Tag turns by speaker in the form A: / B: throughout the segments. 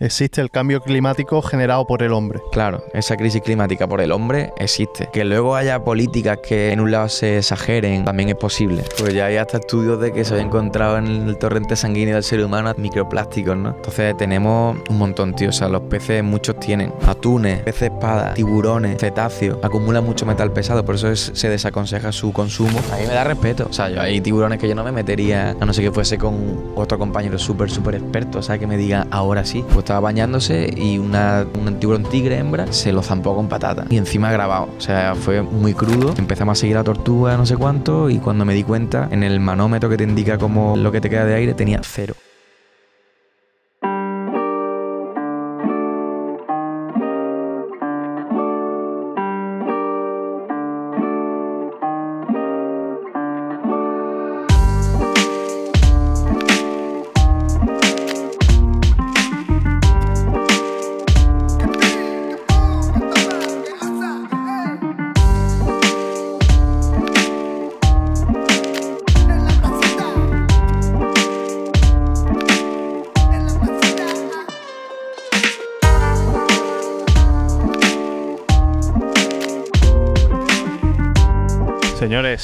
A: Existe el cambio climático generado por el hombre. Claro, esa crisis climática por el hombre existe. Que luego haya políticas que en un lado se exageren también es posible. Pues ya hay hasta estudios de que se había encontrado en el torrente sanguíneo del ser humano microplásticos, ¿no? Entonces tenemos un montón, tío. O sea, los peces muchos tienen. Atunes, peces espada, tiburones, cetáceos. Acumulan mucho metal pesado, por eso se desaconseja su consumo. A mí me da respeto. O sea, yo hay tiburones que yo no me metería, a no ser que fuese con otro compañero súper, súper experto, o sea, que me diga ahora sí. Pues estaba bañándose y una, un tiburón tigre hembra se lo zampó con patata. Y encima grabado. O sea, fue muy crudo. Empezamos a seguir a tortuga, no sé cuánto, y cuando me di cuenta, en el manómetro que te indica como lo que te queda de aire, tenía cero.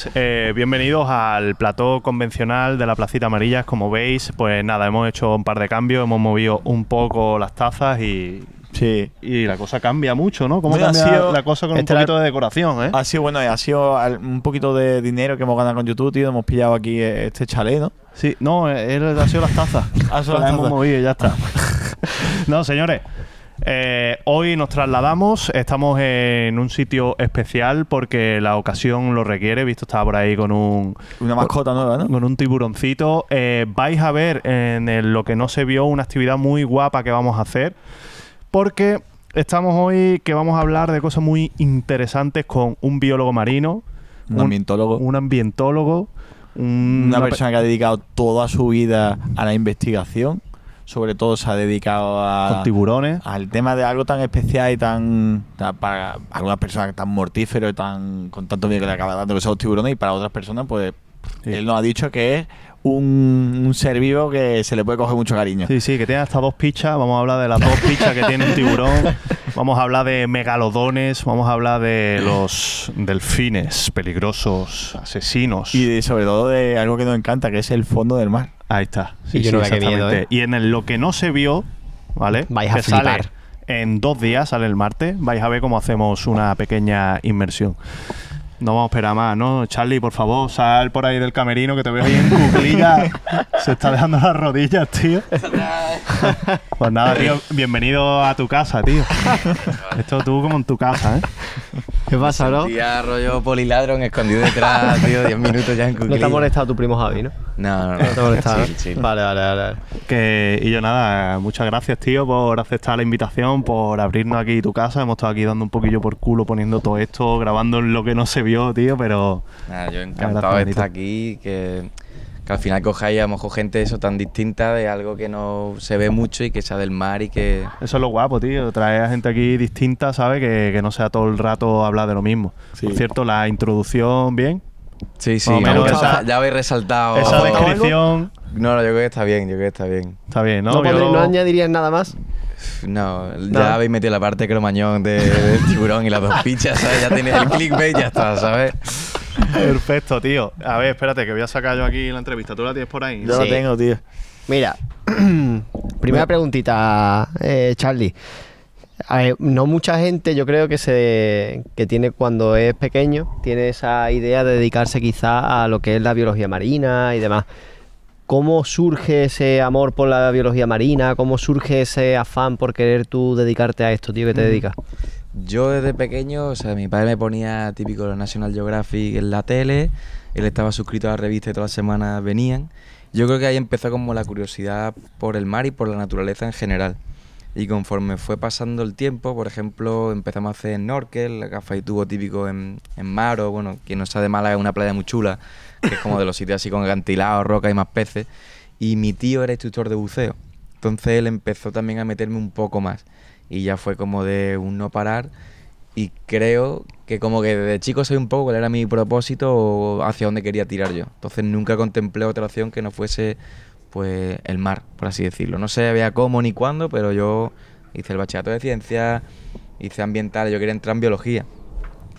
B: Pues, eh, bienvenidos al plató convencional de la Placita Amarillas. Como veis, pues nada, hemos hecho un par de cambios, hemos movido un poco las
C: tazas y, la cosa cambia mucho, ¿no? ¿Cómo ha sido la cosa con un poquito de decoración, eh? Ha sido, bueno, ha sido un poquito de dinero que hemos ganado con YouTube, tío. Hemos pillado aquí e, este chalet, ¿no? Sí, no, eh, ha sido las tazas. las, hemos movido, ya está.
B: no, señores. Eh, hoy nos trasladamos, estamos en un sitio especial porque la ocasión lo requiere. Visto, estaba por ahí con un. Una mascota nueva, ¿no? Con un tiburoncito. Eh, vais a ver en lo que no se vio una actividad muy guapa que vamos a hacer porque estamos hoy que vamos a hablar de cosas muy interesantes
C: con un biólogo marino. Un, ambientólogo. Un ambientólogo. una, persona que ha dedicado toda su vida a la investigación sobre todo se ha dedicado a. tiburones. Al tema de algo tan especial y tan. Para algunas personas tan mortífero y tan. con tanto miedo que le acaba dando que son los tiburones. Y para otras personas, pues. Él nos ha dicho que es un, ser vivo que se le puede coger mucho cariño. Sí, sí, que tiene hasta dos pichas. Vamos a hablar de
B: las dos pichas que tiene un tiburón. Vamos a hablar de megalodones, vamos a hablar de los delfines peligrosos, asesinos. Y sobre todo de algo que nos encanta, que es el fondo del mar. Ahí está. y, ¿eh? y en lo que no se vio, ¿vale? Vais a en dos días, sale el martes, vais a ver cómo hacemos una pequeña inmersión. No vamos a esperar más, ¿no? Charlie, por favor, sal por ahí del camerino que te veo ahí en cuclillas. Se está dejando las rodillas, tío. Pues, eh. pues nada, tío, bienvenido a tu casa, tío. Esto tú como en tu casa, ¿eh? ¿Qué pasa, bro? Tía,
D: rollo poliladron escondido detrás, tío, 10 minutos ya en cuclilla No te ha molestado tu primo Javi, ¿no? No, no, no. No te ha molestado.
B: Vale, vale, vale. Que, y yo nada, muchas gracias, tío, por aceptar la invitación, por abrirnos aquí tu casa. Hemos estado aquí dando un poquillo por culo, poniendo todo esto,
A: grabando en lo que no se vio tío, pero. yo encantado de estar aquí, que, que, al final cojáis a lo mejor gente eso tan distinta de algo que no se ve mucho y que sea del mar y
B: que. Eso es lo guapo, tío, traer a gente aquí distinta, ¿sabes? Que, no sea todo el rato hablar de lo mismo. Por cierto, la introducción, bien. Sí, sí,
A: ya habéis resaltado. Esa
D: descripción.
A: No, no, yo creo que está bien, yo creo que está bien. Está bien,
B: ¿no? ¿no
D: añadirías nada más? No, ya
A: habéis metido la parte cromañón de, del tiburón y las dos pichas, Ya tienes el
B: clickbait ya está, ¿sabes? Perfecto, tío. A ver, espérate, que voy a sacar yo aquí la entrevista. ¿Tú la tienes por ahí? Yo la tengo, tío. Mira,
D: primera preguntita, eh, Charlie. no mucha gente, yo creo que se que tiene cuando es pequeño, tiene esa idea de dedicarse quizá a lo que es la biología marina y demás. ¿Cómo surge ese amor por la biología marina? ¿Cómo surge ese afán por querer tú dedicarte a esto, tío, que te mm. dedicas?
A: Yo desde pequeño, o sea, mi padre me ponía típico National Geographic en la tele, él estaba suscrito a la revista y todas las semanas venían. Yo creo que ahí empezó como la curiosidad por el mar y por la naturaleza en general. Y conforme fue pasando el tiempo, por ejemplo, empezamos a hacer snorkel, gafas y tubo típico en, en Maro, bueno, quien no sabe de Málaga es una playa muy chula, que es como de los sitios así con acantilados, rocas y más peces. Y mi tío era instructor de buceo, entonces él empezó también a meterme un poco más. Y ya fue como de un no parar. Y creo que como que desde chico soy un poco cuál era mi propósito o hacia dónde quería tirar yo. Entonces nunca contemplé otra opción que no fuese pues el mar, por así decirlo. No se vea cómo ni cuándo, pero yo hice el bachillerato de ciencias, hice ambientales, yo quería entrar en biología.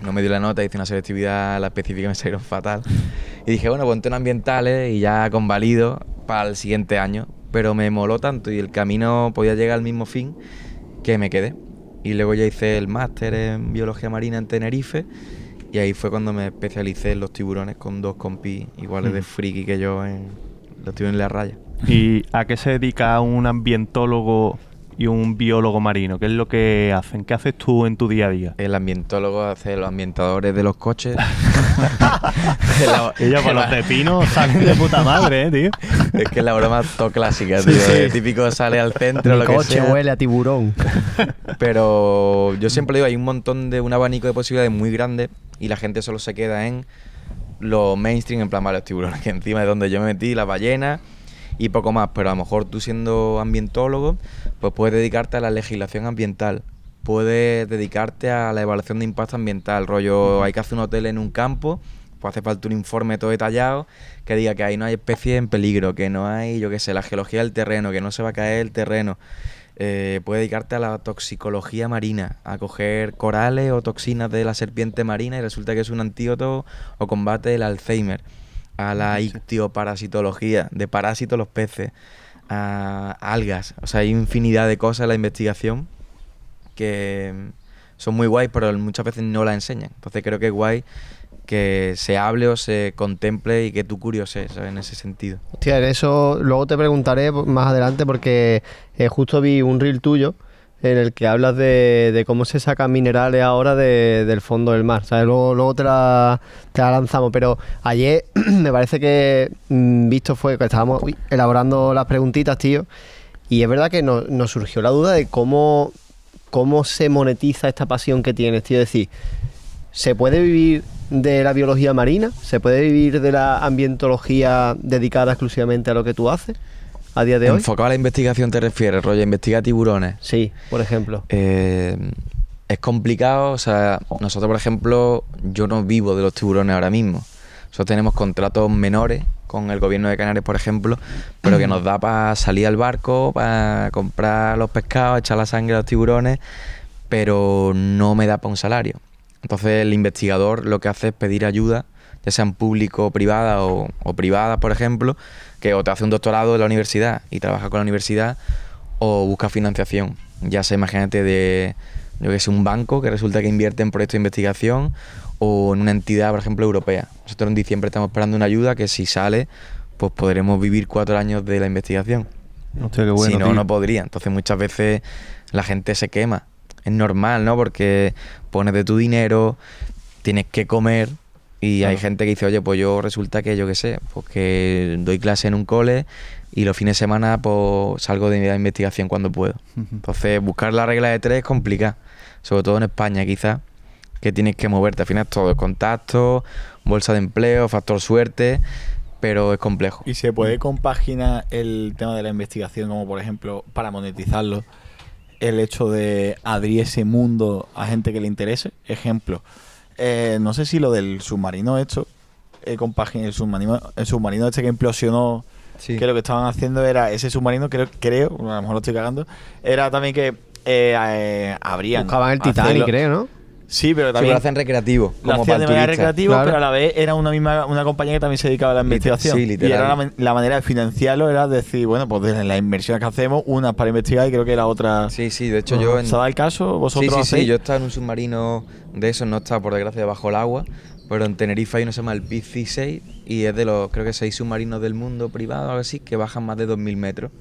A: No me dio la nota, hice una selectividad, la específica me salió fatal. Y dije, bueno, ponte en ambientales y ya convalido para el siguiente año. Pero me moló tanto y el camino podía llegar al mismo fin que me quedé. Y luego ya hice el máster en biología marina en Tenerife. Y ahí fue cuando me especialicé en los tiburones con dos compis iguales de friki que yo en, lo tienen en la raya. ¿Y a qué se dedica un ambientólogo y un
B: biólogo marino? ¿Qué es lo que hacen? ¿Qué haces tú en tu día a día? El ambientólogo hace los ambientadores
A: de los coches.
B: Ella con pues, los pepinos sangre de puta madre,
A: ¿eh, tío. Es que es la broma todo clásica, tío. El típico sale al centro, El coche que
D: huele a tiburón.
A: Pero yo siempre digo, hay un montón de, un abanico de posibilidades muy grande y la gente solo se queda en lo mainstream en plan, vale, tiburones, que encima es donde yo me metí, las ballenas y poco más. Pero a lo mejor tú siendo ambientólogo, pues puedes dedicarte a la legislación ambiental. Puedes dedicarte a la evaluación de impacto ambiental. Rollo, hay que hacer un hotel en un campo, pues hace falta un informe todo detallado que diga que ahí no hay especies en peligro, que no hay, yo qué sé, la geología del terreno, que no se va a caer el terreno. Eh, puede dedicarte a la toxicología marina, a coger corales o toxinas de la serpiente marina y resulta que es un antídoto o combate el Alzheimer, a la ictioparasitología, de parásitos los peces, a algas, o sea, hay infinidad de cosas en la investigación que son muy guays, pero muchas veces no la enseñan. Entonces creo que es guay que se hable o se contemple y que tú curioses en ese sentido.
D: Hostia, en eso luego te preguntaré más adelante porque eh, justo vi un reel tuyo en el que hablas de, cómo se sacan minerales ahora del fondo del mar. Luego, luego te, la, lanzamos, pero ayer me parece que mm, visto fue que estábamos elaborando las preguntitas, tío, y es verdad que nos surgió la duda de cómo, cómo se monetiza esta pasión que tienes, tío. Es decir, ¿se puede vivir de la biología marina? ¿Se puede vivir de la ambientología dedicada exclusivamente a lo que tú haces? A día de hoy.
A: Enfocado a la investigación te refieres, Roger. investiga tiburones. Sí, por ejemplo. Eh, es complicado, o sea, nosotros, por ejemplo, yo no vivo de los tiburones ahora mismo. Nosotros tenemos contratos menores con el gobierno de Canarias, por ejemplo, pero que nos da para salir al barco, para comprar los pescados, echar la sangre a los tiburones, pero no me da para un salario. Entonces el investigador lo que hace es pedir ayuda, ya en público o privada o, privada, por ejemplo, que o te hace un doctorado en la universidad y trabaja con la universidad o busca financiación. Ya sea, imagínate, de yo un banco que resulta que invierte en proyectos de investigación o en una entidad, por ejemplo, europea. Nosotros en diciembre estamos esperando una ayuda que si sale, pues podremos vivir cuatro años de la investigación. si no, no podría. Entonces muchas veces la gente se quema es normal, ¿no? Porque pones de tu dinero, tienes que comer y hay gente que dice, oye, pues yo resulta que yo qué sé, porque pues doy clase en un cole y los fines de semana pues salgo de mi investigación cuando puedo. Entonces, buscar la regla de tres es complicada. sobre todo en España quizás, que tienes que moverte. Al final todo es contacto, bolsa de empleo, factor suerte, pero es complejo. ¿Y se puede
C: compaginar el tema de la investigación como por ejemplo para monetizarlo? el hecho de abrir ese mundo a gente que le interese. Ejemplo, eh, no sé si lo del submarino hecho, eh, el, submarino, el submarino este que implosionó, que lo que estaban haciendo era, ese submarino creo, creo, a lo mejor lo estoy cagando, era también que eh, abrían. Buscaban el Titanic, creo, ¿no? Sí, pero también. lo hacen recreativo. Lo como hacían de manera recreativa, pero a la vez era una misma una compañía que también se dedicaba a la investigación. y era la, manera de financiarlo era decir, bueno, pues de las inversiones que hacemos, unas para investigar y creo que la otra. Sí, sí, de hecho yo. En... el caso? ¿Vosotros sí, sí, sí, yo estaba en un submarino de esos, no estaba por desgracia bajo
A: el agua, pero en Tenerife hay uno que se llama el PC6 y es de los, creo que, seis submarinos del mundo privado algo así que bajan más de 2.000 metros.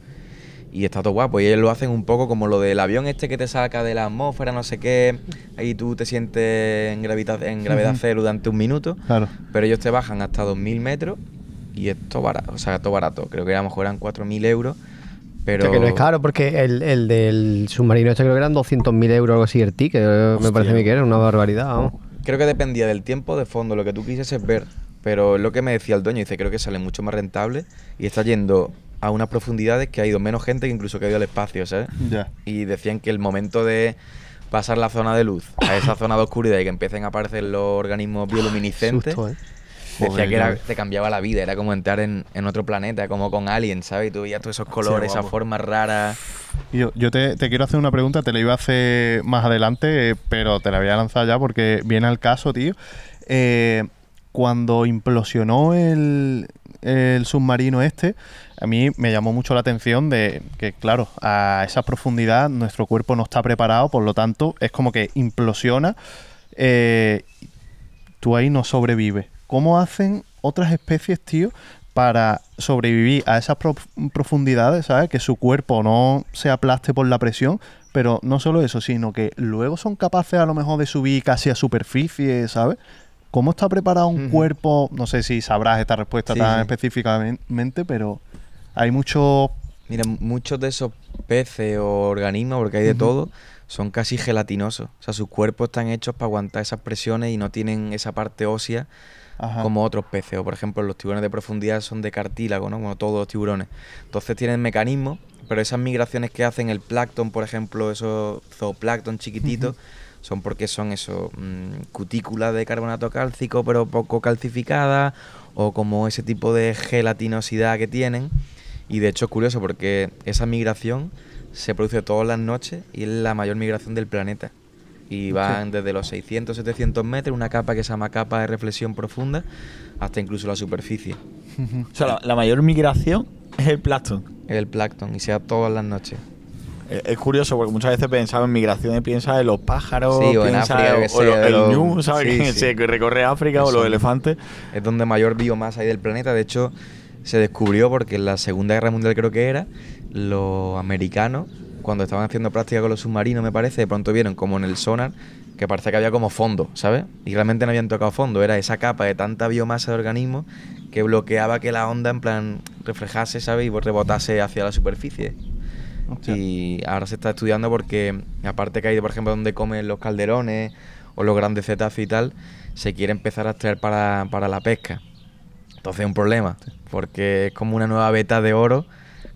A: Y está todo guapo. Y ellos lo hacen un poco como lo del avión este que te saca de la atmósfera, no sé qué. Ahí tú te sientes en, gravedad, en gravedad cero durante un minuto. Claro. Pero ellos te bajan hasta 2.000 metros y esto barato. O sea, todo barato. Creo que a lo mejor eran 4.000 euros. Pero... Este que no es caro
D: porque el, del submarino este creo que eran 200.000 euros o algo así el ticket. Eh, me parece mí que era una barbaridad.
A: Creo que dependía del tiempo de fondo, lo que tú quisieses ver. Pero lo que me decía el dueño, dice, creo que sale mucho más rentable y está yendo a unas profundidades que ha ido menos gente que incluso que ha ido al espacio, ¿sabes? Y decían que el momento de pasar la zona de luz a esa zona de oscuridad y que empiecen a aparecer los organismos bioluminiscentes, Susto, ¿eh? decía que te cambiaba la vida, era como entrar en, otro planeta, como con Alien, ¿sabes? Y tú veías todos esos colores, esas formas raras.
B: Yo, te, quiero hacer una pregunta, te la iba a hacer más adelante, pero te la voy a lanzar ya porque viene al caso, tío. Eh, cuando implosionó el, el submarino este, a mí me llamó mucho la atención de que, claro, a esa profundidad nuestro cuerpo no está preparado, por lo tanto, es como que implosiona. Eh, tú ahí no sobrevives. ¿Cómo hacen otras especies, tío, para sobrevivir a esas profundidades, ¿sabes? Que su cuerpo no se aplaste por la presión, pero no solo eso, sino que luego son capaces a lo mejor de subir casi a superficie, ¿sabes? ¿Cómo está preparado un cuerpo? No sé si sabrás esta respuesta tan específicamente,
A: pero hay muchos... Mira, muchos de esos peces o organismos, porque hay de todo, son casi gelatinosos. O sea, sus cuerpos están hechos para aguantar esas presiones y no tienen esa parte ósea como otros peces. O, por ejemplo, los tiburones de profundidad son de cartílago, ¿no? Como todos los tiburones. Entonces tienen mecanismos, pero esas migraciones que hacen el plancton, por ejemplo, esos zooplancton chiquititos, son porque son eso, mm, cutículas de carbonato cálcico, pero poco calcificada, o como ese tipo de gelatinosidad que tienen y de hecho es curioso porque esa migración se produce todas las noches y es la mayor migración del planeta. Y van desde los 600, 700 metros, una capa que se llama capa de reflexión profunda, hasta incluso la superficie. o sea, la, mayor
C: migración es el plancton. El plancton, y sea todas las noches. Es, curioso porque muchas veces pensaba en migraciones, piensa en los pájaros, o en el ¿sabes? que recorre África o los elefantes. Es donde mayor biomasa hay del planeta. De hecho, se descubrió
A: porque en la Segunda Guerra Mundial creo que era, los americanos, cuando estaban haciendo práctica con los submarinos, me parece, de pronto vieron como en el sonar que parecía que había como fondo, ¿sabes? Y realmente no habían tocado fondo, era esa capa de tanta biomasa de organismos que bloqueaba que la onda en plan reflejase, ¿sabes? Y rebotase hacia la superficie. Y ahora se está estudiando porque, aparte que hay, por ejemplo, donde comen los calderones o los grandes cetáceos y tal, se quiere empezar a extraer para, para la pesca. Entonces es un problema, porque es como una nueva beta de oro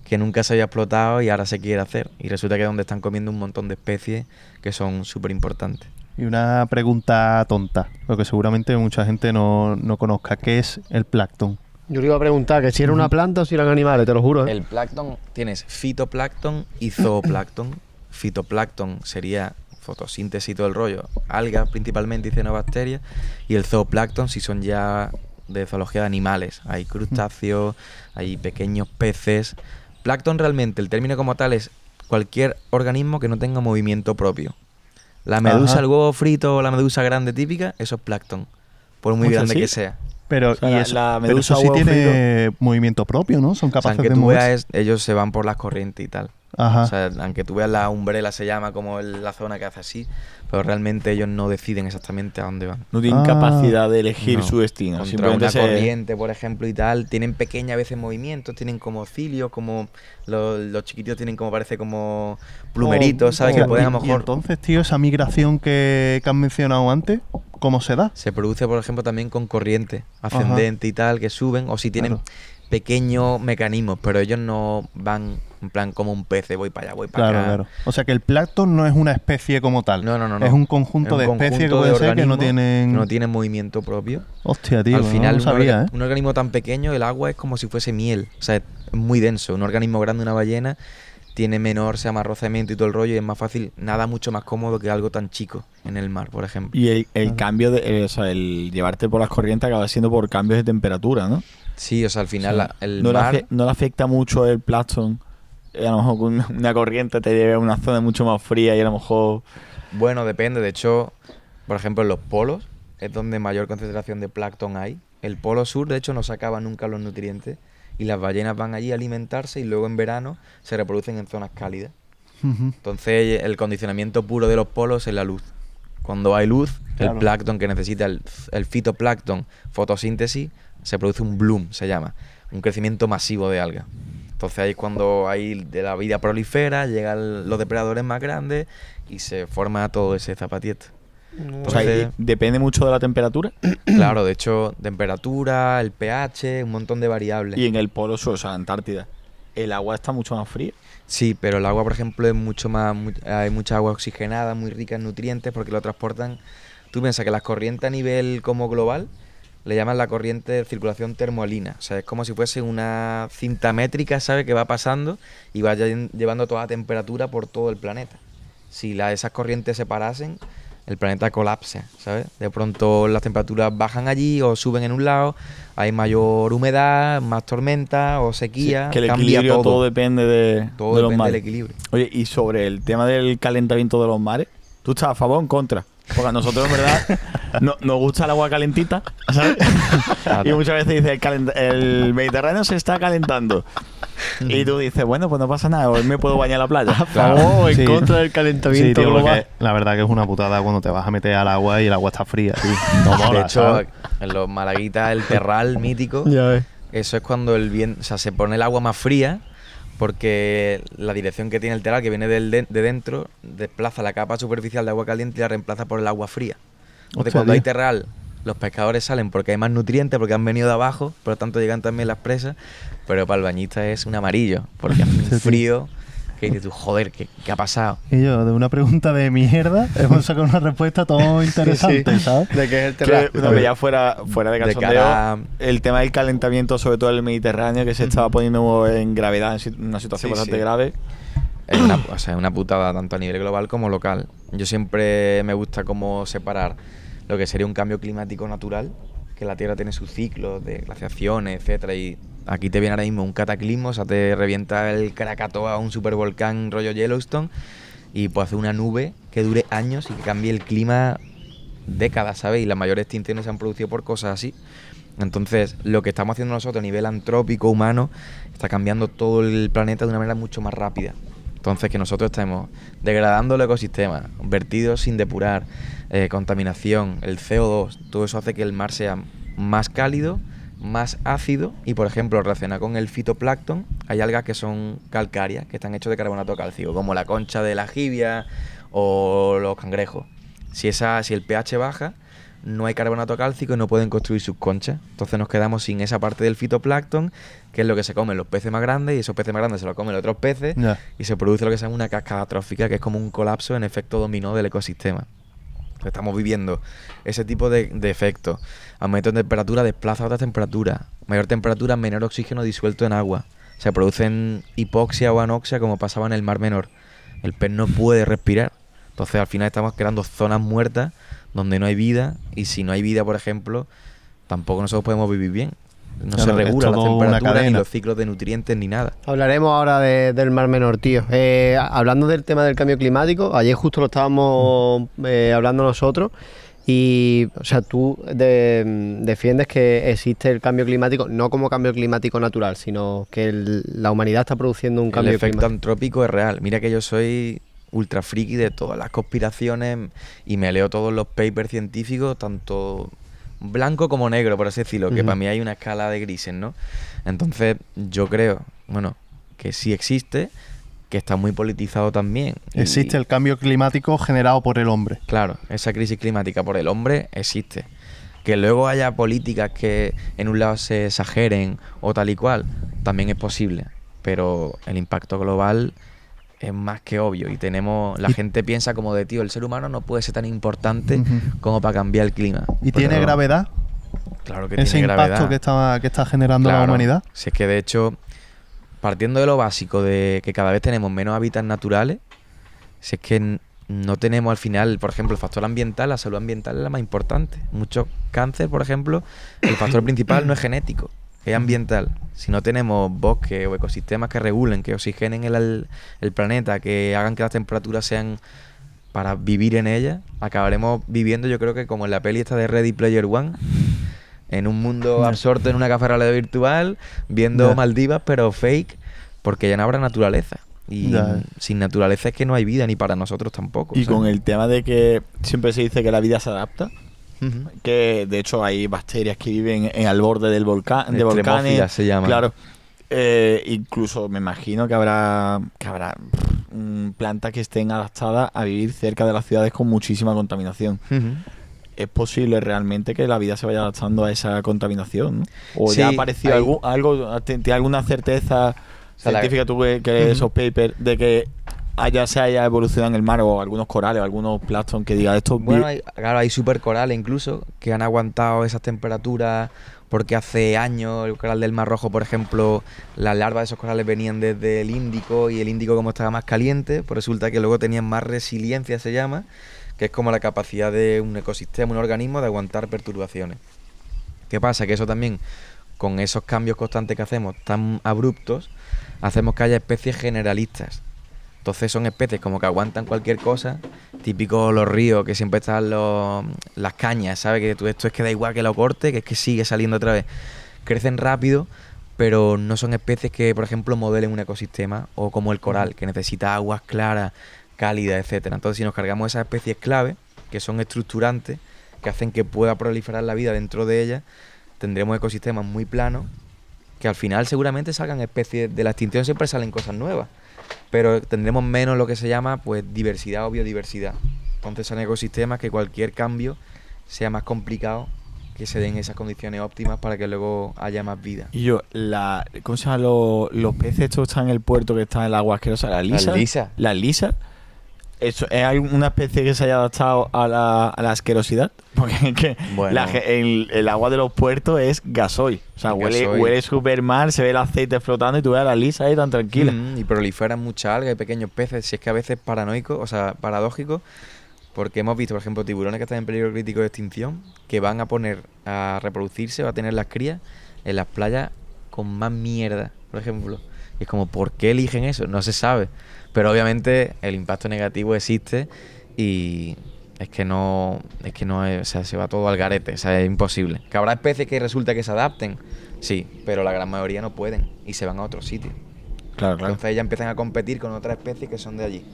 A: que nunca se había explotado y ahora se quiere hacer. Y resulta que es donde están comiendo un montón de especies que son súper importantes.
B: Y una pregunta tonta, lo que seguramente mucha gente no, conozca, ¿qué es el plancton?
D: Yo le iba a preguntar que si era una planta o si eran animales, te lo juro. ¿eh? El plancton, tienes fitoplancton y zooplancton.
A: fitoplancton sería fotosíntesis y todo el rollo, algas principalmente y cenobacterias, y el zooplancton si son ya de zoología de animales. Hay crustáceos, hay pequeños peces. Plancton realmente, el término como tal es cualquier organismo que no tenga movimiento propio. La medusa, el huevo frito o la medusa grande típica, eso es plancton, por muy grande que sea. Pero la medusa sí tiene
B: movimiento propio, ¿no? Son capaces de moverse.
A: ellos se van por las corrientes y tal. Ajá. aunque tú veas la umbrela, se llama como la zona que hace así, pero realmente ellos no deciden exactamente a dónde van. No tienen ah, capacidad de elegir su destino. Contra una corriente, por ejemplo, y tal, tienen pequeñas veces movimientos, tienen como cilios, como los, chiquitos tienen como parece como plumeritos, oh, ¿sabes? Oh. que pueden a lo mejor... entonces,
B: tío, esa migración que, has mencionado antes, ¿cómo se
A: da? Se produce, por ejemplo, también con corriente ascendente y tal, que suben, o si tienen... pequeños mecanismos, pero ellos no van en plan, como un pez, voy para allá, voy para claro, Claro, O sea que el
B: plancton no es
A: una especie como tal. No, no, no. Es un conjunto de especies que, que no tienen. no tienen movimiento propio. Hostia, tío. Al final, ¿eh? un, organismo tan pequeño, el agua es como si fuese miel. O sea, es muy denso. Un organismo grande, una ballena, tiene menor, se llama y todo el rollo, y es más fácil, nada mucho más cómodo que algo tan chico en el mar, por ejemplo.
C: Y el, cambio, de, o sea, el llevarte por las corrientes acaba siendo por cambios de temperatura, ¿no? Sí, o sea, al final no Le no afecta mucho el plancton a lo mejor una corriente te lleve a una zona mucho más fría y a lo mejor... Bueno, depende. De hecho, por ejemplo, en los polos es donde
A: mayor concentración de plancton hay. El polo sur, de hecho, no sacaba nunca los nutrientes y las ballenas van allí a alimentarse y luego en verano se reproducen en zonas cálidas. Entonces, el condicionamiento puro de los polos es la luz. Cuando hay luz, el plancton que necesita el, el fitoplancton, fotosíntesis, se produce un bloom, se llama, un crecimiento masivo de alga sea ahí cuando hay de la vida prolifera, llegan los depredadores más grandes y se forma todo ese zapatiete. o sea, depende mucho de la temperatura. Claro, de hecho, temperatura, el pH, un montón de variables. Y en el polo sur, o sea, Antártida, el agua está mucho más fría. Sí, pero el agua, por ejemplo, es mucho más. hay mucha agua oxigenada, muy rica en nutrientes, porque lo transportan. Tú piensas que las corrientes a nivel como global le llaman la corriente de circulación termolina. O sea, es como si fuese una cinta métrica, ¿sabe? Que va pasando y va llevando toda la temperatura por todo el planeta. Si la, esas corrientes se parasen, el planeta colapsa, ¿sabes? De pronto las temperaturas bajan allí o suben en un lado, hay mayor humedad, más tormenta o sequía. que el equilibrio todo.
C: depende de, todo los mares. Del equilibrio. Oye, y sobre el tema del calentamiento de los mares, ¿tú estás a favor o en contra? Porque a nosotros, en verdad, nos gusta el agua calentita, Y muchas veces dice, el, Mediterráneo se está calentando. Y tú dices, bueno, pues no pasa nada, hoy me puedo bañar a la playa. ¡Oh, en contra del calentamiento.
B: la verdad que es una putada cuando te vas a meter al agua y el agua está fría, tío. De hecho,
A: en los malaguitas, el terral mítico, eso es cuando el bien, o sea, se pone el agua más fría porque la dirección que tiene el terral, que viene de, dentro, desplaza la capa superficial de agua caliente y la reemplaza por el agua fría. Entonces, cuando hay terral, los pescadores salen porque hay más nutrientes, porque han venido de abajo, por lo tanto llegan también las presas, pero para el bañista es un amarillo, porque es frío que dices joder, ¿qué, ¿qué, ha pasado?
B: Y yo, de una pregunta de mierda, hemos sacado una respuesta todo interesante, ¿sabes? De que es el tema. Que, ya
C: fuera, fuera de cachondeo, el tema del calentamiento, sobre todo en el Mediterráneo, que se estaba poniendo en gravedad, en una situación bastante grave.
A: Es una, o sea, una putada tanto a nivel global como local. Yo siempre me gusta como separar lo que sería un cambio climático natural, que la Tierra tiene sus ciclos de glaciaciones, etcétera, y Aquí te viene ahora mismo un cataclismo, o sea, te revienta el Krakatoa, un supervolcán rollo Yellowstone, y pues hace una nube que dure años y que cambie el clima décadas, ¿sabes? Y las mayores extinciones se han producido por cosas así. Entonces, lo que estamos haciendo nosotros a nivel antrópico, humano, está cambiando todo el planeta de una manera mucho más rápida. Entonces, que nosotros estemos degradando el ecosistema, vertidos sin depurar, eh, contaminación, el CO2, todo eso hace que el mar sea más cálido, más ácido y, por ejemplo, relacionado con el fitoplancton, hay algas que son calcáreas, que están hechas de carbonato cálcico, como la concha de la jibia o los cangrejos. Si, esa, si el pH baja, no hay carbonato cálcico y no pueden construir sus conchas. Entonces nos quedamos sin esa parte del fitoplancton, que es lo que se comen los peces más grandes, y esos peces más grandes se lo comen otros peces, y se produce lo que se llama una cascada trófica, que es como un colapso en efecto dominó del ecosistema. Estamos viviendo ese tipo de, de efectos. Aumento de temperatura desplaza otra temperatura. Mayor temperatura, menor oxígeno disuelto en agua. Se producen hipoxia o anoxia como pasaba en el Mar Menor. El pez no puede respirar. Entonces al final estamos creando zonas muertas donde no hay vida. Y si no hay vida, por ejemplo, tampoco nosotros podemos vivir bien. No se regula la temperatura ni los ciclos de nutrientes ni nada.
D: Hablaremos ahora del Mar Menor, tío. Eh, hablando del tema del cambio climático, ayer justo lo estábamos eh, hablando nosotros. Y, o sea, tú defiendes que existe el cambio climático, no como cambio climático natural, sino que la humanidad está produciendo un cambio climático. El efecto
A: antrópico es real. Mira que yo soy ultra friki de todas las conspiraciones y me leo todos los papers científicos, tanto blanco como negro, por así decirlo, que para mí hay una escala de grises, ¿no? Entonces, yo creo, bueno, que sí existe, que está muy politizado también. Existe el cambio climático generado por el hombre. Claro, esa crisis climática por el hombre existe. Que luego haya políticas que en un lado se exageren o tal y cual, también es posible. Pero el impacto global es más que obvio y tenemos la gente piensa como de tío el ser humano no puede ser tan importante como para cambiar el clima y pues tiene gravedad claro que ese impacto que
B: está generando la humanidad
A: si es que de hecho partiendo de lo básico de que cada vez tenemos menos hábitats naturales, si es que no tenemos al final, por ejemplo, el factor ambiental, la salud ambiental es la más importante. Muchos cáncer, por ejemplo, el factor principal no es genético, es ambiental. Si no tenemos bosques o ecosistemas que regulen, que oxigenen el, el planeta, que hagan que las temperaturas sean para vivir en ella, acabaremos viviendo, yo creo que como en la peli esta de Ready Player One, en un mundo absorto en una de virtual, viendo Maldivas, pero fake, porque ya no habrá naturaleza. Y sin naturaleza es que no hay vida, ni para nosotros
C: tampoco. Y con el tema de que siempre se dice que la vida se adapta, que de hecho hay bacterias que viven en borde del volcán, de volcanes. se llama. Claro. Eh, incluso me imagino que habrá, habrá mm, plantas que estén adaptadas a vivir cerca de las ciudades con muchísima contaminación es posible realmente que la vida se vaya adaptando a esa contaminación. ¿O ya ha aparecido algo, alguna certeza científica que, esos papers de que haya se haya evolucionado en el mar o algunos corales, o algunos plancton que diga esto? Bueno, hay, claro, hay super corales incluso que han aguantado
A: esas temperaturas porque hace años el coral del Mar Rojo, por ejemplo, las larvas de esos corales venían desde el Índico y el Índico como estaba más caliente, pues resulta que luego tenían más resiliencia, se llama, que es como la capacidad de un ecosistema, un organismo de aguantar perturbaciones. ¿Qué pasa? Que eso también, con esos cambios constantes que hacemos tan abruptos, hacemos que haya especies generalistas. Entonces son especies como que aguantan cualquier cosa, típico los ríos, que siempre están los, las cañas, ¿sabes? Que tú, esto es que da igual que lo corte, que es que sigue saliendo otra vez. Crecen rápido, pero no son especies que, por ejemplo, modelen un ecosistema, o como el coral, que necesita aguas claras, cálida, etcétera. Entonces, si nos cargamos esas especies clave, que son estructurantes, que hacen que pueda proliferar la vida dentro de ellas, tendremos ecosistemas muy planos, que al final seguramente salgan especies de la extinción, siempre salen cosas nuevas, pero tendremos menos lo que se llama pues diversidad o biodiversidad. Entonces son ecosistemas que cualquier cambio sea más complicado que se den esas condiciones óptimas para que luego haya más vida.
C: Y yo, la, ¿cómo se llama? Los, peces estos están en el puerto que están en el agua asquerosa, Las lisa. La lisa. La hay una especie que se haya adaptado a la, asquerosidad? Porque el, agua de los puertos es gasoil. O sea, huele, huele súper mal, se ve el aceite flotando y tú ves a la lisa ahí tan tranquila. Mm, y proliferan mucha alga y pequeños peces. Si es que a veces paranoico, o sea,
A: paradójico, porque hemos visto, por ejemplo, tiburones que están en peligro crítico de extinción, que van a poner a reproducirse, va a tener las crías en las playas con más mierda, por ejemplo. Y es como, ¿por qué eligen eso? No se sabe. Pero obviamente el impacto negativo existe y es que no, es que no, se va todo al garete, o sea, es imposible. Que habrá especies que resulta que se adapten, sí, pero la gran mayoría no pueden y se van a otro sitio. Claro, Entonces ya empiezan a competir con otras especies que son de allí.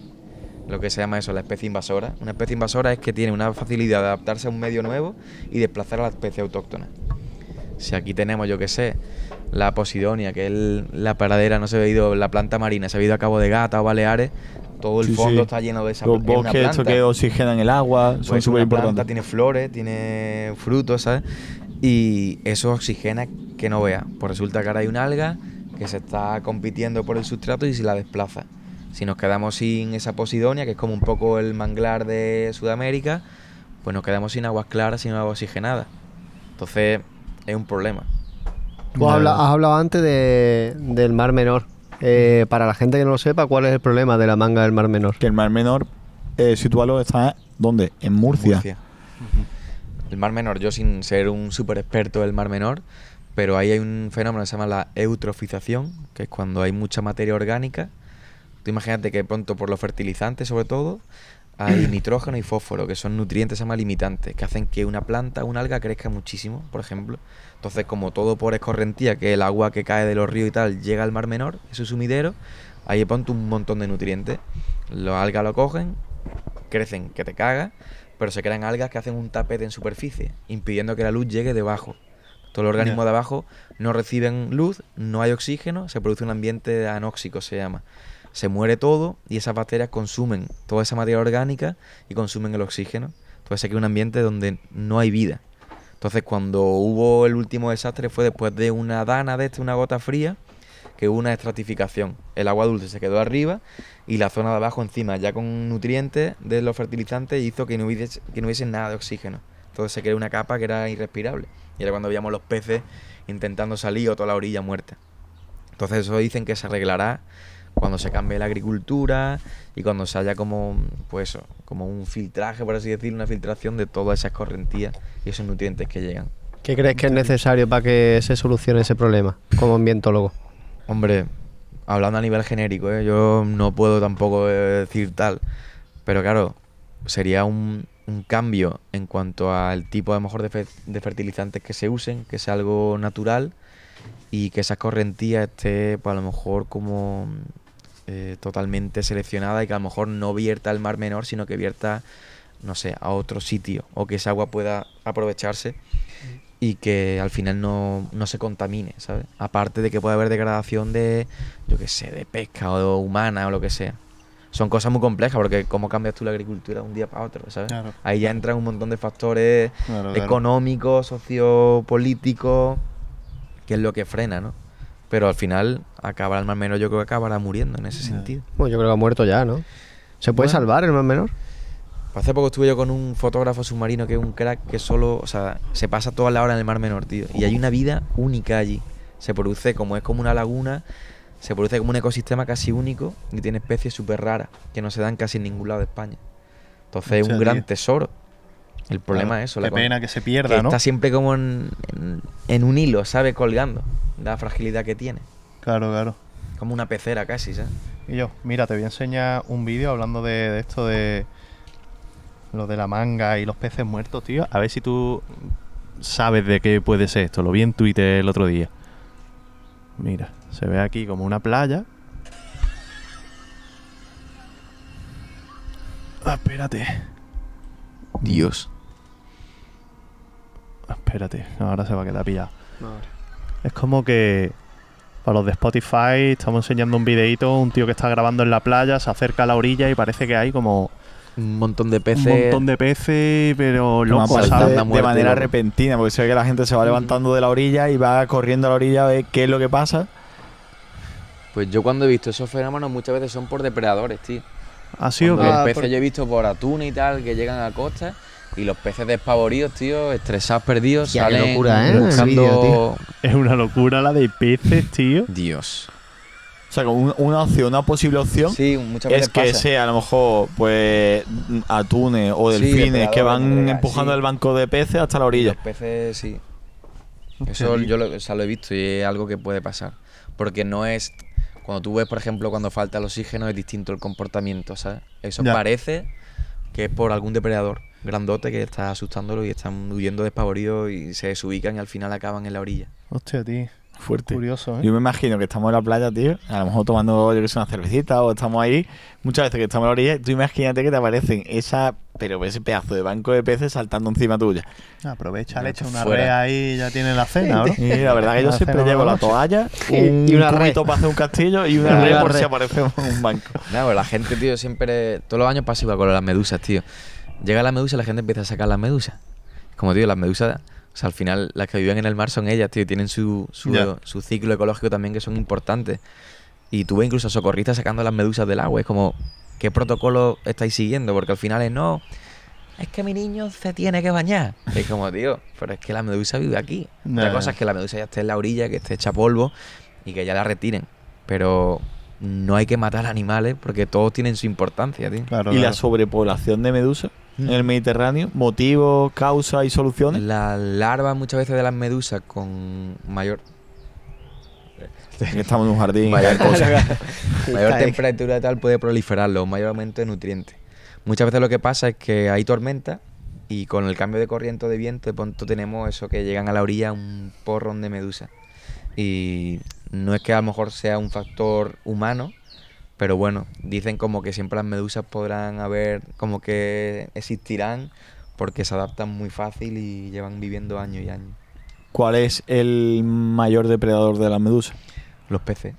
A: Lo que se llama eso, la especie invasora. Una especie invasora es que tiene una facilidad de adaptarse a un medio nuevo y desplazar a la especie autóctona. Si aquí tenemos, yo qué sé, la Posidonia, que es la paradera no se ha ido, la planta marina, se ha ido a Cabo de Gata o Baleares, todo el fondo está lleno de esa Los bosques, que oxigenan el agua, son súper pues importantes. Tiene flores, tiene frutos, ¿sabes? Y eso oxigena que no vea. Pues resulta que ahora hay una alga que se está compitiendo por el sustrato y si la desplaza. Si nos quedamos sin esa Posidonia, que es como un poco el manglar de Sudamérica, pues nos quedamos sin aguas claras, sin agua oxigenada. Entonces es un problema.
D: Tú has, hablado, antes del Mar Menor. Eh, para la gente que no lo sepa, ¿cuál es el problema de la manga del Mar Menor? Que el Mar Menor,
C: eh, está ¿dónde? En Murcia.
A: El Mar Menor, yo sin ser un super experto del Mar Menor, pero ahí hay un fenómeno que se llama la eutrofización, que es cuando hay mucha materia orgánica. Tú imagínate que pronto por los fertilizantes, sobre todo, hay nitrógeno y fósforo, que son nutrientes más limitantes, que hacen que una planta, una alga crezca muchísimo, por ejemplo. Entonces, como todo por escorrentía, que el agua que cae de los ríos y tal llega al mar menor, eso sumidero, ahí ponte un montón de nutrientes. Los algas lo cogen, crecen que te cagas, pero se crean algas que hacen un tapete en superficie, impidiendo que la luz llegue debajo. Todos los organismos de abajo no reciben luz, no hay oxígeno, se produce un ambiente anóxico, se llama. Se muere todo y esas bacterias consumen toda esa materia orgánica y consumen el oxígeno. Entonces aquí hay un ambiente donde no hay vida. Entonces, cuando hubo el último desastre fue después de una dana de este, una gota fría, que hubo una estratificación. El agua dulce se quedó arriba y la zona de abajo encima, ya con nutrientes de los fertilizantes, hizo que no hubiese, que no hubiese nada de oxígeno. Entonces se creó una capa que era irrespirable. Y era cuando veíamos los peces intentando salir o toda la orilla muerta. Entonces eso dicen que se arreglará cuando se cambie la agricultura, y cuando se haya como, pues como un filtraje, por así decir, una filtración de todas esas correntías y esos nutrientes que llegan.
D: ¿Qué crees que es necesario para que se solucione ese problema como ambientólogo? Hombre, hablando a nivel genérico, ¿eh? yo no puedo tampoco eh, decir tal, pero
A: claro, sería un, cambio en cuanto al tipo a mejor de, fertilizantes que se usen, que sea algo natural y que esas correntías esté pues, a lo mejor como eh, totalmente seleccionada y que a lo mejor no vierta al mar menor, sino que vierta, no sé, a otro sitio o que esa agua pueda aprovecharse y que al final no, se contamine, ¿sabes? Aparte de que puede haber degradación de, yo qué sé, de pesca o de humana o lo que sea. Son cosas muy complejas porque cómo cambias tú la agricultura de un día para otro, ¿sabes? Ahí ya entran un montón de factores económicos, sociopolíticos, que es lo que frena, ¿no? Pero al final acabará el mar menor, yo creo que acabará muriendo en ese sentido.
D: Bueno, yo creo que ha muerto ya, ¿no? ¿Se puede salvar el mar menor?
A: Pues hace poco estuve yo con un fotógrafo submarino que es un crack que solo, o sea, se pasa toda la hora en el mar menor, tío. Y hay una vida única allí. Se produce como es como una laguna, se produce como un ecosistema casi único y tiene especies súper raras que no se dan casi en ningún lado de España. Entonces es un gran tesoro. El problema es eso. Qué la pena que se pierda, ¿no? Está siempre como en, un hilo, ¿sabes? Colgando la fragilidad que tiene. Claro, claro. Como una pecera casi, ¿sabes? Y yo, mira, te voy a enseñar un vídeo hablando de, esto de.
B: Lo de la manga y los peces muertos, tío. A ver si tú sabes de qué puede ser esto. Lo vi en Twitter el otro día. Mira, se ve aquí como una playa. Ah, espérate. Dios. Ah, espérate, ahora se va a quedar pillado. Es como que para los de Spotify estamos enseñando un videito, un tío que está grabando en la playa, se acerca a la orilla y parece que hay como un montón de peces. Un montón de peces, pero loco, pues, de, de, manera
C: repentina, porque se ve que la gente se va levantando de la orilla y va corriendo a la orilla a ver qué es lo que pasa.
A: Pues yo cuando he visto esos fenómenos muchas veces son por depredadores, tío.
C: ¿Ha sido qué. Los ah, peces
A: yo he visto por atún y tal que llegan a costa y los peces despavoridos, tío, estresados, perdidos, salen
B: locura, ¿eh?
C: es una locura la de peces, tío. Dios. O sea, una opción, una posible opción sí, muchas veces es que sea a lo mejor pues atunes o delfines que van empujando el banco de peces hasta la orilla. Los
A: peces, sí. Eso yo lo, he visto y es algo que puede pasar. Porque no es. Cuando tú ves, por ejemplo, cuando falta el oxígeno, es distinto el comportamiento, ¿sabes? Eso parece que es por algún depredador grandote que está asustándolo y están huyendo despavoridos y se
C: desubican y al final acaban en la orilla. Hostia, tío. Fuerte. Curioso, ¿eh? Yo me imagino que estamos en la playa, tío, a lo mejor tomando, yo que es una cervecita o estamos ahí. Muchas veces que estamos en la orilla, tú imagínate que te aparecen esa, pero ese pedazo de banco de peces saltando encima tuya. Aprovecha, le echa pues una
A: ahí y ya tiene la
B: cena, la verdad que yo siempre llevo la toalla, y una red. para hacer un
C: castillo y una, por si aparece un
A: banco. Pues la gente, tío, siempre, todos los años igual con las medusas, tío. Llega la medusa y la gente empieza a sacar las medusas. Como digo, las medusas, o sea, al final las que viven en el mar son ellas, tío, tienen su, su, ciclo ecológico también que son importantes. Y tú tuve incluso a socorristas sacando las medusas del agua. Es como, ¿qué protocolo estáis siguiendo? Porque al final es no. Es que mi niño se tiene que bañar. Es como, tío, pero es que la medusa vive aquí. La cosa es que la medusa ya esté en la orilla, que esté hecha polvo y que ya la retiren. Pero no hay que matar animales porque todos tienen su importancia, tío. ¿Y la sobrepoblación
C: de medusas Mm. en el Mediterráneo? ¿Motivos, causas y soluciones? Las larvas muchas veces de las medusas con mayor... Estamos en un jardín. Mayor,
A: temperatura tal puede proliferarlo, mayor aumento de nutrientes. Muchas veces lo que pasa es que hay tormenta y con el cambio de corriente de viento de pronto tenemos eso que llegan a la orilla un porrón de medusa. Y no es que a lo mejor sea un factor humano, pero bueno, dicen como que siempre las medusas podrán haber, como que existirán, porque se adaptan muy fácil y llevan viviendo año y año.
C: ¿Cuál es el mayor depredador de las medusas? Los peces.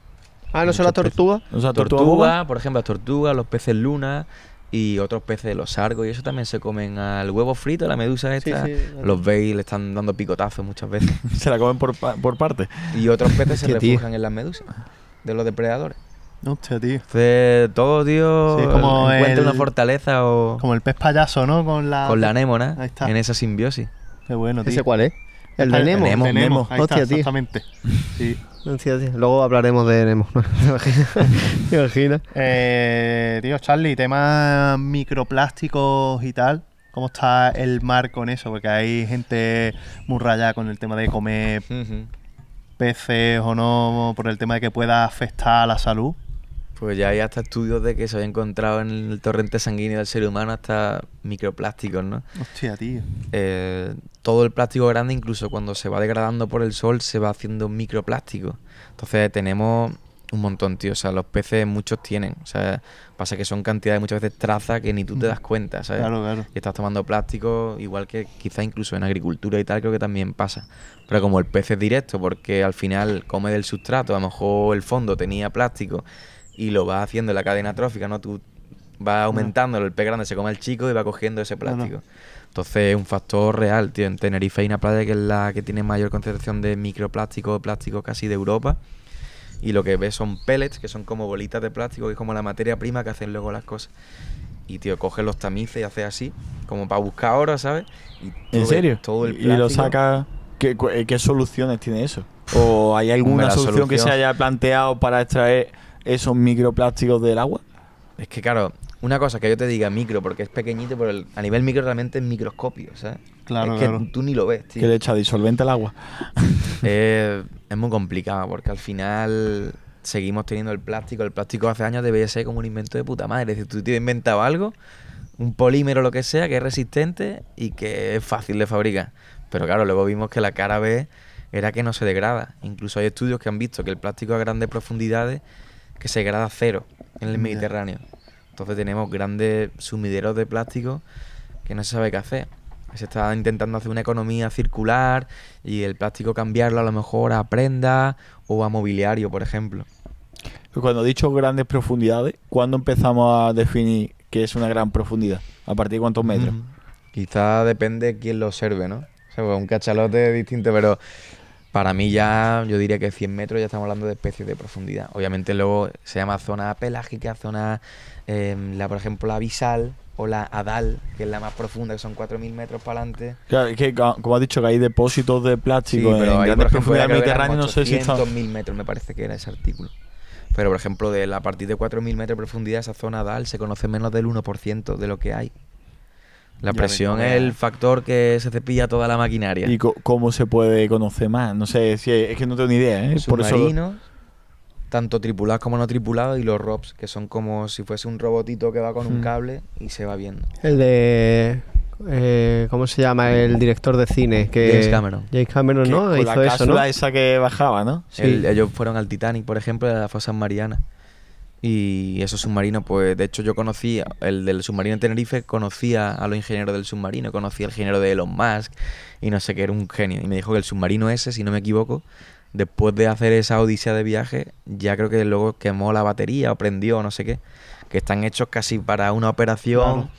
A: Ah, ¿no son las tortugas? ¿No tortuga, por ejemplo, las tortugas, los peces luna y otros peces, los sargos, y eso también se comen al huevo frito, la medusa esta. Los veis, le están dando picotazos muchas veces. se la comen por, por parte. Y otros peces se refugian en las medusas, de los depredadores. Hostia, tío. De todo, tío. Sí, eh, como encuentra una fortaleza o. Como el
B: pez payaso, ¿no? Con la. Con la
A: anémona. Ahí está. En esa simbiosis. Qué bueno, tío. ¿Ese cuál es?
B: El Nemo. Nemo, tío. Exactamente.
D: Sí. Hostia, Luego hablaremos de Nemo. ¿no?
B: me imagino Eh, tío, Charlie, Tema microplásticos y tal. ¿Cómo está el mar con eso? Porque hay gente muy rayada con el tema de comer peces o no, por el tema de que pueda afectar
A: a la salud. Pues ya hay hasta estudios de que se había encontrado en el torrente sanguíneo del ser humano hasta microplásticos, ¿no? Hostia, tío. Eh, todo el plástico grande, incluso cuando se va degradando por el sol, se va haciendo microplástico. Entonces tenemos un montón, tío. O sea, los peces muchos tienen. O sea, pasa que son cantidades muchas veces trazas que ni tú te mm. das cuenta, ¿sabes? Claro, claro. Y estás tomando plástico, igual que quizá incluso en agricultura y tal, creo que también pasa. Pero como el pez es directo, porque al final come del sustrato, a lo mejor el fondo tenía plástico y lo va haciendo en la cadena trófica, ¿no? Tú va ah. aumentando, el pez grande se come al chico y va cogiendo ese plástico. Entonces es un factor real, tío. En Tenerife hay una playa que es la que tiene mayor concentración de microplástico, plástico casi de Europa. Y lo que ves son pellets, que son como bolitas de plástico, que es como la materia prima que hacen luego las cosas. Y, tío, coges los tamices y hace así, como para buscar ahora ¿sabes? ¿En serio? todo Y lo saca...
C: Eh, ¿Qué, soluciones tiene eso? ¿O hay alguna solución que se haya planteado para extraer esos microplásticos del agua? Es que claro, una cosa que yo te diga micro, porque es
A: pequeñito, pero el, a nivel micro realmente es microscopio, ¿sabes? Claro, es que tú ni lo ves, tío. Que le echa disolvente al agua? es muy complicado, porque al final seguimos teniendo el plástico. El plástico hace años debía ser como un invento de puta madre. Es decir, tú te inventado algo, un polímero lo que sea, que es resistente y que es fácil de fabricar. Pero claro, luego vimos que la cara B era que no se degrada. Incluso hay estudios que han visto que el plástico a grandes profundidades que se grada cero en el Mediterráneo. Entonces tenemos grandes sumideros de plástico que no se sabe qué hacer. Se está intentando hacer una economía circular
C: y el plástico cambiarlo a lo mejor a prenda. o a mobiliario, por ejemplo. Cuando he dicho grandes profundidades, ¿cuándo empezamos a definir qué es una gran profundidad? ¿A partir de cuántos metros? Quizá depende de quién lo observe, ¿no? O sea, pues un cachalote distinto,
A: pero para mí ya, yo diría que 100 metros ya estamos hablando de especies de profundidad. Obviamente luego se llama zona pelágica, zona, em, la, por ejemplo, la bisal o la adal, que es la más profunda, que son 4.000 metros para adelante.
C: Claro, que como has dicho que hay depósitos de plástico en grandes profundidades mediterráneas, no sé si
A: metros me parece que era ese artículo. Pero, por ejemplo, de la, a partir de 4.000 metros de profundidad, esa zona adal se conoce menos del 1% de lo que hay.
C: La presión es el factor que se cepilla toda la maquinaria. ¿Y cómo se puede conocer más? No sé, es, que no tengo ni idea. ¿eh? Por tanto tripulados
A: como no tripulados, y los ROPS, que son como si fuese un robotito que va con un hmm. cable y se va viendo.
D: El de eh, ¿cómo se llama el director de cine? Que James Cameron. James Cameron, ¿no? Hizo la eso,
A: esa que bajaba, ¿no? Sí. ellos fueron al Titanic, por ejemplo, de la Fosa Mariana. Y esos submarinos, pues de hecho yo conocía, el del submarino en Tenerife, conocía a los ingenieros del submarino, conocía al ingeniero de Elon Musk y no sé qué, era un genio. Y me dijo que el submarino ese, si no me equivoco, después de hacer esa odisea de viaje, ya creo que luego quemó la batería o prendió, no sé qué, que están hechos casi para una operación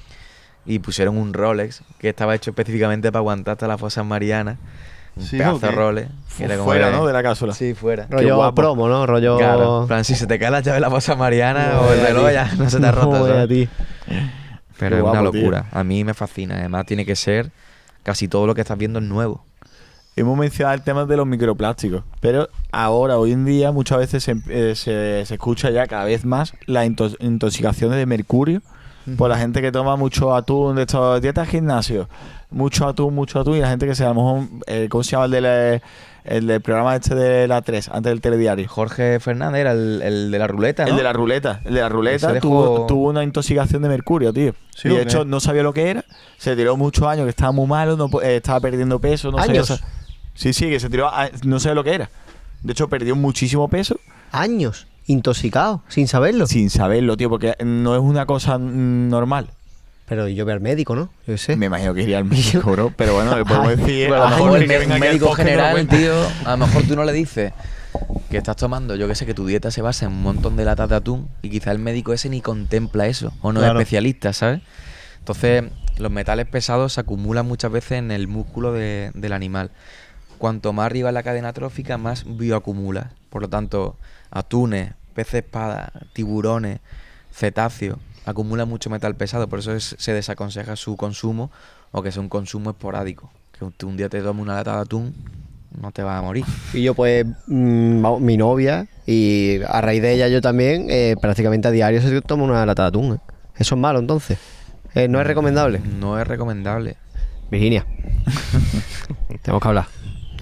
A: y pusieron un Rolex que estaba hecho específicamente para aguantar hasta las fosas marianas un sí, pedazo
C: eh, fuera, ¿no? De la cápsula. Sí, fuera. Rollo promo, ¿no? Rollo.
A: Claro. si se te cae la llave la pasa Mariana o el reloj ya no se te ha roto. a Pero es una locura.
C: A mí me fascina. Además, tiene que ser casi todo lo que estás viendo es nuevo. Hemos mencionado el tema de los microplásticos, pero ahora, hoy en día, muchas veces se, eh, se, se escucha ya cada vez más las intoxicaciones de mercurio por la gente que toma mucho atún de estas dietas este gimnasio. Mucho atún, mucho atún. Y la gente que se a lo mejor, ¿cómo se llama el, del programa este de la 3, antes del telediario? Jorge Fernández era el, de la ruleta. El de la ruleta. El de la ruleta tuvo, tuvo, una intoxicación de mercurio, tío. y de hecho no sabía lo que era. Se tiró muchos años, que estaba muy malo, no, eh, estaba perdiendo peso. No ¿Años? sí, sí, que se tiró, ah, no sé lo que era. De hecho, perdió muchísimo peso. ¿Años? intoxicado, sin saberlo. Sin saberlo, tío, porque no es una cosa normal. Pero yo voy al médico, ¿no? Yo sé. Me imagino que iría al médico, Pero bueno, podemos decir. a lo mejor el, médico
B: general,
A: tío, a lo mejor tú no le dices que estás tomando, yo que sé, que tu dieta se basa en un montón de latas de atún y quizá el médico ese ni contempla eso o no es especialista, ¿sabes? Entonces, los metales pesados se acumulan muchas veces en el músculo del animal. Cuanto más arriba la cadena trófica, más bioacumula. Por lo tanto, atunes, peces espada, tiburones, cetáceos, acumula mucho metal pesado, por eso se desaconseja su consumo o que sea un consumo esporádico. Que un, día te tome una lata de atún,
D: no te vas a morir. Y yo pues, mm, mi novia, y a raíz de ella yo también, eh, prácticamente a diario se toma una lata de atún. Eso es malo entonces. Eh, no es recomendable. No es recomendable. Virginia, tenemos que hablar.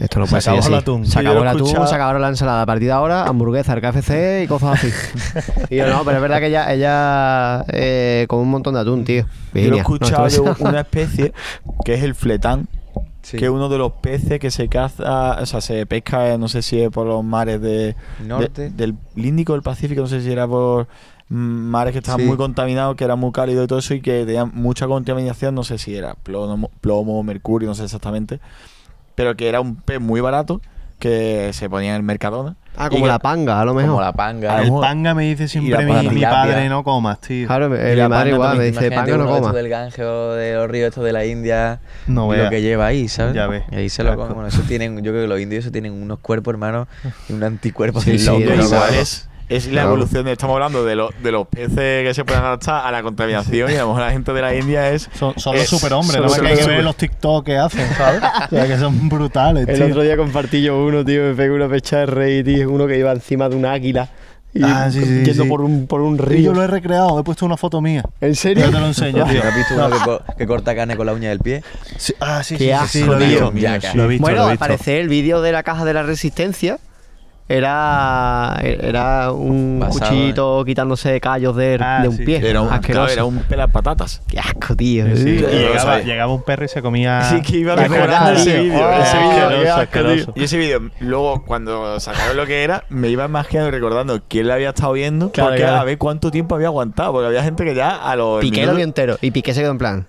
D: Esto no puede se acabó el atún, se acabó la ensalada. A partir de ahora, hamburguesa, el KFC y cosas así. y no, pero es verdad que ella, ella eh, un montón de atún, tío. he escuchado una
C: especie que es el fletán. que es uno de los peces que se caza, o sea, se pesca, eh, no sé si es por los mares de, Norte. del Índico, del Pacífico, no sé si era por mares que estaban muy contaminados, que eran muy cálido y todo eso, y que tenían mucha contaminación, no sé si era plomo, plomo mercurio, no sé exactamente pero que era un pez muy barato que se ponía en el Mercadona. Ah, como la panga, a lo mejor. Como la panga. el panga
B: me dice siempre mi, padre, no comas, tío. Claro, el eh, mi madre igual me dice, panga no comas. del Ganges
A: o de los ríos estos de la India, lo que lleva ahí, ¿sabes? Ya ves. Y ahí se lo comen. Bueno, eso tienen, yo creo que los indios eso tienen unos cuerpos, hermano, y un anticuerpo sí, sí, locos, es la evolución
C: estamos hablando de, lo, de los peces que se pueden adaptar a la contaminación y a lo mejor la gente de la India es son, son los superhombres son ¿no? Super, hay que ver los
B: TikToks que hacen ¿sabes? o sea que son brutales el
D: otro día compartí yo uno tío me pegué una fecha de rey tío uno que iba encima de una águila y ah, sí, yendo Por, un, por un río. Y yo lo
B: he recreado, he puesto una foto mía. ¿En serio? Yo te lo enseño, tío. ¿Has visto uno que,
D: que, corta carne con la uña del pie? ah, sí, sí, sí, lo, lo, vi, lo, lo, he visto. Bueno, aparece el vídeo de la caja de la resistencia era, era un cuchito cuchillito quitándose callos de, ah, de un pie. Era un, asqueroso.
C: patatas. era un Qué asco, tío.
D: llegaba, un perro y se comía. Sí, que iba mejorando ah, ese vídeo. ese
C: vídeo. Y ese vídeo, luego cuando sacaron lo que era, me iba más que recordando quién le había estado viendo. porque a ver cuánto tiempo había aguantado. Porque había gente que ya a los. Piqué lo vio
D: entero. Y Piqué se quedó en plan.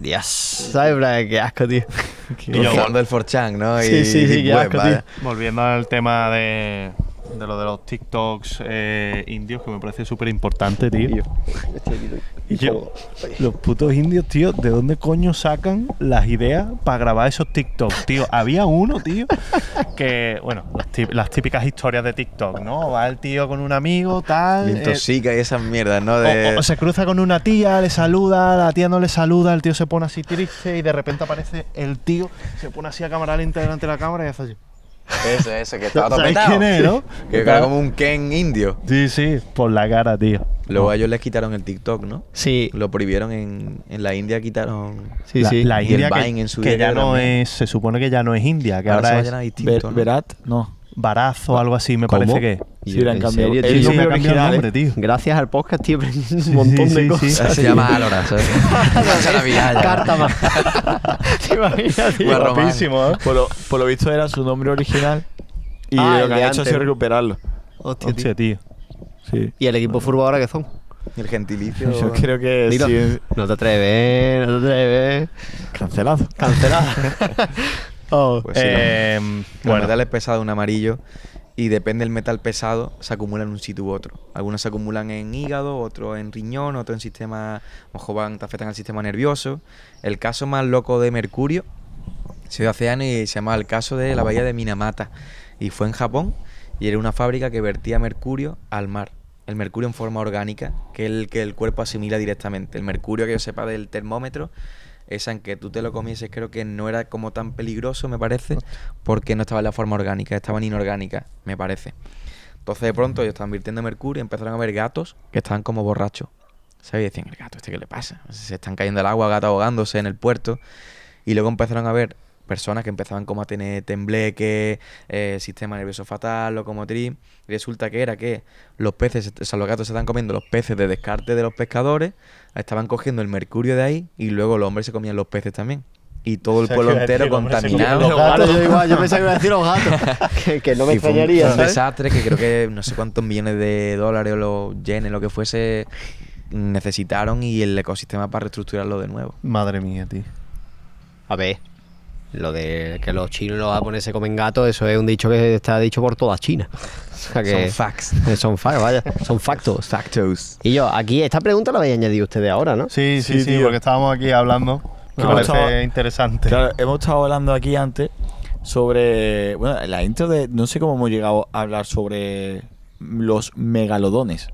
D: Dios, ¿sabes? Brian? Qué asco, tío. Qué y yo, del chan ¿no? Sí, y, sí, sí, y qué asco, tío.
B: Volviendo al tema de, de lo de los TikToks eh, indios, que me parece súper importante, tío. Este y yo, los putos indios, tío, ¿de dónde coño sacan las ideas para grabar esos TikToks, tío? Había uno, tío, que, bueno, las, típicas historias de TikTok, ¿no? Va el tío con un amigo, tal. y y
A: eh, esas mierdas, ¿no? se
B: cruza con una tía, le saluda, la tía no le saluda, el tío se pone así triste y de repente aparece el tío, se pone así a cámara lenta delante de la cámara y hace así
A: ese ese que estaba quién no? que era como un Ken indio. Sí, sí, por la cara, tío. Luego a ellos les quitaron el TikTok, ¿no? Sí. Lo prohibieron en, la India, quitaron sí, sí. la India que, en su que ya no
B: es, se supone que ya no es India, que ahora,
D: es Verat, no. Barazo o algo así, me parece que. Sí, le han cambiado. Serio, tío, sí, el nombre, tío. Gracias al podcast, tío, un montón sí, de cosas. Se llama Alora, ¿sabes?
C: Cártama. Te imaginas, tío. Guapísimo, ¿eh? Por lo, por lo visto era su nombre original y ah, lo que han hecho ha sido recuperarlo. Hostia, Hostia tío. Sí. ¿Y el equipo furbo ahora qué son? El gentilicio. Yo creo que Dilo. sí. No te atreves,
D: no te atreves. Cancelado. Cancelado. oh, pues sí, eh, no. bueno, dale
A: pesado un amarillo y depende del metal pesado, se acumula en un sitio u otro. Algunos se acumulan en hígado, otros en riñón, otros en sistema, ojo, van, afectan al sistema nervioso. El caso más loco de mercurio se dio hace años y se llama el caso de la bahía de Minamata. Y fue en Japón y era una fábrica que vertía mercurio al mar. El mercurio en forma orgánica, que es el que el cuerpo asimila directamente. El mercurio que yo sepa del termómetro esa en que tú te lo comieses creo que no era como tan peligroso, me parece, porque no estaba en la forma orgánica, estaban inorgánicas, me parece. Entonces de pronto ellos estaban virtiendo mercurio y empezaron a ver gatos que estaban como borrachos. ¿Sabes? Y decían, el gato, ¿este qué le pasa? Se están cayendo el agua, gato ahogándose en el puerto. Y luego empezaron a ver personas que empezaban como a tener tembleque, eh, sistema nervioso fatal, locomotriz. Y resulta que era que los peces, o sea, los gatos se están comiendo los peces de descarte de los pescadores estaban cogiendo el mercurio de ahí y luego los hombres se comían los peces también. Y todo el pueblo entero contaminado. yo, igual, yo pensaba
D: que iba a decir los gatos. que, no me extrañaría. un, desastre
A: que creo que no sé cuántos millones de dólares o los yenes, lo que fuese, necesitaron y el ecosistema para reestructurarlo de nuevo.
D: Madre mía, tío. A ver, lo de que los chinos y los japoneses comen gato, eso es un dicho que está dicho por toda China. son facts. Eh, son facts, Son factos. Y yo, aquí esta pregunta la habéis añadido ustedes ahora, ¿no? Sí, sí, sí, porque estábamos aquí
C: hablando. Que parece interesante. Claro, hemos estado hablando aquí antes sobre. Bueno, la intro de. No sé cómo hemos llegado a hablar sobre los megalodones.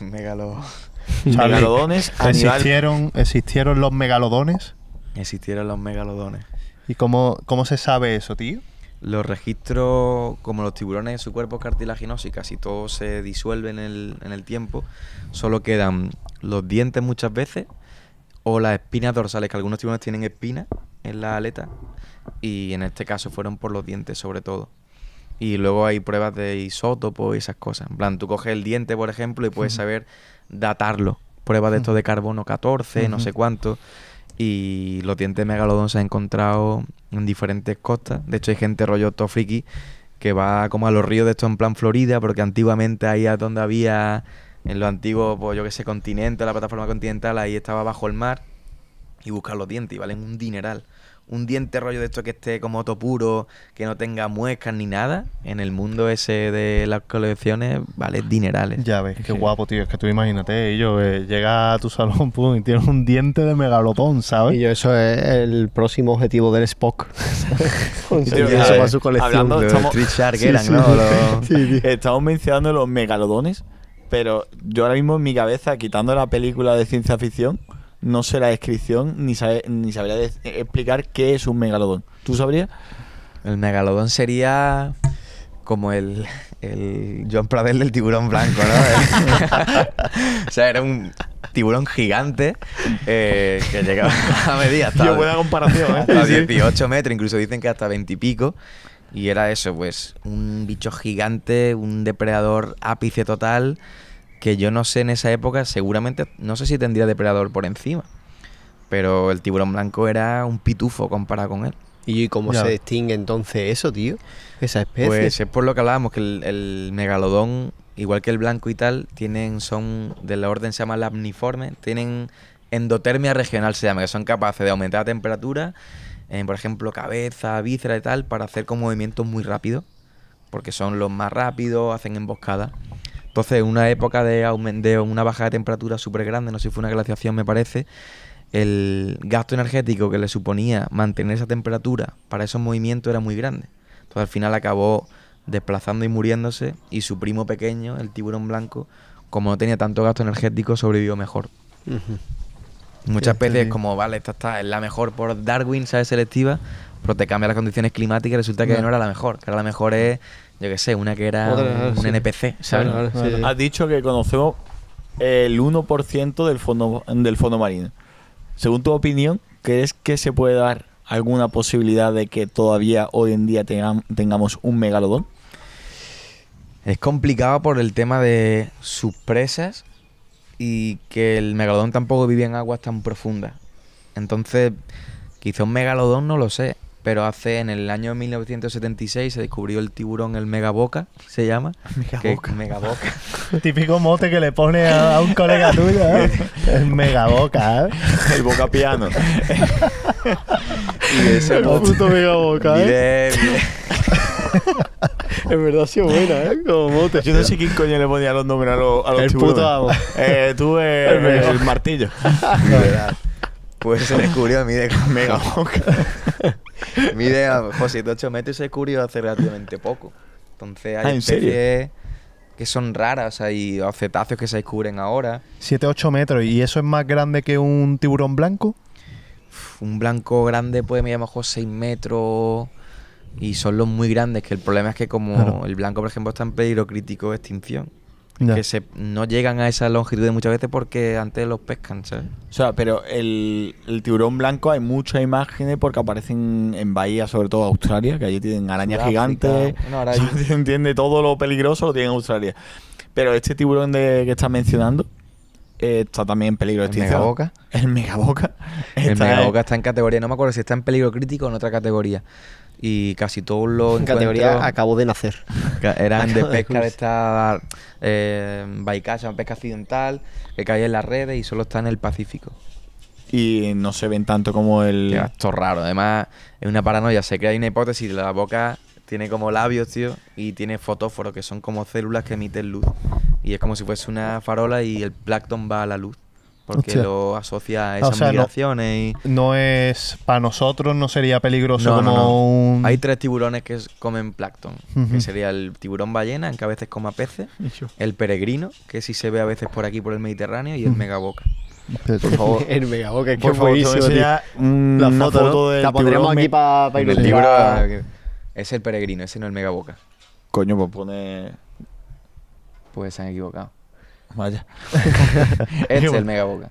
C: Megalo... Megalodones. ¿Existieron,
B: ¿Existieron
C: los
A: megalodones? Existieron los megalodones. ¿Y cómo, se sabe eso, tío? Los registros, como los tiburones en su cuerpo cartilaginoso y casi todo se disuelve en el, en el tiempo, solo quedan los dientes muchas veces o las espinas dorsales, que algunos tiburones tienen espinas en la aleta y en este caso fueron por los dientes sobre todo. Y luego hay pruebas de isótopos y esas cosas. En plan, tú coges el diente, por ejemplo, y puedes saber datarlo. Pruebas de esto de carbono 14, no sé cuánto. Y los dientes de megalodón se han encontrado en diferentes costas. De hecho, hay gente rollo todo friki que va como a los ríos de esto en plan Florida, porque antiguamente ahí es donde había, en lo antiguo, pues yo que sé, continente, la plataforma continental, ahí estaba bajo el mar y buscar los dientes y valen un dineral un diente rollo de esto que esté como puro, que no tenga muecas ni nada, en el mundo ese de las colecciones vale dinerales. Ya ves,
B: qué guapo, tío. Es que tú imagínate, yo eh, llega a tu salón pum, y tienes un diente de megalodón,
D: ¿sabes? Y yo, eso es el próximo objetivo del Spock. Eh, su colección.
C: Estamos mencionando los megalodones, pero yo ahora mismo en mi cabeza, quitando la película de ciencia ficción no sé la descripción ni, ni sabría explicar qué es un megalodón. ¿Tú sabrías? El megalodón sería como el, John Pradel del tiburón blanco, ¿no?
A: o sea, era un tiburón gigante eh, que llegaba a medida hasta, dieciocho buena comparación, ¿eh? 18 metros, incluso dicen que hasta 20 y pico. Y era eso, pues, un bicho gigante, un depredador ápice total que yo no sé en esa época, seguramente, no sé si tendría depredador por encima, pero el tiburón blanco era un pitufo comparado con él. ¿Y cómo se
D: distingue entonces eso, tío? Esa especie. Pues
A: es por lo que hablábamos, que el, megalodón, igual que el blanco y tal, tienen, son, de la orden se llama lamniforme, tienen endotermia regional se llama, que son capaces de aumentar la temperatura, por ejemplo, cabeza, víscera y tal, para hacer con movimientos muy rápidos, porque son los más rápidos, hacen emboscadas. Entonces, una época de, una baja de temperatura súper grande, no sé si fue una glaciación, me parece, el gasto energético que le suponía mantener esa temperatura para esos movimientos era muy grande. Entonces, al final acabó desplazando y muriéndose, y su primo pequeño, el tiburón blanco, como no tenía tanto gasto energético, sobrevivió mejor. Muchas este veces, como vale, esta está, es la mejor por Darwin, ¿sabes? selectiva, pero te cambia las condiciones climáticas y resulta que no. era la mejor. Que era la mejor es
C: yo qué sé, una que era un, NPC, ¿sabes? Has dicho que conocemos el 1% del fondo, del fondo marino. Según tu opinión, ¿crees que se puede dar alguna posibilidad de que todavía hoy en día tengamos un megalodón? Es complicado por el tema de sus
A: presas y que el megalodón tampoco vive en aguas tan profundas. Entonces, quizá un megalodón no lo sé pero hace en el año 1976 se descubrió el tiburón el megaboca, se llama. Megaboca. megaboca.
B: Típico mote que le pone a, un colega tuyo, ¿eh? El megaboca, ¿eh?
A: El boca piano.
C: y ese el puto megaboca, ¿eh? en verdad sí sido buena, ¿eh? Como mote. Yo no sé quién coño le ponía los nombres a, los, a los tiburones. El puto amo. Eh, tú, el, el martillo. Pues se descubrió,
A: mide con mega boca. mide a mejor 8 metros y se descubrió hace relativamente poco. Entonces ah, hay especies que son raras, hay cetáceos que se descubren ahora.
B: 7-8 metros, ¿y eso es más grande que un tiburón blanco?
A: un blanco grande puede medir a lo mejor 6 metros y son los muy grandes, que el problema es que como el blanco, por ejemplo, está en peligro crítico de extinción que se, no llegan a esa
C: longitud muchas veces porque antes los pescan, ¿sabes? O sea, pero el, tiburón blanco hay muchas imágenes porque aparecen en bahías, sobre todo Australia, que allí tienen arañas gigantes. se entiende todo lo peligroso, lo tienen en Australia. Pero este tiburón de, que estás mencionando, eh, está también en peligro de extinción. Megaboca. El megaboca. el megaboca
A: está en categoría, no me acuerdo si está en peligro crítico o en otra categoría y casi todos los en categoría acabo
D: de nacer eran de pesca de,
A: esta eh, pesca accidental que cae en las redes y solo está en el Pacífico y no se ven tanto como el esto raro además es una paranoia se hay una hipótesis de la boca tiene como labios tío y tiene fotóforos que son como células que emiten luz y es como si fuese una farola y el plancton va a la luz porque lo asocia a ah, esas migraciones
B: no, y... no, es para nosotros no sería peligroso hay
A: tres tiburones que comen plancton que sería el tiburón ballena que a veces come peces el peregrino que sí se ve a veces por aquí por el Mediterráneo y el megaboca
D: por favor. el megaboca que es
B: la
C: foto, del el tiburón
A: es el peregrino ese no es el megaboca coño pues pone pues se han equivocado
C: Vaya. este es el megaboca.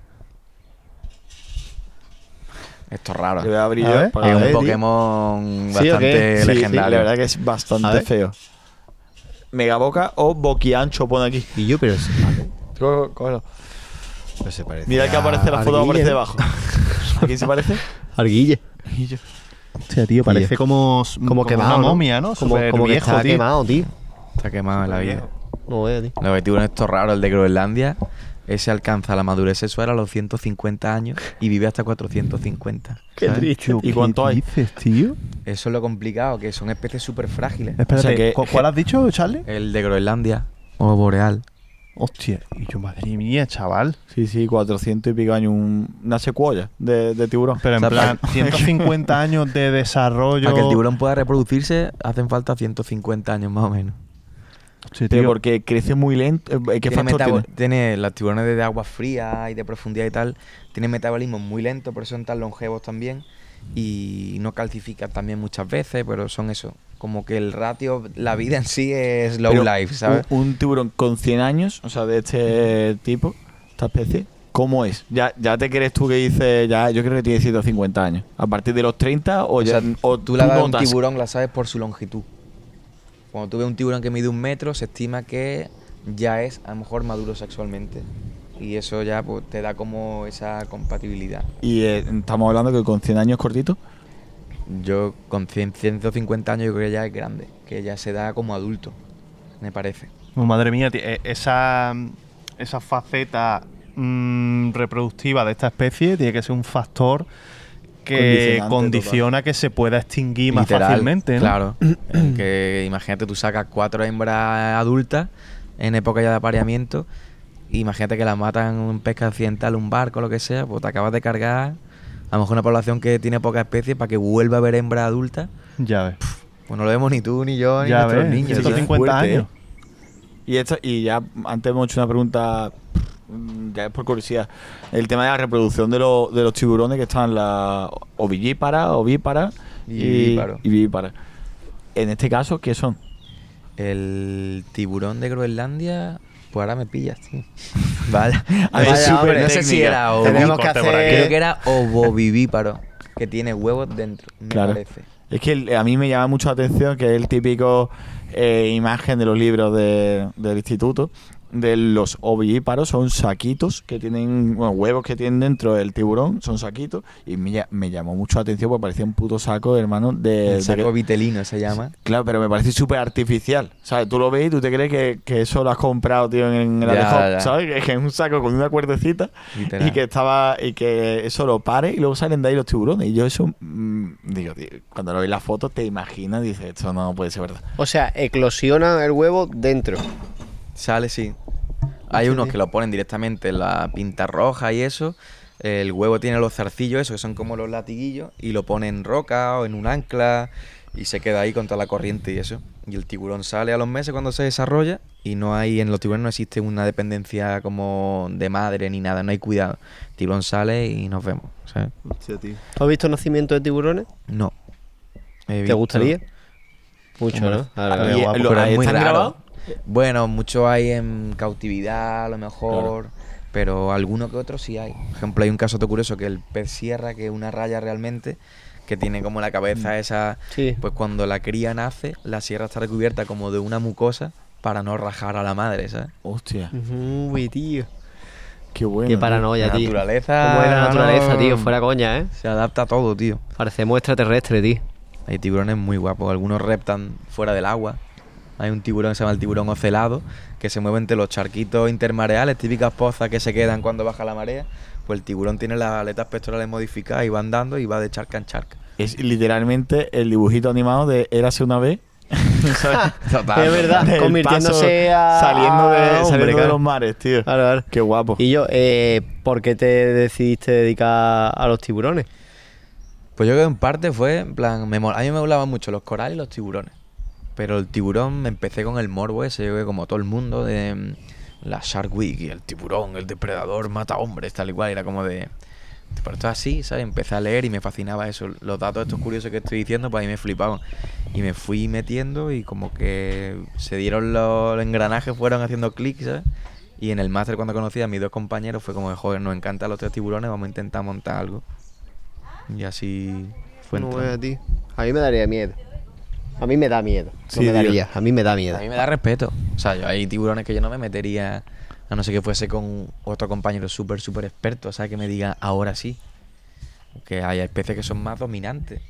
C: Esto es raro. Yo ¿eh? voy a abrir yo Es un Pokémon bastante legendario. la verdad que es bastante feo. feo. Megaboca o boquiancho pone aquí. Y pero. es. cógelo. Mira que aparece la foto, aparece debajo. ¿A quién se parece?
A: Arguille.
B: Hostia, tío, parece como, como, quemado, momia, ¿no? Como,
A: como viejo, está quemado, tío. Está quemado en la vida.
D: No
A: tiburones esto raro, el de Groenlandia. Ese alcanza la madurez sexual a los 150 años y vive hasta 450. Qué tricho ¿Y cuánto hay? dices, tío? Eso es lo complicado, que son especies súper frágiles.
B: Espérate, ¿cuál has
C: dicho, Charlie? El de Groenlandia o boreal. Hostia, madre mía, chaval. Sí, sí, 400 y pico años, una secuoya de, tiburón. Pero en plan, 150
A: años de desarrollo. Para que el tiburón pueda reproducirse, hacen falta 150 años más o menos. Sí, porque crece muy lento. Eh, tiene tiene? Las tiburones de agua fría y de profundidad y tal, tiene metabolismo muy lento, por eso son tan longevos también. Y no calcifican también muchas veces, pero son eso. Como que el
C: ratio, la vida en sí es low life, ¿sabes? Un, tiburón con 100 años, o sea, de este tipo, esta especie, ¿cómo es? Ya, ya te crees tú que dices, ya, yo creo que tiene 150 años. A partir de los 30 o, tú, la un tiburón la sabes por su longitud.
A: Cuando tú ves un tiburón que mide un metro, se estima que ya es a lo mejor maduro sexualmente. Y eso ya pues, te da como esa compatibilidad.
C: ¿Y eh, estamos hablando que con 100 años cortito? Yo con 150 años yo creo que ya es grande,
A: que ya se da como adulto, me parece.
B: Oh, madre mía, e, esa, esa faceta mm, reproductiva de esta especie tiene que ser un factor que condiciona
A: que se pueda extinguir más fácilmente. Claro. imagínate, tú sacas cuatro hembras adultas en época ya de apareamiento. Imagínate que las matan Un pesca accidental, un barco, lo que sea, pues te acabas de cargar a lo mejor una población que tiene poca especie para que vuelva a haber hembras adultas.
C: Ya ves. pues no lo vemos ni tú, ni yo,
B: ni ya nuestros ves. niños. ¿eh? años.
C: Y, esto, y ya antes hemos hecho una pregunta Mm, ya es por curiosidad, el tema de la reproducción de, de los tiburones que están la ovípara, ovípara y, y vivípara. En este caso, ¿qué son? El tiburón de Groenlandia pues ahora me pillas, tío. Vale. A ver, no sé si era Creo que era ovovivíparo, que tiene huevos dentro, me parece. Es que a mí me llama mucho la atención que es el típico eh, imagen de los libros del instituto, de los ovíparos son saquitos que tienen, huevos que tienen dentro del tiburón, son saquitos, y me, me llamó mucho la atención porque parecía un puto saco, hermano, de... El saco vitelino se llama. Claro, pero me parece súper artificial, O sea Tú lo ves y tú te crees que, eso lo has comprado, tío, en, el ya ¿sabes? Que es un saco con una cuerdecita y que estaba, y que eso lo pare y luego salen de ahí los tiburones. Y yo eso, mm, digo, cuando lo ves la foto te imaginas, Y dices, esto no puede ser verdad. O sea, eclosiona el huevo dentro. Sale, sí. Hay unos
A: que lo ponen directamente en la pinta roja y eso. El huevo tiene los zarcillos, eso que son como los latiguillos, y lo ponen en roca o en un ancla y se queda ahí contra la corriente y eso. Y el tiburón sale a los meses cuando se desarrolla y no hay, en los tiburones no existe una dependencia como de madre ni nada, no hay cuidado. El tiburón sale y nos vemos.
D: ¿Has visto nacimiento de tiburones? No. ¿Te gustaría? Mucho, ¿no? ¿Están grabados?
A: Bueno, mucho hay en cautividad, a lo mejor. Pero alguno que otro sí hay. Por ejemplo, hay un caso curioso que el pez sierra, que es una raya realmente, que tiene como la cabeza mm. esa. Pues cuando la cría nace, la sierra está recubierta como de una mucosa para no rajar a la madre, ¿sabes? Hostia.
D: Uy, tío. Qué bueno. Qué paranoia, tío. naturaleza. Buena naturaleza, tío. Fuera
A: coña, ¿eh? Se adapta a todo, tío. Parece muestra tío. Hay tiburones muy guapos. Algunos reptan fuera del agua. Hay un tiburón que se llama el tiburón ocelado, que se mueve entre los charquitos intermareales, típicas pozas que se quedan cuando baja la marea. Pues el tiburón tiene las aletas pectorales modificadas y va
C: andando y va de charca en charca. Es literalmente el dibujito animado de Érase una vez. es verdad, convirtiéndose a. Saliendo, de, los mares, tío.
D: Qué guapo. Y yo, eh, ¿por qué te decidiste dedicar a los tiburones? Pues yo creo que en parte fue, en plan, a mí me hablaban mucho los corales y los tiburones.
A: Pero el tiburón, empecé con el morbo ese, yo como todo el mundo, de mm, la Shark Week y el tiburón, el depredador, mata hombres, tal y cual, era como de... Pero esto así, ¿sabes? Empecé a leer y me fascinaba eso. Los datos estos curiosos que estoy diciendo, pues ahí me flipaban. Y me fui metiendo y como que se dieron los engranajes, fueron haciendo clics ¿sabes? Y en el máster cuando conocí a mis dos compañeros fue como de, joder, nos encantan los tres tiburones, vamos a intentar montar algo. Y así fue. No a
D: ti. A mí me daría miedo. A mí me da miedo. No me daría.
A: A mí me da miedo. A mí me da respeto. O sea, hay tiburones que yo no me metería, a no ser que fuese con otro compañero súper, súper experto, o sea, que me diga ahora sí. Que hay especies que son más dominantes.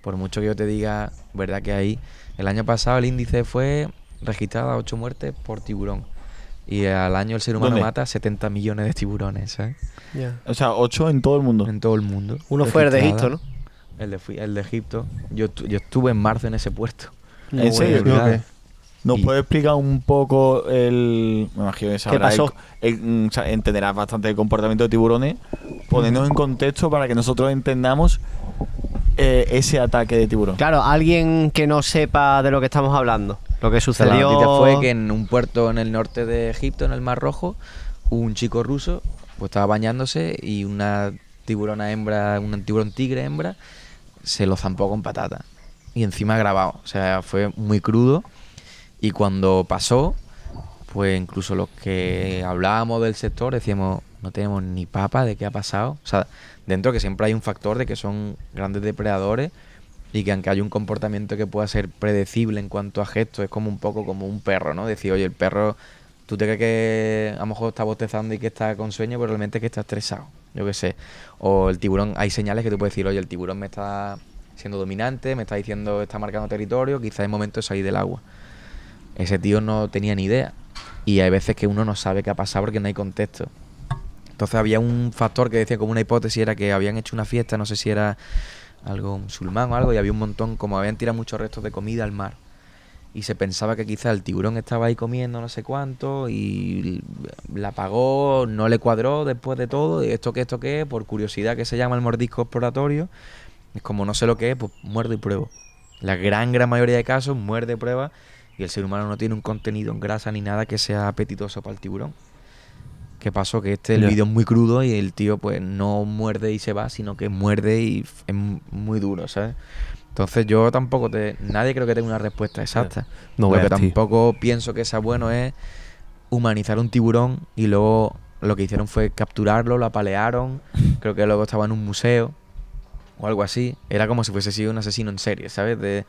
A: Por mucho que yo te diga, ¿verdad que ahí? El año pasado el índice fue registrada 8 muertes por tiburón. Y al año el ser humano mata 70 millones de tiburones, ¿sabes?
C: O sea, 8 en todo el mundo. En todo el mundo. Uno fue el
A: de Egipto, ¿no? el de, Egipto, yo, yo estuve en marzo en ese puerto. ¿En
C: serio? ¿Nos puede explicar un poco el. Me imagino que ¿Qué pasó? Mm, entenderás bastante el comportamiento de tiburones. Ponernos en contexto para que nosotros entendamos eh, ese ataque de tiburón. Claro, alguien que no sepa de lo que estamos
D: hablando. Lo que sucedió. fue que en un puerto en el norte de Egipto, en el Mar Rojo,
A: un chico ruso pues estaba bañándose y una tiburona hembra, un tiburón tigre hembra se lo zampó con patata. Y encima grabado. O sea, fue muy crudo. Y cuando pasó, pues incluso los que hablábamos del sector decíamos, no tenemos ni papa de qué ha pasado. O sea, dentro que siempre hay un factor de que son grandes depredadores y que aunque hay un comportamiento que pueda ser predecible en cuanto a gestos, es como un poco como un perro, ¿no? Decir, oye, el perro, tú te crees que a lo mejor está bostezando y que está con sueño, pero realmente es que está estresado yo qué sé. O el tiburón, hay señales que tú puedes decir, oye, el tiburón me está siendo dominante, me está diciendo, está marcando territorio, quizás es momento de salir del agua. Ese tío no tenía ni idea. Y hay veces que uno no sabe qué ha pasado porque no hay contexto. Entonces había un factor que decía como una hipótesis, era que habían hecho una fiesta, no sé si era algo musulmán o algo, y había un montón, como habían tirado muchos restos de comida al mar y se pensaba que quizá el tiburón estaba ahí comiendo no sé cuánto y la pagó, no le cuadró después de todo, y esto que esto que es, por curiosidad que se llama el mordisco exploratorio, es como no sé lo que es, pues muerde y prueba. La gran, gran mayoría de casos muerde, prueba y el ser humano no tiene un contenido en grasa ni nada que sea apetitoso para el tiburón. ¿Qué pasó? Que este el vídeo es muy crudo y el tío pues no muerde y se va, sino que muerde y es muy duro, ¿sabes? Entonces yo tampoco te... Nadie creo que tenga una respuesta exacta. No, Lo tampoco pienso que sea bueno es humanizar un tiburón y luego lo que hicieron fue capturarlo, lo apalearon, creo que luego estaba en un museo o algo así. Era como si fuese sido un asesino en serie, ¿sabes? De,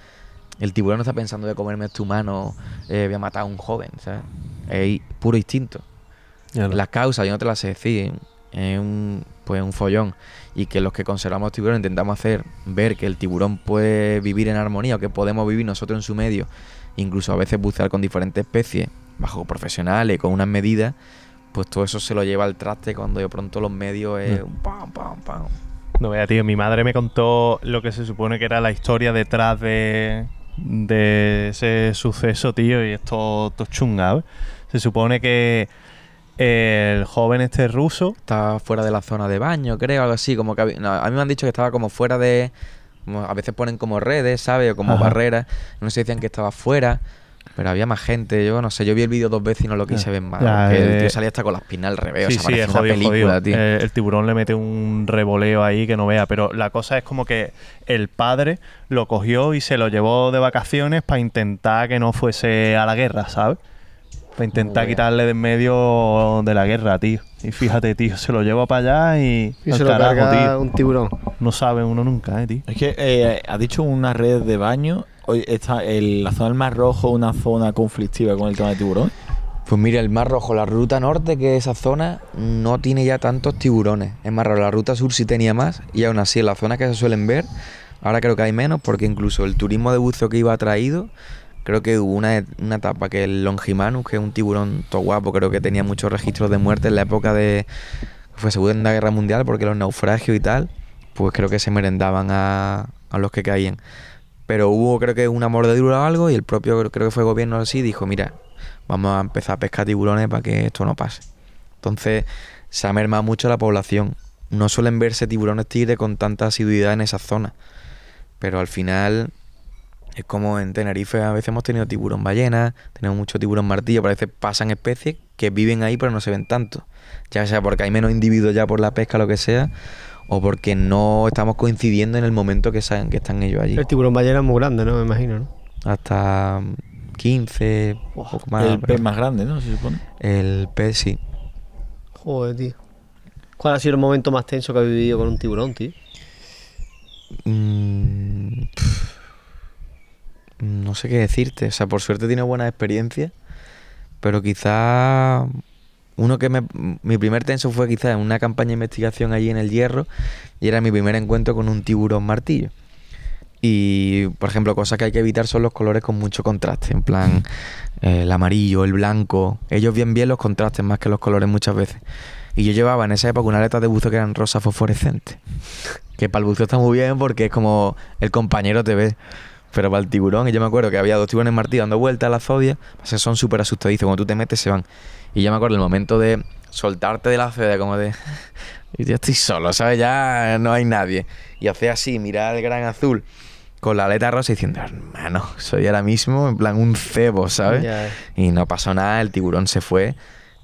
A: el tiburón está pensando de comerme tu este mano, eh, voy a matar a un joven, ¿sabes? Es puro instinto. Las causas yo no te las sé decir es un, pues un follón y que los que conservamos tiburones intentamos hacer ver que el tiburón puede vivir en armonía o que podemos vivir nosotros en su medio, incluso a veces bucear con diferentes especies, bajo profesionales, con unas medidas, pues todo eso se lo lleva al traste cuando de pronto los medios es mm. pam, pam,
B: pam. No vea, tío, mi madre me contó lo que se supone que era la historia detrás de, de ese suceso, tío, y esto, esto chunga, ¿eh? Se supone que el
A: joven este ruso. Está fuera de la zona de baño, creo, algo así. Como que, a mí me han dicho que estaba como fuera de. a veces ponen como redes, ¿sabes? O como barreras. No sé si decían que estaba fuera. Pero había más gente, yo no sé, yo vi el vídeo dos veces y no lo quise ver más. el tío eh, salía hasta con la espina al revés, sí, sí, jodido, película, eh,
B: el tiburón le mete un revoleo ahí que no vea, pero la cosa es como que el padre lo cogió y se lo llevó de vacaciones para intentar que no fuese a la guerra, ¿sabes? para intentar quitarle de en medio de la guerra,
C: tío. Y fíjate, tío, se lo lleva para allá y, se lo tío. un tiburón. No sabe uno nunca, eh, tío. Es que eh, ha dicho una red de baño. Hoy está la zona del Mar Rojo, una zona conflictiva con el tema de tiburón. Pues mira, el Mar Rojo, la ruta norte, que es esa
A: zona no tiene ya tantos tiburones. Es más raro, la ruta sur sí tenía más y aún así en la zona que se suelen ver, ahora creo que hay menos porque incluso el turismo de buzo que iba traído Creo que hubo una, etapa que el Longimanus, que es un tiburón todo guapo, creo que tenía muchos registros de muerte en la época de. Fue Segunda Guerra Mundial, porque los naufragios y tal, pues creo que se merendaban a, a los que caían. Pero hubo, creo que, una mordedura o algo, y el propio, creo que fue gobierno así, dijo: Mira, vamos a empezar a pescar tiburones para que esto no pase. Entonces, se ha mermado mucho la población. No suelen verse tiburones tigre con tanta asiduidad en esa zona. Pero al final es como en Tenerife a veces hemos tenido tiburón ballena, tenemos mucho tiburón martillo, parece a pasan especies que viven ahí pero no se ven tanto. Ya sea porque hay menos individuos ya por la pesca, lo que sea, o porque no estamos coincidiendo en el momento que, saben que están ellos allí. El
D: tiburón ballena es muy grande, ¿no? Me imagino, ¿no?
A: Hasta 15, mm, más. El pez
C: más grande, ¿no? Se supone.
A: El pez, sí.
C: Joder,
D: tío. ¿Cuál ha sido el momento más tenso que has vivido con un tiburón, tío?
A: mmm no sé qué decirte. O sea, por suerte tiene buena experiencia, pero quizá uno que me, mi primer tenso fue quizá en una campaña de investigación allí en el Hierro y era mi primer encuentro con un tiburón martillo. Y, por ejemplo, cosas que hay que evitar son los colores con mucho contraste, en plan mm. eh, el amarillo, el blanco. Ellos bien bien los contrastes más que los colores muchas veces. Y yo llevaba en esa época una aleta de buzo que eran rosa fosforescente. Que para el buzo está muy bien porque es como el compañero te ve. Pero va el tiburón, y yo me acuerdo que había dos tiburones martí dando vueltas a la zodia, son súper asustadizos, cuando tú te metes se van. Y yo me acuerdo el momento de soltarte de la zodia, como de... yo estoy solo, ¿sabes? Ya no hay nadie. Y hacía así, mirar el gran azul con la aleta rosa diciendo, hermano, soy ahora mismo en plan un cebo, ¿sabes? Y no pasó nada, el tiburón se fue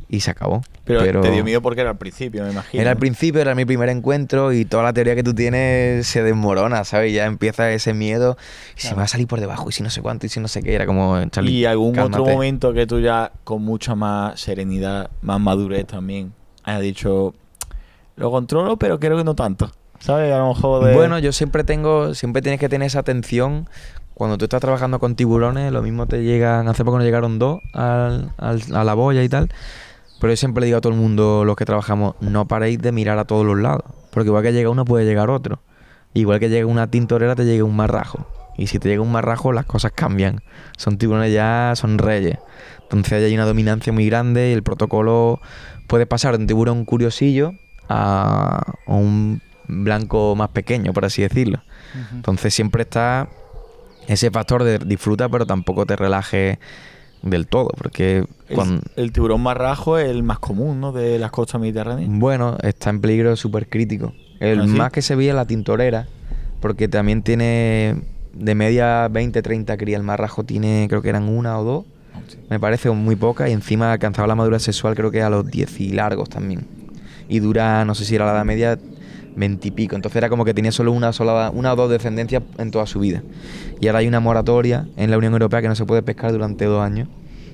A: y se acabó. Pero, te dio
C: miedo porque era al principio, me imagino. Era al
A: principio, era mi primer encuentro y toda la teoría que tú tienes se desmorona, ¿sabes? Ya empieza ese miedo y si me va a salir por debajo y si no sé cuánto y si no sé qué, era como... y algún otro momento
C: que tú ya con mucha más serenidad, más madurez también, has dicho, lo controlo, pero creo que no tanto. ¿Sabes? A lo mejor de... Bueno,
A: yo siempre tengo, siempre tienes que tener esa atención. Cuando tú estás trabajando con tiburones, lo mismo te llegan, hace poco nos llegaron dos al, a la boya y tal. Pero yo siempre digo a todo el mundo, los que trabajamos, no paréis de mirar a todos los lados. Porque igual que llega uno, puede llegar otro. Igual que llega una tintorera, te llega un marrajo. Y si te llega un marrajo, las cosas cambian. Son tiburones ya, son reyes. Entonces ahí hay una dominancia muy grande y el protocolo puede pasar de un tiburón curiosillo a un blanco más pequeño, por así decirlo. Entonces siempre está ese factor de disfruta, pero tampoco te relajes del todo, porque...
C: El, tiburón marrajo es el más común, ¿no? De las costas mediterráneas.
A: Bueno, está en peligro súper crítico. El ¿Ah, más
C: que se veía la tintorera,
A: porque también tiene de media 20, 30 crías. El marrajo tiene, creo que eran una o dos, ah, me parece muy poca, y encima alcanzaba la madura sexual creo que a los 10 y largos también. Y dura, no sé si era la edad media, veintipico. Entonces era como que tenía solo una sola, una o dos descendencias en toda su vida. Y ahora hay una moratoria en la Unión Europea que no se puede pescar durante dos años.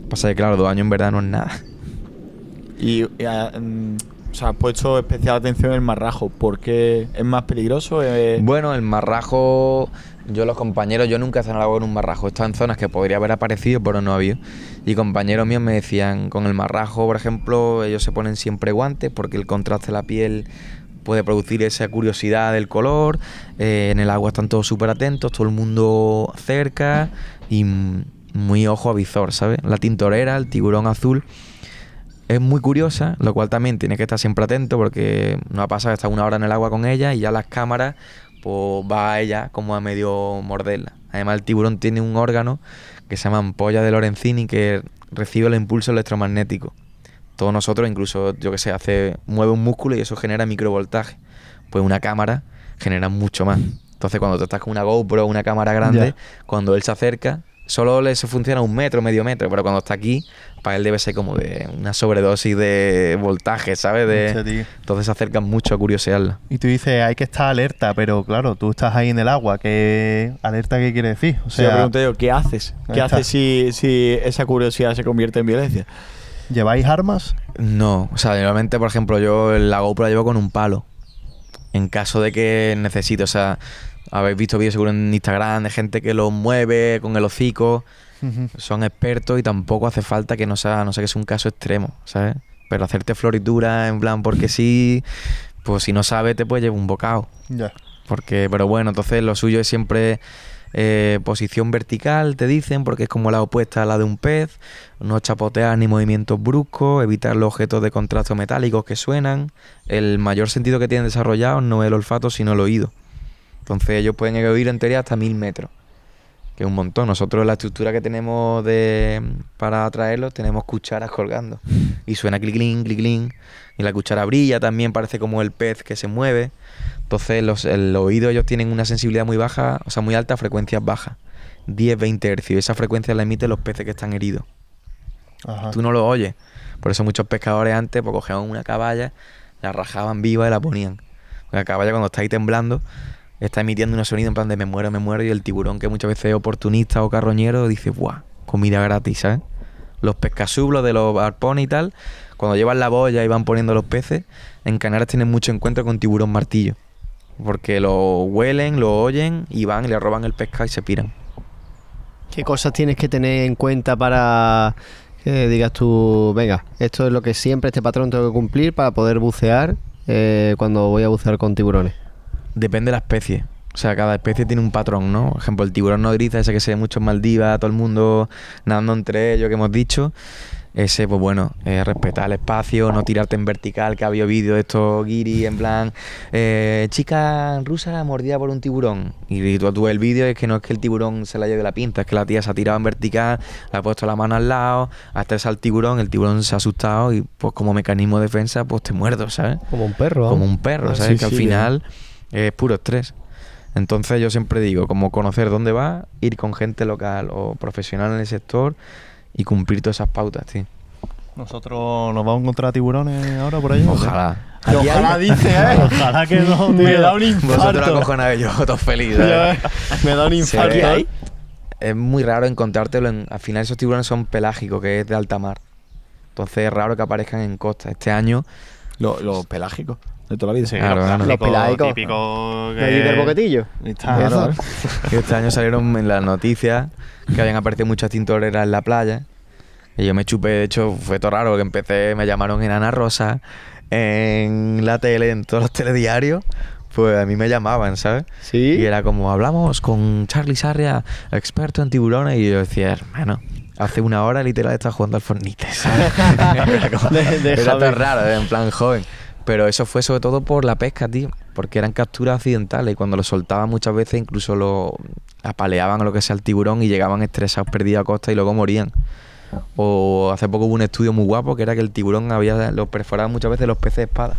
A: Pasa
C: que, claro, dos años en verdad no es nada. Y, eh, mm, has puesto especial atención en el marrajo. ¿Por es más peligroso? Eh, bueno,
A: el marrajo. Yo, los compañeros, yo nunca he cenado en un marrajo. están en zonas que podría haber aparecido, pero no ha habido. Y compañeros míos me decían, con el marrajo, por ejemplo, ellos se ponen siempre guantes porque el contraste de la piel puede producir esa curiosidad del color. Eh, en el agua están todos súper atentos, todo el mundo cerca y muy ojo visor, ¿sabes? La tintorera, el tiburón azul. Es muy curiosa, lo cual también tiene que estar siempre atento porque no ha pasado hasta una hora en el agua con ella y ya las cámaras, pues va a ella como a medio morderla. Además, el tiburón tiene un órgano que se llama ampolla de Lorenzini que recibe el impulso electromagnético todos nosotros, incluso yo que sé, hace, mueve un músculo y eso genera microvoltaje. Pues una cámara genera mucho más. Entonces, cuando tú estás con una GoPro, una cámara grande, cuando él se acerca, solo le funciona un metro, medio metro, pero cuando está aquí, para él debe ser como de una sobredosis de voltaje, ¿sabes? De, entonces se acerca mucho a curiosearla. Y tú dices, hay que estar alerta, pero claro,
B: tú
C: estás ahí en el agua, ¿qué
B: alerta qué quiere decir? O sea, yo pregunto
C: yo,
A: ¿qué haces?
B: ¿Qué haces
C: si, si esa curiosidad se convierte en violencia? ¿Lleváis armas?
A: No, o sea, normalmente, por ejemplo, yo la GoPro la llevo con un palo. En caso de que necesite, o sea, habéis visto vídeos seguro en Instagram de gente que lo mueve con el hocico. Son expertos y tampoco hace falta que no sea, no sé que es un caso extremo, ¿sabes? Pero hacerte floritura en plan porque sí, pues si no sabe te puedes llevar un bocado. Ya. Porque, pero bueno, entonces lo suyo es siempre eh, posición vertical, te dicen, porque es como la opuesta a la de un pez, no chapotear ni movimientos bruscos, evitar los objetos de contraste metálicos que suenan. El mayor sentido que tienen desarrollado no es el olfato, sino el oído. Entonces ellos pueden oír en teoría hasta mil metros que es un montón. Nosotros la estructura que tenemos de, para atraerlos, tenemos cucharas colgando. Y suena clic clic. Y la cuchara brilla también, parece como el pez que se mueve. Entonces los, el oído ellos tienen una sensibilidad muy baja, o sea, muy alta, frecuencias bajas. 10, 20 Hz. Esa frecuencia la emiten los peces que están heridos. Tú no lo oyes. Por eso muchos pescadores antes pues, cogían una caballa, la rajaban viva y la ponían. La caballa cuando está ahí temblando está emitiendo un sonido en plan de me muero, me muero, y el tiburón que muchas veces es oportunista o carroñero dice, ¡buah! Comida gratis, ¿sabes? Los pescasublos de los arpones y tal, cuando llevan la boya y van poniendo los peces, en Canarias tienen mucho encuentro con tiburón martillo. Porque lo huelen, lo oyen y van y le roban el pescado y se piran.
D: ¿Qué cosas tienes que tener en cuenta para que digas tú, venga, esto es lo que siempre este patrón tengo que cumplir para poder bucear eh, cuando voy a bucear con tiburones? depende de la especie.
A: O sea, cada especie tiene un patrón, ¿no? Por ejemplo, el tiburón nodriza, ese que se ve mucho en Maldivas, todo el mundo nadando entre ellos, que hemos dicho. Ese, pues bueno, respetar el espacio, no tirarte en vertical, que había vídeos de estos guiri, en plan, eh, chica rusa mordida por un tiburón. Y tú, ves el vídeo, es que no es que el tiburón se la lleve la pinta, es que la tía se ha tirado en vertical, le ha puesto la mano al lado, hasta al tiburón, el tiburón se ha asustado y pues como mecanismo de defensa, pues te muerdo, ¿sabes? Como un perro. Como un perro, ah, ¿sabes? que al final es puro estrés. Entonces yo siempre digo, como conocer dónde va ir con gente local o profesional en el sector y cumplir todas esas pautas, tío.
B: ¿Nosotros nos vamos a encontrar tiburones ahora por
A: ahí? Ojalá. Ojalá dice, ¿eh? Ojalá que no. Me, da un infarto. Vosotros yo, todos felices. ¿eh? me da un infarto. Es muy raro encontrártelo. al final esos tiburones son pelágicos, que es de alta mar. Entonces es raro que aparezcan en costa. Este año... ¿Los pelágicos? de toda la vida. Sí, claro, los,
D: Típico, boquetillo.
B: este
A: año salieron en las noticias que habían aparecido muchas tintoreras en la playa. Y yo me chupé, de hecho, fue todo raro, que empecé, me llamaron en Ana Rosa, en la tele, en todos los telediarios, pues a mí me llamaban, ¿sabes? Sí. Y era como, hablamos con Charlie Sarria, experto en tiburones, y yo decía, hermano, hace una hora literal estaba jugando al Fornites ¿sabes? era, todo raro, ¿eh? en plan joven. Pero eso fue sobre todo por la pesca, tío, porque eran capturas accidentales y cuando lo soltaban muchas veces incluso lo apaleaban a lo que sea el tiburón y llegaban estresados perdidos a costa y luego morían. O hace poco hubo un estudio muy guapo que era que el tiburón había los perforado muchas veces los peces de espada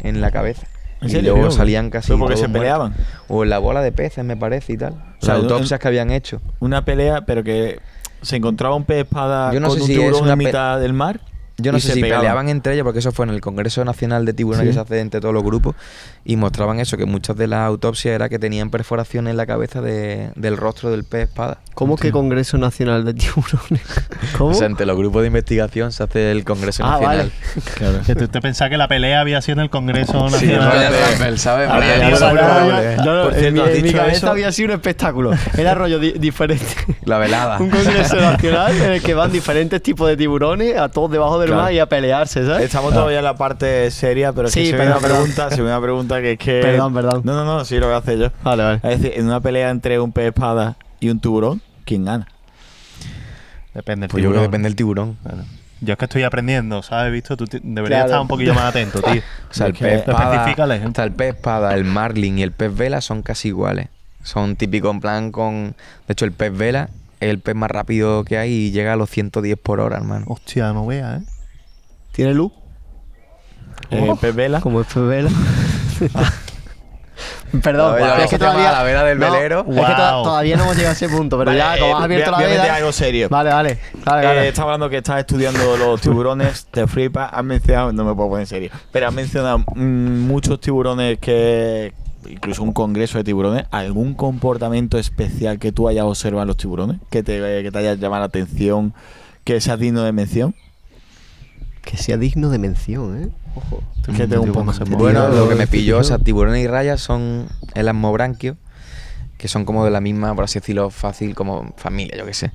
A: en la cabeza. Y luego salían casi. porque se peleaban. O
C: en la bola de peces, me parece, y tal. O sea, autopsias que habían hecho. Una pelea, pero que se encontraba un pez de espada con un tiburón una mitad del mar. Yo no sé si peleaban entre ellos, porque eso fue en
A: el Congreso Nacional de Tiburones que se hace entre todos los grupos, y mostraban eso, que muchas de las autopsias era que tenían
D: perforaciones en la cabeza del
A: rostro del pez espada. ¿Cómo que
D: Congreso Nacional de
A: Tiburones? ¿Cómo? O sea, entre los grupos de investigación se hace el Congreso ah, Nacional. Vale.
B: Claro. Que que la pelea había sido en el Congreso Nacional. Sí, No, cierto, mi cabeza
D: había sido un espectáculo. Era rollo diferente. La velada. Un Congreso Nacional en el que van diferentes tipos de tiburones a todos debajo de y a pelearse, ¿sabes? Estamos todavía en la
C: parte seria, pero si se una pregunta, da una pregunta que es que. Perdón, perdón. No, no, no, sí lo voy a yo. Vale, vale. Es decir, en una pelea entre un pez espada y un tiburón, ¿quién gana? Depende del pues Yo creo que depende del tiburón. Yo es que estoy aprendiendo, ¿sabes? Visto, tú deberías estar un
B: poquillo más atento, tío. o sea, el pez, espada,
A: el pez el marlin y el pez vela son casi iguales. Son típicos en plan con... De hecho, el pez vela es el pez más rápido que hay y llega a los 110 por hora, hermano.
B: Hostia, no vea, ¿eh? ¿Tiene luz? Eh, oh.
D: Como es pez vela. Perdón, es que todavía. La vela del velero. que todavía no hemos llegado a ese punto, pero ya, como has eh, abierto voy la vela. algo serio. Vale,
C: vale. vale, eh, hablando que estás estudiando los tiburones, te flipas. Has mencionado, no me puedo poner en serio, pero has mencionado mm, muchos tiburones que. Incluso un congreso de tiburones. ¿Algún comportamiento especial que tú hayas observado en los tiburones? Que te, eh, que te haya llamado la atención, que sea digno de mención que sea digno de mención, ¿eh? Ojo. bueno, lo que me pilló, o sea,
A: tiburones y rayas son el asmobranquio, que son como de la misma, por así decirlo, fácil, como familia, yo qué sé.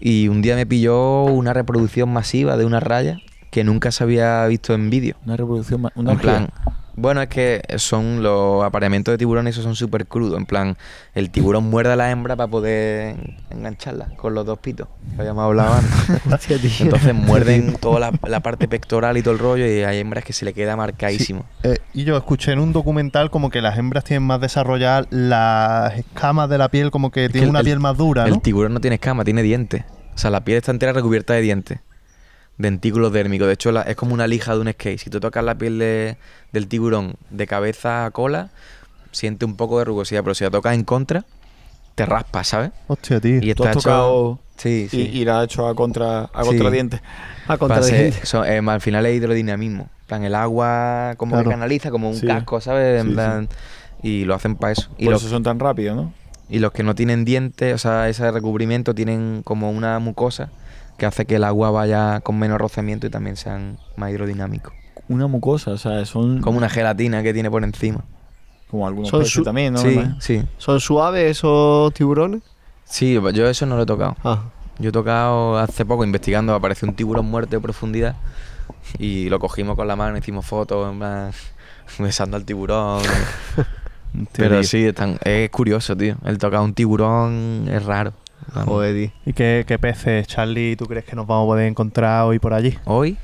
A: Y un día me pilló una reproducción masiva de una raya que nunca se había visto en vídeo. Una
C: reproducción, una plan,
A: bueno, es que son los apareamientos de tiburones, esos son súper crudos. En plan, el tiburón muerde a la hembra para poder engancharla con los dos pitos, que habíamos hablado antes. Entonces muerden toda la, parte pectoral y todo el rollo, y hay hembras que se le queda marcadísimo.
B: Eh, y yo escuché en un documental como que las hembras tienen más desarrolladas
A: las escamas de la piel, como que tiene una piel más dura. El tiburón no tiene escama, tiene dientes. O sea, la piel está entera recubierta de dientes dentículos dérmicos. De hecho, es como una lija de un skate. Si tú tocas la piel del tiburón de cabeza a cola, siente un poco de rugosidad, pero si la tocas en contra, te raspa, ¿sabes?
B: Hostia, tío. Y está tocado...
A: Y, la ha hecho a contra a contradiente. A eh, al final es hidrodinamismo. plan, el agua como que canaliza, como un casco, ¿sabes? y lo hacen para eso. y eso son tan rápidos, ¿no? Y los que no tienen dientes, o sea, ese recubrimiento tienen como una mucosa que hace que el agua vaya con menos roceamiento y también sean más hidrodinámicos.
C: Una mucosa, o sea, son... Como una
A: gelatina que tiene por encima.
C: Como algunos son también, ¿no? Sí,
A: ¿Son suaves esos tiburones? Sí, yo eso no lo he tocado. Ah. Yo he tocado hace poco investigando, apareció un tiburón muerto de profundidad y lo cogimos con la mano, hicimos fotos, en besando al tiburón. Pero sí, es, es curioso, tío. El tocar un tiburón es raro. ¿Y qué, peces,
B: Charlie, tú crees que nos vamos a poder encontrar hoy por allí? Hoy,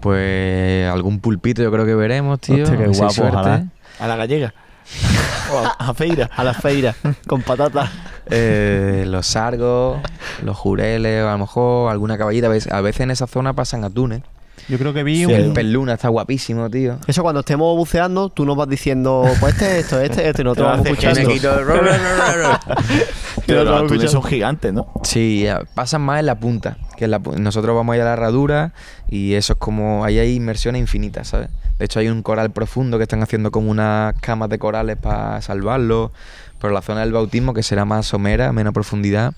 B: pues algún
A: pulpito yo creo que veremos,
B: tío. qué guapo,
C: A la gallega. a, feira. A la feira, con patatas.
A: Eh, los sargos, los jureles, a lo mejor alguna caballita. A veces en esa zona pasan atunes. Yo creo que vi un... El perluna está guapísimo,
D: tío. Eso cuando estemos buceando, tú nos vas diciendo, pues este, esto, este, este, y nosotros vamos escuchando.
A: Pero los atunes son gigantes, ¿no? Sí, eh, pasan más en la punta. que Nosotros vamos a a la herradura y eso es como... Ahí hay inmersiones infinitas, ¿sabes? De hecho, hay un coral profundo que están haciendo como unas camas de corales para salvarlo. Pero la zona del bautismo, que será más somera, menos profundidad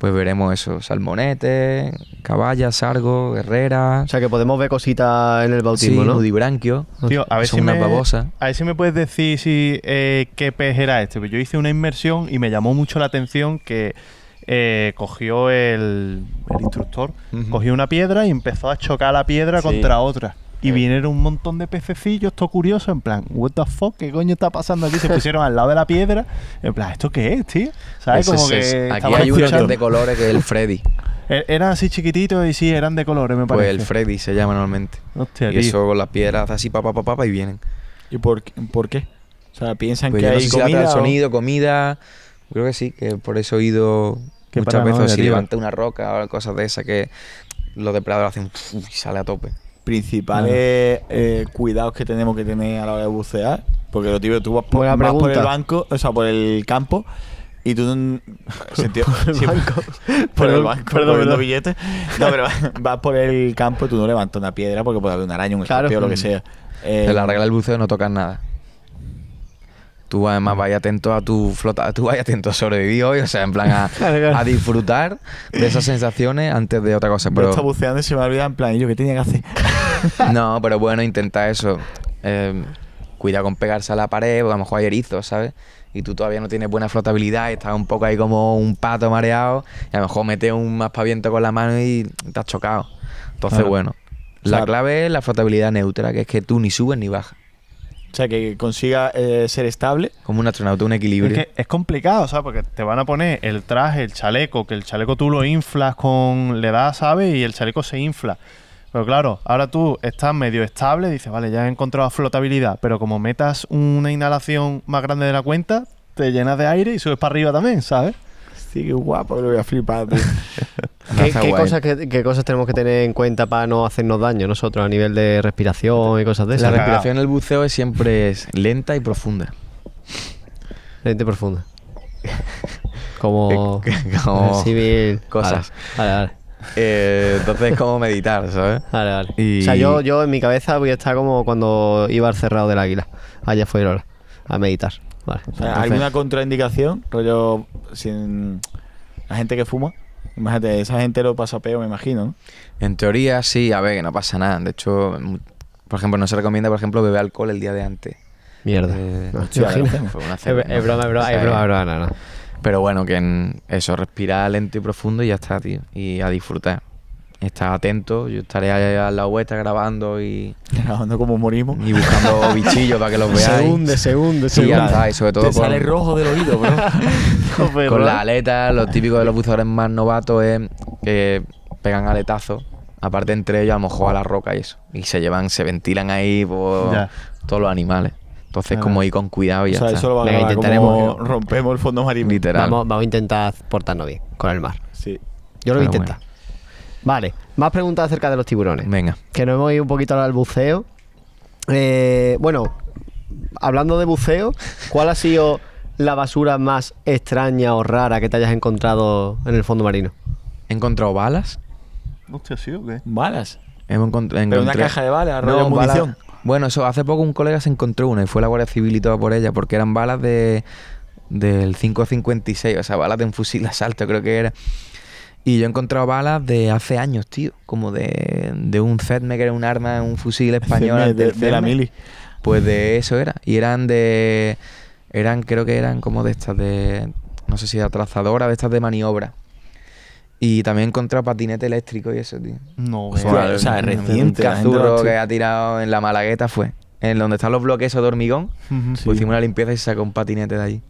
A: pues veremos eso, salmonete, caballas, sargo, guerrera. O sea, que podemos ver cositas en el bautismo, sí, ¿no? Tío, a ver si una me, A
B: ver si me puedes decir si, eh, qué pez era este. Pues yo hice una inmersión y me llamó mucho la atención que eh, cogió el, instructor, cogió una piedra y empezó a chocar la piedra contra otra. Y eh. vinieron un montón de pececillos, todo curioso, en plan, ¿what the fuck? ¿Qué coño está pasando aquí? Se pusieron al lado de la piedra, en plan, ¿esto qué es, tío? ¿Sabes? Como que. Aquí hay uno que de colores que es el Freddy. Er, eran así chiquititos y sí, eran de colores, me parece. Pues el
A: Freddy se llama normalmente. Hostia, y eso con las piedras, así, papá, papá, pa y vienen. ¿Y por,
C: qué?
A: O sea, piensan pues que comida. Si sonido, comida. Creo que sí, que por eso he oído que muchas veces se una roca o cosas de esas que los depredadores hacen y sale a tope principales
C: eh, cuidados que tenemos que tener a la hora de bucear? Porque lo tío, tú vas por, el banco, o sea, por el campo. Y tú. Sentido, por el banco. Por el banco, billetes. No, pero vas por el campo y tú no levantas una piedra porque puede haber una araña, un claro, o lo que mm. sea. Eh, en la regla del buceo no tocas nada. Tú además vaya atento
A: a tu flota, tú vaya atento a sobrevivir hoy, o sea, en plan a, disfrutar de esas sensaciones antes de otra cosa. Pero está buceando y se me olvida en plan, ¿y yo qué tenía que hacer? no, pero bueno, intenta eso. Eh, con pegarse a la pared, porque a lo mejor hay erizos, ¿sabes? Y tú todavía no tienes buena flotabilidad, y estás un poco ahí como un pato mareado, y a lo mejor metes un más paviento con la mano y te has chocado. Entonces, bueno, la clave es la flotabilidad neutra, que es que tú ni subes ni bajas. O sea, que consiga eh, ser estable. Como un astronauta, un
B: equilibrio. Es, complicado, ¿sabes? Porque te van a poner el traje, el chaleco, que el chaleco tú lo inflas con. le das, ¿sabes? Y el chaleco se infla. Pero claro, ahora tú estás medio estable, dices, vale, ya he encontrado flotabilidad, pero como metas una inhalación más grande de la cuenta, te llenas de aire y subes para arriba también, ¿sabes? qué guapo, lo voy a flipar.
D: ¿Qué, cosas, tenemos que tener en cuenta para no hacernos daño nosotros a nivel de respiración y cosas de esas? La respiración en el buceo
A: es siempre es lenta y profunda.
D: Lenta y profunda. Como, como civil. Cosas. Vale,
A: vale. Eh, entonces como meditar, ¿sabes? Vale, vale. O sea, yo,
D: yo en mi cabeza voy a estar como cuando iba al cerrado del águila, allá afuera a meditar hay una ¿Alguna
C: contraindicación? Rollo, sin la gente que fuma. Imagínate, esa gente lo pasa peor, me imagino. En teoría, sí, a ver, que no pasa nada. De hecho, por
A: ejemplo, no se recomienda, por ejemplo, beber alcohol el día de antes.
D: Mierda. no, eh, es, broma,
A: es broma, Pero bueno, que eso, respira lento y profundo y ya está, tío. Y a disfrutar está atento, yo estaré allá a la vuelta grabando y. Grabando como morimos. Y buscando bichillos para que los veáis. Se hunde, se hunde, se Y sobre todo. Te sale rojo del oído, con las aletas, lo típico de los buzadores más novatos es que pegan aletazos. Aparte, entre ellos, a lo a la roca y eso. Y se llevan, se ventilan
D: ahí por todos los animales. Entonces, como ir con cuidado y ya. vamos intentaremos. rompemos el fondo marino. Literal. Vamos, a intentar portarnos bien con el mar. Sí. Yo lo voy a intentar. Vale, más preguntas acerca de los tiburones. Venga. Que nos hemos ido un poquito al buceo. Eh, bueno, hablando de buceo, ¿cuál ha sido la basura más extraña o rara que te hayas encontrado en el fondo marino? He encontrado balas.
C: Hostia, ¿sí o qué? ¿Balas?
D: Hemos una caja de balas, munición.
A: Bueno, eso, hace poco un colega se encontró una y fue la Guardia Civil y todo por ella, porque eran balas de del 5.56, o sea, balas de un fusil de asalto, creo que era. Y yo he encontrado balas de hace años, tío. Como de, de un Zedme, que era un arma, un fusil español. de, de, Pues de eso era. Y eran de. Eran, creo que eran como de estas de. No sé si de trazadora de estas de maniobra. Y también he encontrado patinete eléctrico y eso, tío. No, o sea, reciente. que ha tirado en la malagueta fue. En donde están los bloques de hormigón, pues hicimos una limpieza y se sacó un patinete de allí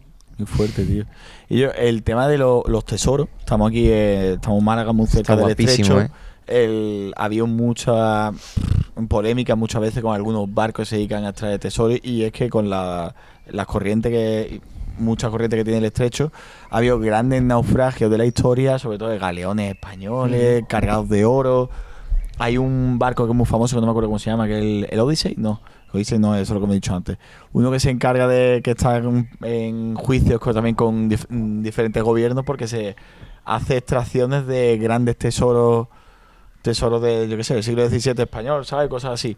C: fuerte, tío. Y yo, el tema de los tesoros, estamos aquí, eh, estamos en Málaga muy cerca del estrecho. Eh. El, había mucha polémica muchas veces con algunos barcos que se dedican a extraer tesoros y es que con las corrientes que muchas corrientes que tiene el estrecho, ha habido grandes naufragios de la historia, sobre todo de galeones españoles, mm. cargados de oro. Hay un barco que es muy famoso, que no me acuerdo cómo se llama, que es el, el no no, eso es lo que he dicho antes. Uno que se encarga de que está en, juicios también con mm, diferentes gobiernos porque se hace extracciones de grandes tesoros, tesoros de, yo qué sé, del siglo XVII español, ¿sabes? Cosas así.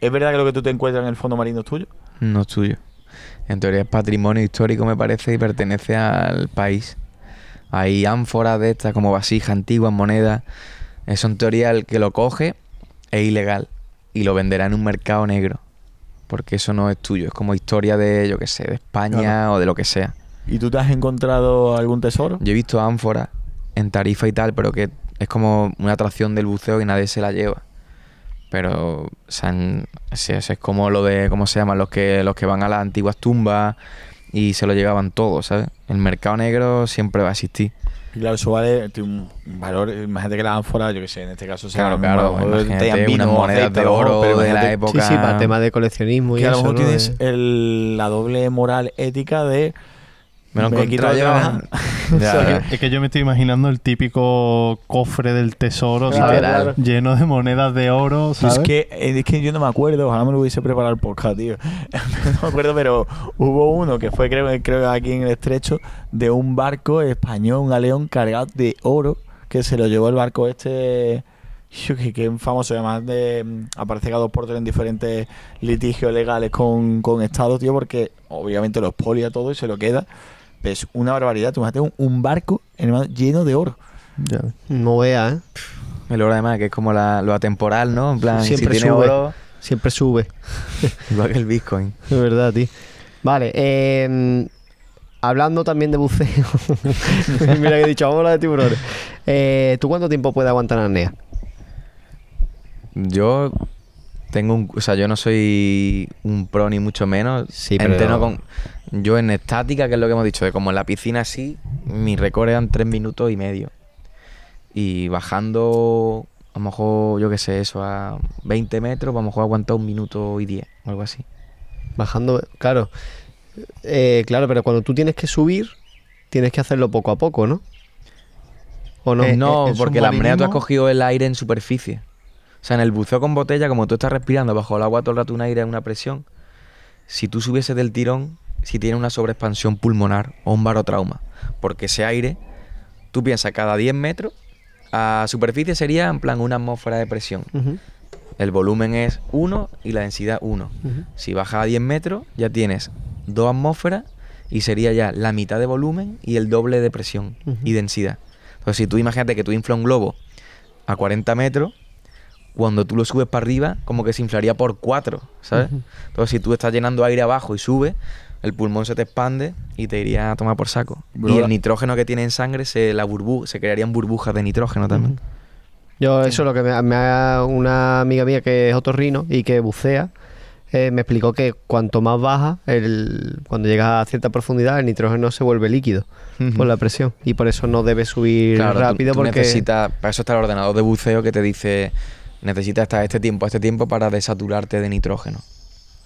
C: ¿Es verdad que lo que tú te encuentras en el fondo marino es tuyo?
A: No es tuyo. En teoría es patrimonio histórico, me parece, y pertenece al país. Hay ánforas de estas, como vasijas antiguas, monedas. Eso en teoría el que lo coge es ilegal y lo venderá en un mercado negro porque eso no es tuyo, es como historia de, yo qué sé, de España o de lo que sea. ¿Y tú te has encontrado algún tesoro? Yo he visto ánforas en Tarifa y tal, pero que es como una atracción del buceo y nadie se la lleva. Pero es, como lo de, ¿cómo se llaman? Los que, los que van a las antiguas tumbas y se lo llevaban todo, ¿sabes? El mercado negro siempre va a existir.
C: Claro, eso vale tiene un valor. Imagínate que la ánfora, yo que sé, en este caso, claro, claro, claro, imagínate vino, de oro, de la época. Sí, sí, para temas de coleccionismo y que eso. a lo mejor tienes el, la doble moral ética de me lo encontré
B: Es, que, yo me estoy imaginando el típico cofre
C: del tesoro, Lleno de monedas de oro, Es que, eh, es que yo no me acuerdo, ojalá me lo hubiese preparado por acá tío. no me acuerdo, pero hubo uno que fue, creo, creo aquí en el estrecho, de un barco español, un galeón cargado de oro, que se lo llevó el barco este que, es famoso, además de mm, aparece cada dos por en diferentes litigios legales con, con Estados, tío, porque obviamente lo expolia todo y se lo queda es una barbaridad. Tú imagínate un, un barco lleno de oro. No vea, ¿eh? El oro además que es como lo atemporal, ¿no? En plan, siempre sube. siempre sube.
D: Igual que el Bitcoin. de verdad, tío. Vale, em, hablando también de buceo. Mira que he dicho, vamos a hablar de tiburones. Eh, ¿Tú cuánto tiempo puedes aguantar apnea? Yo tengo un... O sea, yo no
A: soy un pro ni mucho menos. Sí, pero... con... Yo en estática, que es lo que hemos dicho, de como en la piscina así, mi récord eran tres minutos y medio. Y bajando, a lo mejor, yo qué sé, eso a 20 metros, pues a lo mejor un minuto
D: y diez, o algo así. Bajando, claro. Eh, claro, pero cuando tú tienes que subir, tienes que hacerlo poco a poco, ¿no? ¿O no? Eh, eh, porque la manera tú has
A: cogido el aire en superficie. O sea, en el buceo con botella, como tú estás respirando bajo el agua todo el rato un aire, en una presión, si tú subieses del tirón, si tiene una sobreexpansión pulmonar o un barotrauma, porque ese aire, tú piensas, cada 10 metros a superficie sería en plan una atmósfera de presión. El volumen es 1 y la densidad 1. Si bajas a 10 metros, ya tienes dos atmósferas y sería ya la mitad de volumen y el doble de presión y densidad. Entonces, si tú imagínate que tú inflas un globo a 40 metros, cuando tú lo subes para arriba, como que se inflaría por 4, ¿sabes? Entonces, si tú estás llenando aire abajo y subes, el pulmón se te expande y te iría a tomar por saco. y el nitrógeno que tiene en sangre, se, la burbu se crearían burbujas de nitrógeno también.
D: Yo, eso lo que me, ha una amiga mía que es otorrino y que bucea. Eh, me explicó que cuanto más baja, el, cuando llegas a cierta profundidad, el nitrógeno se vuelve líquido por la presión. Y por eso no debe subir rápido. porque necesita, para eso
A: está el ordenador de buceo que te dice, necesitas estar este tiempo, este tiempo para desaturarte de nitrógeno.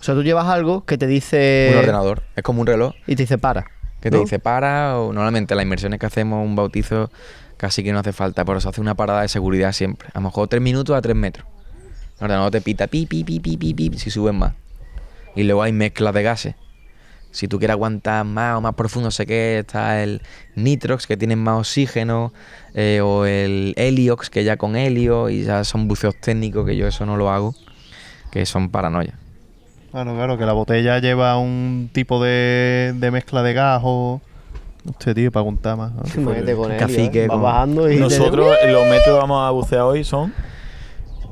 D: O sea, tú llevas algo que te dice... Un ordenador,
A: es como un reloj. Y te dice para. Que te dice para, normalmente las inmersiones que hacemos, un bautizo, casi que no hace falta, pero se hace una parada de seguridad siempre. A lo mejor tres minutos a tres metros. El ordenador te pita pi, pi, pi, pi, pi, si subes más. Y luego hay mezclas de gases. Si tú quieres aguantar más o más profundo, sé que está el nitrox, que tiene más oxígeno, eh, o el heliox, que ya con helio, y ya son buceos técnicos, que yo eso no lo hago, que son paranoia.
B: Claro, claro, que la botella lleva un tipo de, de mezcla de gas o. Usted, tío, para contar más. ¿no? mete con él, Cacique, ¿eh? Va bajando y Nosotros, te... los métodos que
C: vamos a bucear hoy son.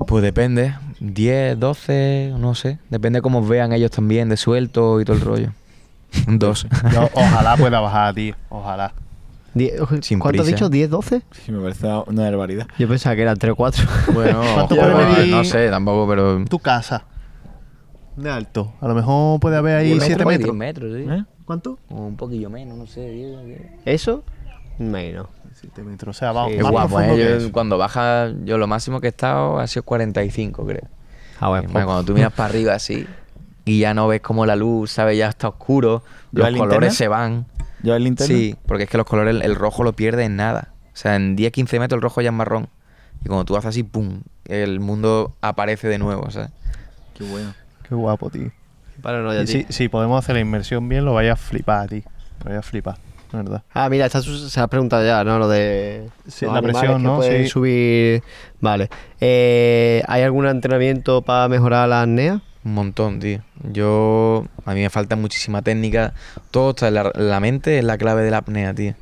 A: Pues depende. 10, 12, no sé. Depende cómo vean ellos también, de suelto y todo el rollo. Dos. Yo, ojalá pueda
B: bajar, tío. Ojalá.
D: Die ¿Cuánto has dicho? ¿10, 12? Sí, me parece una barbaridad. Yo pensaba que eran 3, 4. Bueno, no sé, tampoco, pero. Tu casa
B: de alto. A lo mejor puede haber ahí 7 metro metros.
D: metros ¿sí? ¿Eh? ¿Cuánto? un poquillo menos, no
C: sé.
D: ¿Eso? Menos. 7 metros. O sea, vamos. ¿eh? cuando
A: baja, yo lo máximo que he estado ha sido 45, creo. Ah, bueno. cuando tú miras para arriba así y ya no ves como la luz, ¿sabes? Ya está oscuro, los colores se van. ¿Ya el Sí, porque es que los colores, el, rojo lo pierde en nada. O sea, en 10, 15 metros el rojo ya es marrón. Y cuando tú haces así, ¡pum! El mundo aparece de nuevo, ¿sabes?
C: Qué bueno.
B: Qué guapo, tío. Si, podemos hacer la inmersión bien, lo vaya a flipar, tío. Lo vaya a flipar,
D: la verdad. Ah, mira, se ha preguntado ya, ¿no? Lo de. la presión, ¿no? subir. Vale. Eh, ¿Hay algún entrenamiento para mejorar la apnea? Un montón, tío. Yo. A mí me falta muchísima técnica. Todo está en la, mente, es
A: la clave de la apnea, tío.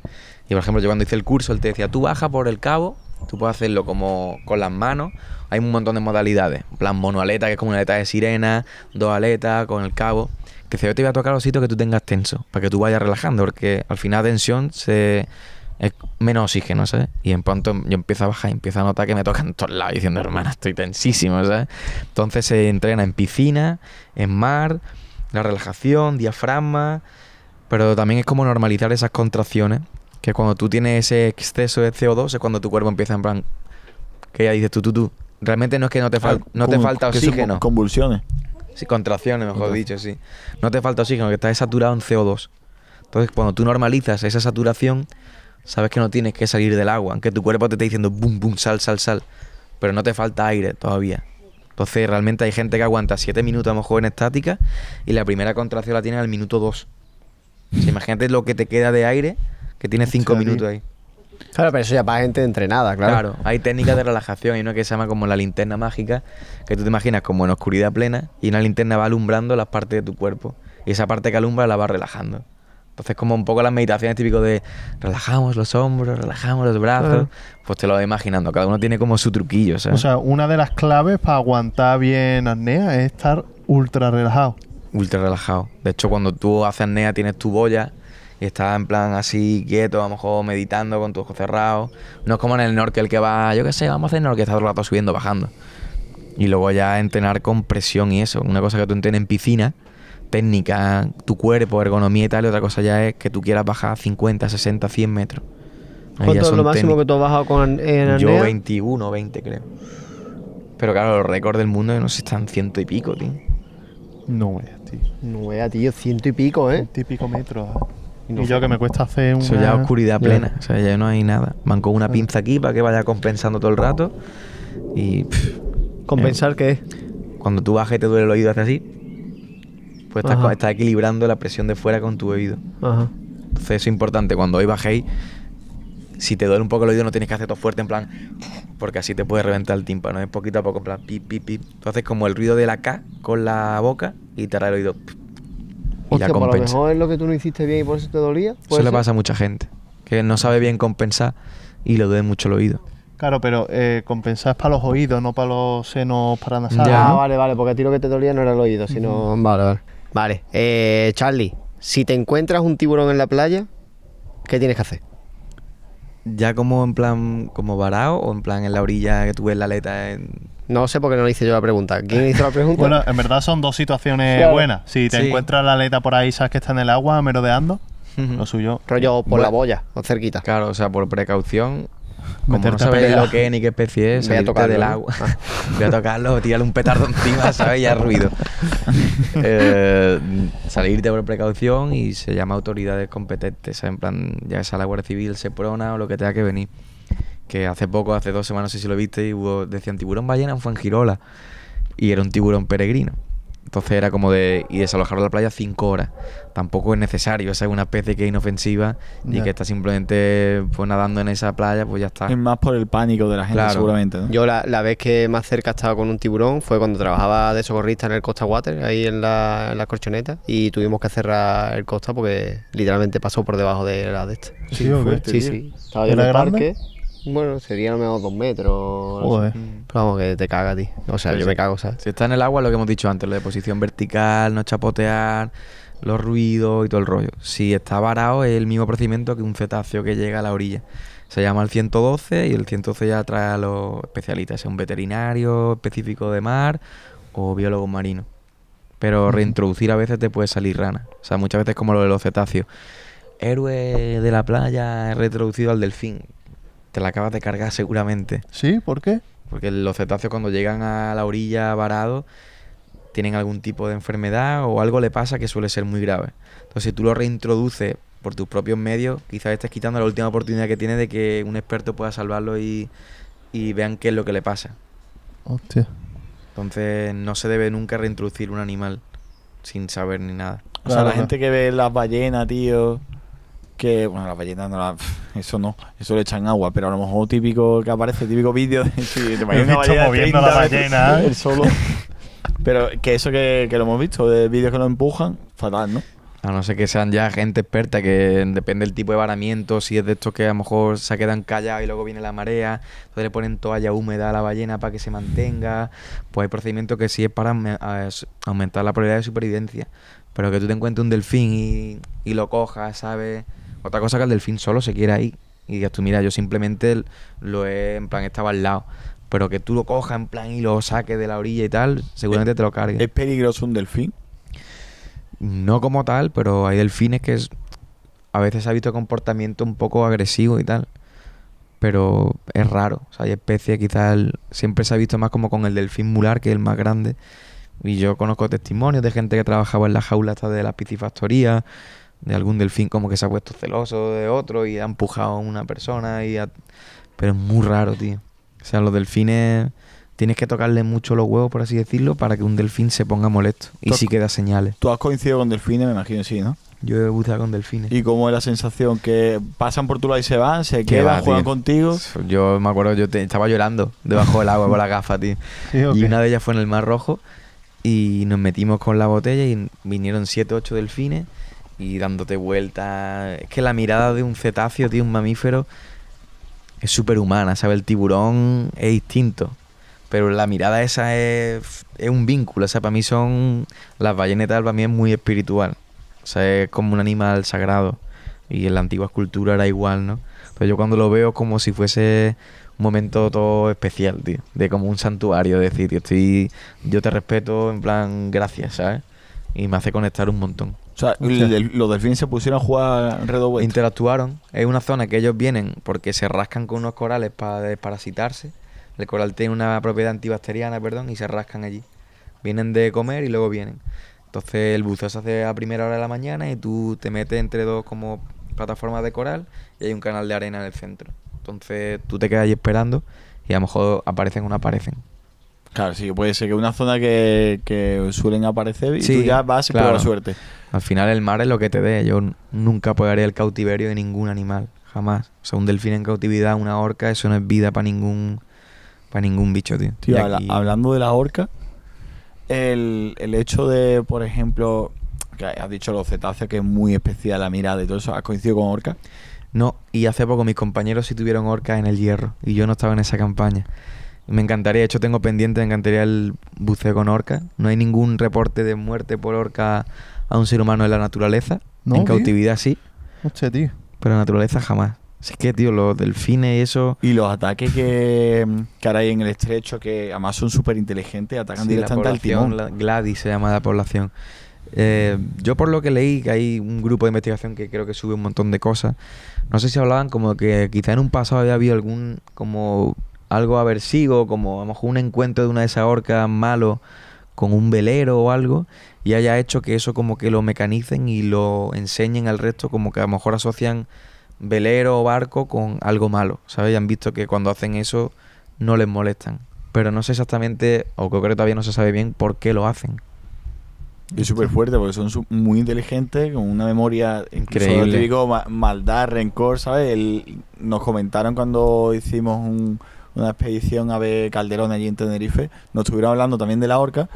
A: Y por ejemplo, yo cuando hice el curso, él te decía, tú baja por el cabo, tú puedes hacerlo como con las manos hay un montón de modalidades. En plan, monoaleta, que es como una aleta de sirena, dos aletas, con el cabo. Que yo te voy a tocar los sitios que tú tengas tenso, para que tú vayas relajando, porque al final tensión se es menos oxígeno, ¿sabes? Y en cuanto yo empiezo a bajar, empiezo a notar que me tocan todos lados diciendo, hermana, estoy tensísimo, ¿sabes? Entonces se entrena en piscina, en mar, la relajación, diafragma, pero también es como normalizar esas contracciones, que cuando tú tienes ese exceso de CO2 es cuando tu cuerpo empieza en plan que ella dice tú, tú, tú. Realmente no es que no te, falta no te falta oxígeno.
C: Convulsiones. Sí,
A: contracciones, mejor dicho, sí. No te falta oxígeno, que estás saturado en CO2. Entonces, cuando tú normalizas esa saturación, sabes que no tienes que salir del agua, aunque tu cuerpo te esté diciendo, bum, bum, sal, sal, sal. Pero no te falta aire todavía. Entonces, realmente hay gente que aguanta 7 minutos a lo mejor en estática y la primera contracción la tiene al minuto 2. imagínate lo que te queda de aire que tienes 5 minutos ahí. Claro, pero eso ya para gente entrenada, claro. Claro, hay técnicas de relajación. Hay una que se llama como la linterna mágica, que tú te imaginas como en oscuridad plena y una linterna va alumbrando las partes de tu cuerpo. Y esa parte que alumbra la va relajando. Entonces, como un poco las meditaciones típicas de relajamos los hombros, relajamos los brazos, pues te lo vas imaginando. Cada uno tiene como su truquillo, ¿sabes? O sea,
B: una de las claves para aguantar bien acnea es estar ultra
A: relajado. Ultra relajado. De hecho, cuando tú haces acnea tienes tu boya y estás en plan así quieto, a lo mejor meditando con tus ojos cerrados. No es como en el norte el que va, yo qué sé, vamos a hacer que está todo el rato subiendo, bajando. Y luego ya entrenar con presión y eso. Una cosa que tú entrenes en piscina, técnica, tu cuerpo, ergonomía y tal, y otra cosa ya es que tú quieras bajar 50, 60, 100 metros. ¿Cuánto es lo máximo
D: que tú has bajado con, en Arnea? Yo 21,
A: 20 creo. Pero claro, los récords del mundo no sé, están ciento y pico, tío. No tío.
D: No tío, ciento y pico, ¿eh? Ciento y pico metros. Ah.
A: Y, yo que me
B: cuesta hacer un. Eso ya es oscuridad plena.
A: O sea, ya no hay nada. Manco una ah. pinza aquí para que vaya compensando todo el rato. Y. ¿Compensar eh, qué es? Cuando tú bajes y te duele el oído, haces así. Pues estás, equilibrando la presión de fuera con tu oído. Entonces, es importante. Cuando hoy bajéis, si te duele un poco el oído, no tienes que hacer todo fuerte, en plan. Porque así te puede reventar el tímpano. Es ¿eh? poquito a poco, en plan. Pip, pip, pip. Entonces, como el ruido de la K con la boca y te el oído
D: y sea, lo mejor es lo que tú no hiciste bien y por eso te dolía. Eso le pasa
A: a mucha gente, que no sabe bien compensar y lo duele mucho el oído. Claro, pero eh,
B: compensar es para los oídos, no para los senos paranasales. Ya, ah,
D: vale, vale, porque a ti lo que te dolía no era el oído, sino. Vale, vale. Vale, eh, Charlie, si te encuentras un tiburón en la playa, ¿qué tienes que hacer? Ya como en plan, como varao o en plan en la orilla que tuve ves la aleta en, no sé por qué no le hice yo la pregunta. ¿Quién hizo la pregunta? bueno,
B: en verdad son dos
A: situaciones
B: buenas. Si te encuentras la aleta por ahí, sabes que está en el agua merodeando,
A: lo suyo. Rollo por la boya o cerquita. Claro, o sea, por precaución.
B: Como no sabes lo que
A: es ni qué especie es, voy a tocar del agua. Ah. voy a tocarlo, tirarle un petardo encima, ¿sabes? Ya ruido. Eh, salirte por precaución y se llama autoridades competentes, En plan, ya sea la Guardia Civil, se o lo que tenga que venir que hace poco, hace dos semanas, no sé si lo viste, y hubo, decían tiburón ballena en Girola. Y era un tiburón peregrino. Entonces era como de. Y desalojarlo de la playa cinco horas. Tampoco es necesario. Esa es una especie que es inofensiva
D: y que está simplemente pues, nadando en esa playa, pues ya está. Es
C: más por el pánico de la gente, seguramente. Yo
D: la, vez que más cerca estaba con un tiburón fue cuando trabajaba de socorrista en el Costa Water, ahí en la, corchoneta. Y tuvimos que cerrar el Costa porque literalmente pasó por debajo de la de esta. Sí, sí, sí, este, Estaba yo bueno, sería a lo mejor dos metros. Joder. Mm.
A: vamos, que te caga, a ti. O sea, yo me cago, ¿sabes? Si está en el agua, lo que hemos dicho antes, lo de posición vertical, no chapotear, los ruidos y todo el rollo. Si está varado, es el mismo procedimiento que un cetáceo que llega a la orilla. Se llama el 112 y el 112 ya trae a los especialistas, sea un veterinario específico de mar o biólogo marino. Pero reintroducir a veces te puede salir rana. O sea, muchas veces como lo de los cetáceos. Héroe de la playa reintroducido al delfín te la acabas de cargar seguramente. ¿Sí? ¿Por qué? Porque los cetáceos cuando llegan a la orilla varado tienen algún tipo de enfermedad o algo le pasa que suele ser muy grave. Entonces, si tú lo reintroduces por tus propios medios, quizás estés quitando la última oportunidad que tiene de que un experto pueda salvarlo y, vean qué es lo que le pasa. Hostia. Entonces, no se debe nunca reintroducir un animal sin saber ni nada.
C: O sea, la gente que ve las ballenas, tío, que, bueno, las ballenas no eso no, eso le echan agua, pero a lo mejor típico que aparece, típico vídeo de si te una moviendo la ballena. solo. ¿eh? pero que eso que, lo hemos visto, de vídeos que lo empujan, fatal, ¿no? A no ser que sean ya gente experta, que depende
A: del tipo de varamiento, si es de estos que a lo mejor se quedan callados y luego viene la marea, entonces le ponen toalla húmeda a la ballena para que se mantenga, pues hay procedimientos que sí es para aumentar la probabilidad de supervivencia. Pero que tú te encuentres un delfín y, y lo cojas, ¿sabes? Otra cosa que el delfín solo se quiera ir y digas tú, mira, yo simplemente lo he, en plan, estaba al lado. Pero que tú lo cojas en plan y lo saques de la orilla y tal, seguramente te lo cargues. ¿Es peligroso un delfín? No como tal, pero hay delfines que a veces ha visto comportamiento un poco agresivo y tal. Pero es raro. O sea, hay especies, quizás siempre se ha visto más como con el delfín mular, que es el más grande. Y yo conozco testimonios de gente que trabajaba en las jaulas hasta de la piscifactoría de algún delfín como que se ha puesto celoso de otro y ha empujado a una persona y pero es muy raro, tío. O sea, los delfines tienes que tocarle mucho los huevos, por así decirlo, para que un delfín se ponga molesto y sí que da señales.
C: Tú has coincidido con delfines, me imagino, sí, ¿no? Yo he buceado con delfines. ¿Y cómo es la sensación? ¿Que pasan por tu lado y se van? ¿Se quedan? ¿Juegan
A: contigo? Yo me acuerdo, yo estaba llorando debajo del agua con la gafa, tío. Y una de ellas fue en el Mar Rojo y nos metimos con la botella y vinieron siete, ocho delfines y dándote vueltas. Es que la mirada de un cetáceo, tío, un mamífero, es súper humana, ¿sabes? El tiburón es distinto. Pero la mirada esa es, es un vínculo. O sea, para mí son. Las ballenas para mí es muy espiritual. O sea, es como un animal sagrado. Y en la antigua escultura era igual, ¿no? Pero yo cuando lo veo como si fuese un momento todo especial, tío. De como un santuario, decir, tío, estoy, yo te respeto, en plan, gracias, ¿sabes? Y me hace conectar un montón.
C: O sea, los delfines se pusieron a jugar
A: Interactuaron. Es una zona que ellos vienen porque se rascan con unos corales para desparasitarse. El coral tiene una propiedad antibacteriana, perdón, y se rascan allí. Vienen de comer y luego vienen. Entonces el buceo se hace a primera hora de la mañana y tú te metes entre dos como plataformas de coral y hay un canal de arena en el centro. Entonces tú te quedas ahí esperando y a lo mejor aparecen o no aparecen.
C: Claro, sí, puede ser que una zona que, suelen aparecer y tú ya vas por la suerte.
A: Al final el mar es lo que te dé. Yo nunca pagaré el cautiverio de ningún animal, jamás. O sea, un delfín en cautividad, una orca, eso no es vida para ningún para ningún bicho, tío.
C: Hablando de la orca, el, hecho de, por ejemplo, que has dicho los cetáceos, que es muy especial la mirada y todo eso, ¿has coincidido con orca?
A: No, y hace poco mis compañeros sí tuvieron orcas en el hierro y yo no estaba en esa campaña. Me encantaría, de hecho tengo pendiente, me encantaría el buceo con orca. No hay ningún reporte de muerte por orca a un ser humano en la naturaleza. en cautividad sí. Hostia, tío. Pero en naturaleza jamás.
C: Así que, tío, los delfines y eso. Y los ataques que, que ahora hay en el estrecho, que además son súper inteligentes, atacan directamente al timón. Gladys se llama la población.
A: Eh, yo, por lo que leí, que hay un grupo de investigación que creo que sube un montón de cosas. No sé si hablaban como que quizá en un pasado había habido algún como algo aversivo, como a lo mejor un encuentro de una de esas orcas malo con un velero o algo, y haya hecho que eso como que lo mecanicen y lo enseñen al resto, como que a lo mejor asocian velero o barco con algo malo, ¿sabes? Y han visto que cuando hacen eso no les molestan. Pero no sé exactamente, o creo que todavía no se sabe bien por qué lo hacen.
C: Es súper fuerte porque son muy inteligentes, con una memoria increíble. Lo te digo, maldad, rencor, ¿sabes? nos comentaron cuando hicimos un, una expedición a ver Calderón allí en Tenerife, nos estuvieron hablando también de la orca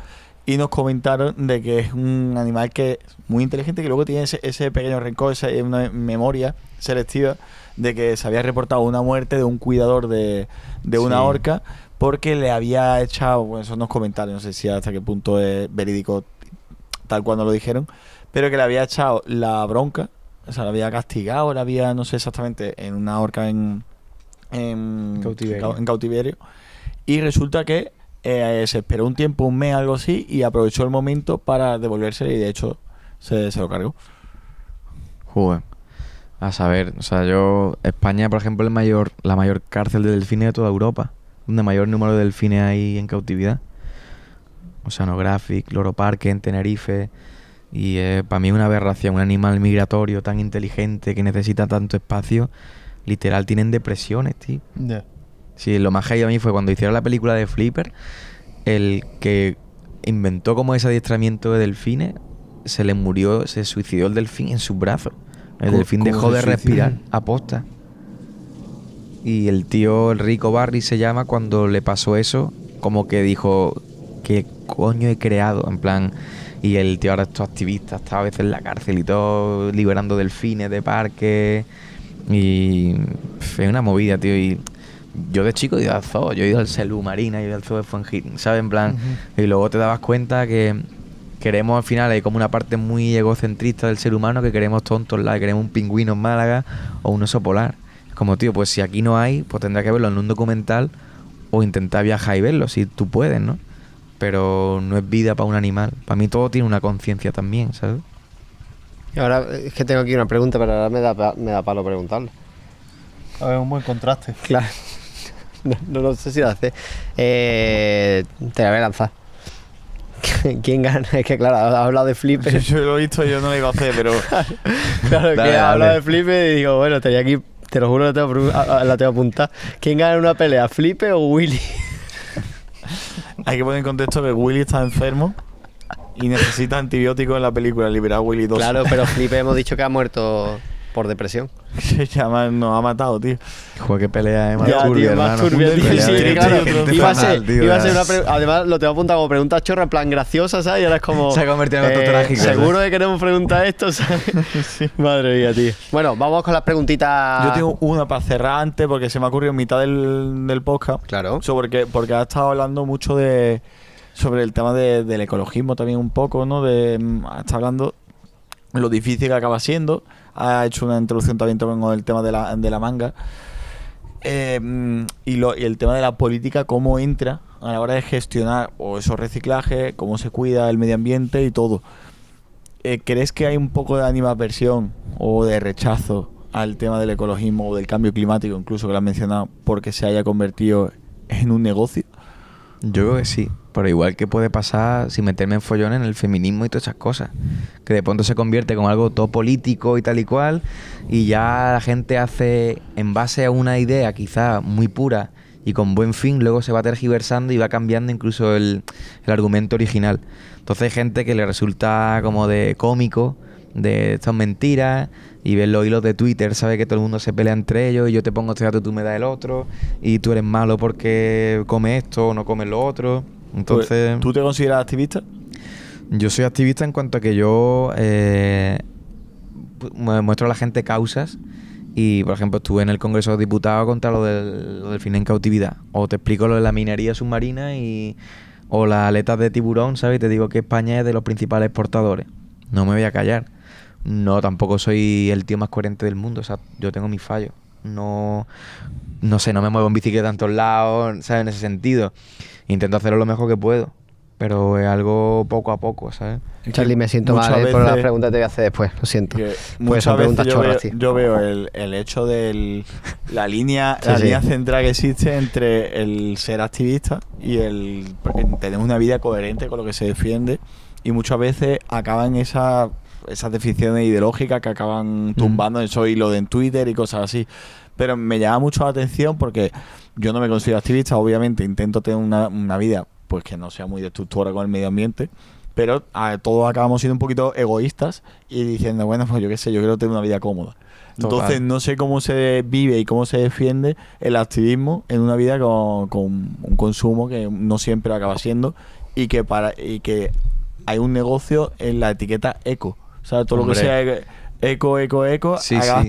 C: y nos comentaron de que es un animal que muy inteligente, que luego tiene ese, pequeño rencor, esa eh, memoria selectiva de que se había reportado una muerte de un cuidador de, una orca porque le había echado, bueno, eso nos comentaron, no sé si hasta qué punto es verídico tal cual lo dijeron, pero que le había echado la bronca, o sea, la había castigado, la había, no sé exactamente, en una orca en, en cautiverio. y resulta que eh, se esperó un tiempo, un mes, algo así, y aprovechó el momento para devolverse y de hecho se, se lo cargó.
A: joven A saber, o sea, yo. España, por ejemplo, es mayor, la mayor cárcel de delfines de toda Europa, donde mayor número de delfines hay en cautividad. Oceanographic, Loro Parque, en Tenerife. Y eh, para mí una aberración, un animal migratorio tan inteligente que necesita tanto espacio literal tienen depresiones, tío. Sí, lo más gay a mí fue cuando hicieron la película de Flipper, el que inventó como ese adiestramiento de delfines, se le murió, se suicidó el delfín en sus brazos. El delfín dejó de respirar, aposta. Y el tío, el rico Barry se llama, cuando le pasó eso, como que dijo, ¿qué coño he creado? En plan, y el tío ahora es activistas activista, está a veces en la cárcel y todo, liberando delfines de parques. Y fue una movida, tío. Y yo de chico he ido al zoo, yo he ido al Celu Marina, he ido al zoo de Fuenjit ¿sabes? En plan, y luego te dabas cuenta que queremos al final, hay como una parte muy egocentrista del ser humano que queremos tontos, la, queremos un pingüino en Málaga o un oso polar. Es como, tío, pues si aquí no hay, pues tendrá que verlo en un documental o intentar viajar y verlo, si tú puedes, ¿no? Pero no es vida para un animal. Para mí todo tiene una conciencia también, ¿sabes?
D: Y ahora eh, es que tengo aquí una pregunta, pero ahora me da, me da palo preguntarlo A ver, un buen contraste. Claro. No, no, sé si lo hace. Eh, te la voy a lanzar. ¿Quién gana? Es que claro, ha hablado de Flipper.
C: Yo, lo he visto, yo no lo iba a hacer, pero. claro, que ha hablado de Flipper y digo, bueno, aquí, te lo juro, la tengo, apuntada. ¿Quién gana una pelea, Flipe o Willy? Hay que poner en contexto que Willy está enfermo y necesita antibiótico en la película, libera Willy 2. Claro, pero Felipe hemos dicho que ha muerto por depresión. ya llama nos ha matado, tío. Joder, qué pelea, ¿eh? Más ya, tío, más tío. Iba a ser, iba a ser una
D: Además, lo tengo apuntado como pregunta chorra, en plan graciosa, ¿sabes? Y ahora es como... Se ha convertido en eh, trágico. ¿eh? Seguro que
C: queremos preguntar esto, ¿sabes? Madre mía, tío. Bueno, vamos con las preguntitas... Yo tengo una para cerrar antes, porque se me ha ocurrido en mitad del, podcast. Claro. porque, porque ha estado hablando mucho de sobre el tema de, del ecologismo también un poco, ¿no? De, mm, está hablando lo difícil que acaba siendo. Ha hecho una introducción también con el tema de la, de la manga. Eh, mm, y, lo, y, el tema de la política, cómo entra a la hora de gestionar o esos reciclajes, cómo se cuida el medio ambiente y todo. Eh, ¿Crees que hay un poco de animadversión o de rechazo al tema del ecologismo o del cambio climático, incluso que lo has mencionado, porque se haya convertido en un negocio? Yo creo que sí. Pero igual que puede pasar si meterme en follones en el feminismo y
A: todas esas cosas. Que de pronto se convierte como algo todo político y tal y cual. Y ya la gente hace, en base a una idea quizá muy pura y con buen fin, luego se va tergiversando y va cambiando incluso el, argumento original. Entonces hay gente que le resulta como de cómico de estas mentiras y ve los hilos de Twitter, sabe que todo el mundo se pelea entre ellos y yo te pongo este dato y tú me das el otro y tú eres malo porque comes esto o no comes lo otro. Pues, Entonces... ¿Tú te consideras activista? Yo soy activista en cuanto a que yo eh, muestro a la gente causas y, por ejemplo, estuve en el Congreso de Diputados contra lo del, lo fin en cautividad. O te explico lo de la minería submarina y o las aletas de tiburón, ¿sabes? Y te digo que España es de los principales exportadores. No me voy a callar. No, tampoco soy el tío más coherente del mundo. O sea, yo tengo mis fallos no, sé, no me muevo en bicicleta en todos lados, ¿sabes? En ese sentido. Intento hacerlo lo mejor que puedo, pero es algo poco a poco, ¿sabes?
D: Charlie, me siento mal eh, por la pregunta que te voy a hacer después, lo siento. muchas veces
C: yo, veo, el, hecho de la, línea, línea central que existe entre el ser activista y el tener una vida coherente con lo que se defiende y muchas veces acaba en esa esas definiciones ideológicas que acaban mm. tumbando eso y lo de en Twitter y cosas así. Pero me llama mucho la atención porque yo no me considero activista, obviamente intento tener una, vida pues que no sea muy destructora con el medio ambiente, pero todos acabamos siendo un poquito egoístas y diciendo, bueno, pues yo qué sé, yo quiero tener una vida cómoda. Entonces no sé cómo se vive y cómo se defiende el activismo en una vida con, con un consumo que no siempre acaba siendo y que para y que hay un negocio en la etiqueta eco. O sea, todo lo que sea e-, eco, eco, eco,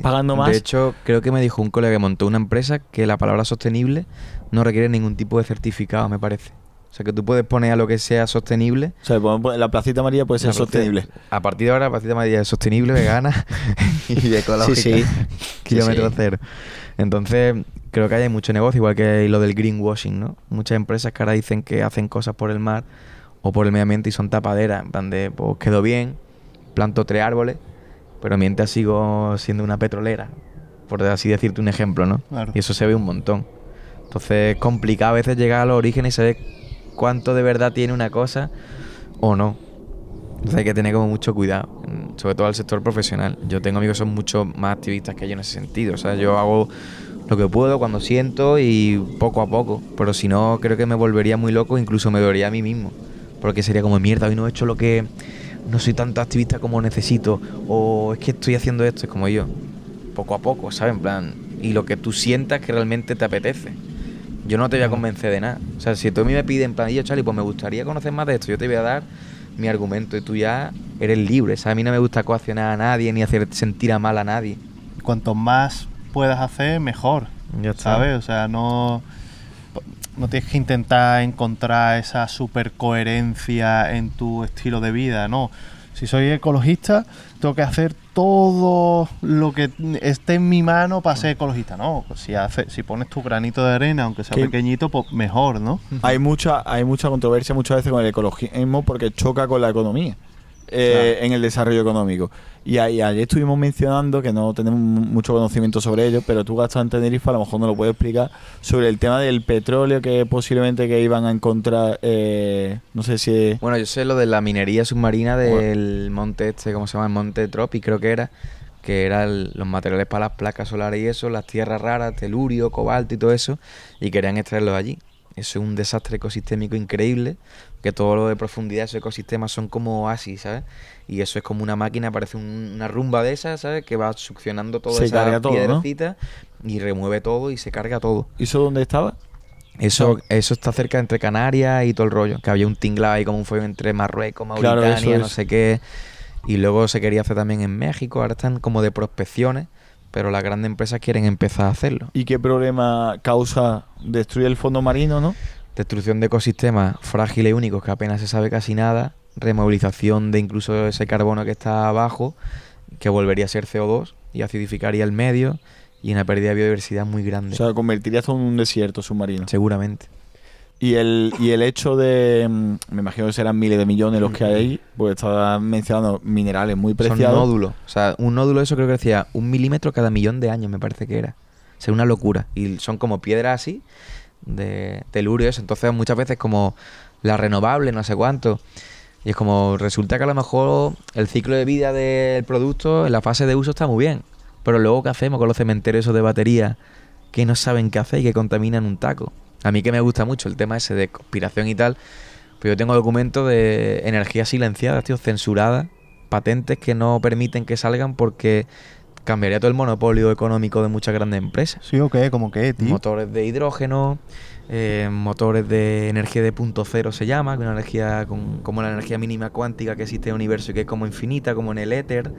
C: pagando más. De
A: hecho, creo que me dijo un colega que montó una empresa que la palabra sostenible no requiere ningún tipo de certificado, me parece. O sea, que tú puedes poner a lo que sea sostenible. O sea, la placita María puede ser sostenible. A partir de ahora, la placita María es sostenible, vegana
D: y ecológica. Sí, Kilómetro
A: cero. Entonces, creo que hay mucho negocio, igual que lo del greenwashing, ¿no? Muchas empresas que ahora dicen que hacen cosas por el mar o por el medio ambiente y son tapaderas. En pues quedó bien, planto tres árboles, pero mientras sigo siendo una petrolera, por así decirte un ejemplo, ¿no? Y eso se ve un montón. Entonces es complicado a veces llegar a los orígenes y saber cuánto de verdad tiene una cosa o no. Entonces hay que tener como mucho cuidado, mm, sobre todo al sector profesional. Yo tengo amigos que son mucho más activistas que yo en ese sentido. O sea, yo hago lo que puedo cuando siento y poco a poco. Pero si no, creo que me volvería muy loco, incluso me dolería a mí mismo. Porque sería como mierda, hoy no he hecho lo que no soy tanto activista como necesito, o es que estoy haciendo esto, es como yo. Poco a poco, ¿sabes? En plan, y lo que tú sientas que realmente te apetece. Yo no te voy a convencer de nada. O sea, si tú a mí me pides, en plan, yo, Charlie, pues me gustaría conocer más de esto, yo te voy a dar mi argumento y tú ya eres libre. sea A mí no me gusta coaccionar a nadie ni hacer sentir a mal a nadie. Cuanto más
B: puedas hacer,
A: mejor. Ya ¿Sabes? O sea, no no tienes que
B: intentar encontrar esa super coherencia en tu estilo de vida, no. Si soy ecologista, tengo que hacer todo lo que esté en mi mano para ser ecologista, ¿no? Pues si, si pones tu granito de arena, aunque sea pequeñito, pues mejor,
C: ¿no? Hay mucha, hay mucha controversia muchas veces con el ecologismo porque choca con la economía. Eh, en el desarrollo económico. Y, ayer estuvimos mencionando, que no tenemos mucho conocimiento sobre ello, pero tú gastas en Tenerife, a lo mejor no lo puedes explicar, sobre el tema del petróleo que posiblemente que iban a encontrar, eh, no sé si... Bueno, yo sé lo de la minería submarina
A: del monte este, ¿cómo se llama? El monte Tropi, creo que era que eran los materiales para las placas solares y eso, las tierras raras, telurio, cobalto y todo eso, y querían extraerlos allí. Eso es un desastre ecosistémico increíble, que todo lo de profundidad, de esos ecosistemas son como oasis, ¿sabes? Y eso es como una máquina, parece una rumba de esas, ¿sabes? Que va succionando toda esa todo, y remueve todo y se carga todo. ¿Y eso dónde estaba? Eso, eso está cerca entre Canarias y todo el rollo. Que había un tinglado ahí como un fuego entre Marruecos, Mauritania, no sé qué. Y luego se quería hacer también en México. Ahora están como de prospecciones, pero las grandes empresas quieren empezar a hacerlo. ¿Y qué problema causa? destruir el fondo marino, ¿no? destrucción de ecosistemas frágiles y únicos que apenas se sabe casi nada, removilización de incluso ese carbono que está abajo, que volvería a ser CO2 y acidificaría el medio
C: y una pérdida de biodiversidad muy grande. O sea, convertiría todo en un desierto submarino. Seguramente. Y el, y el hecho de. Mm, me imagino que serán miles de millones los que hay ahí, porque estaba mencionando minerales muy preciados. Son nódulos. O
A: sea, un nódulo, eso creo que decía un milímetro cada millón de años, me parece que era. O sea, una locura. Y son como piedras así, de telurios, Entonces, muchas veces, como la renovable, no sé cuánto. Y es como, resulta que a lo mejor el ciclo de vida del producto en la fase de uso está muy bien. Pero luego, ¿qué hacemos con los cementerios de batería que no saben qué hacer y que contaminan un taco? A mí que me gusta mucho el tema ese de conspiración y tal. Pues yo tengo documentos de energía silenciada, tío, Censurada. patentes que no permiten que salgan porque cambiaría todo el monopolio económico de muchas grandes empresas. Sí, o como que tío. Motores de hidrógeno, eh, motores de energía de punto cero se llama, una energía como la energía mínima cuántica que existe en el universo y que es como infinita, como en el éter,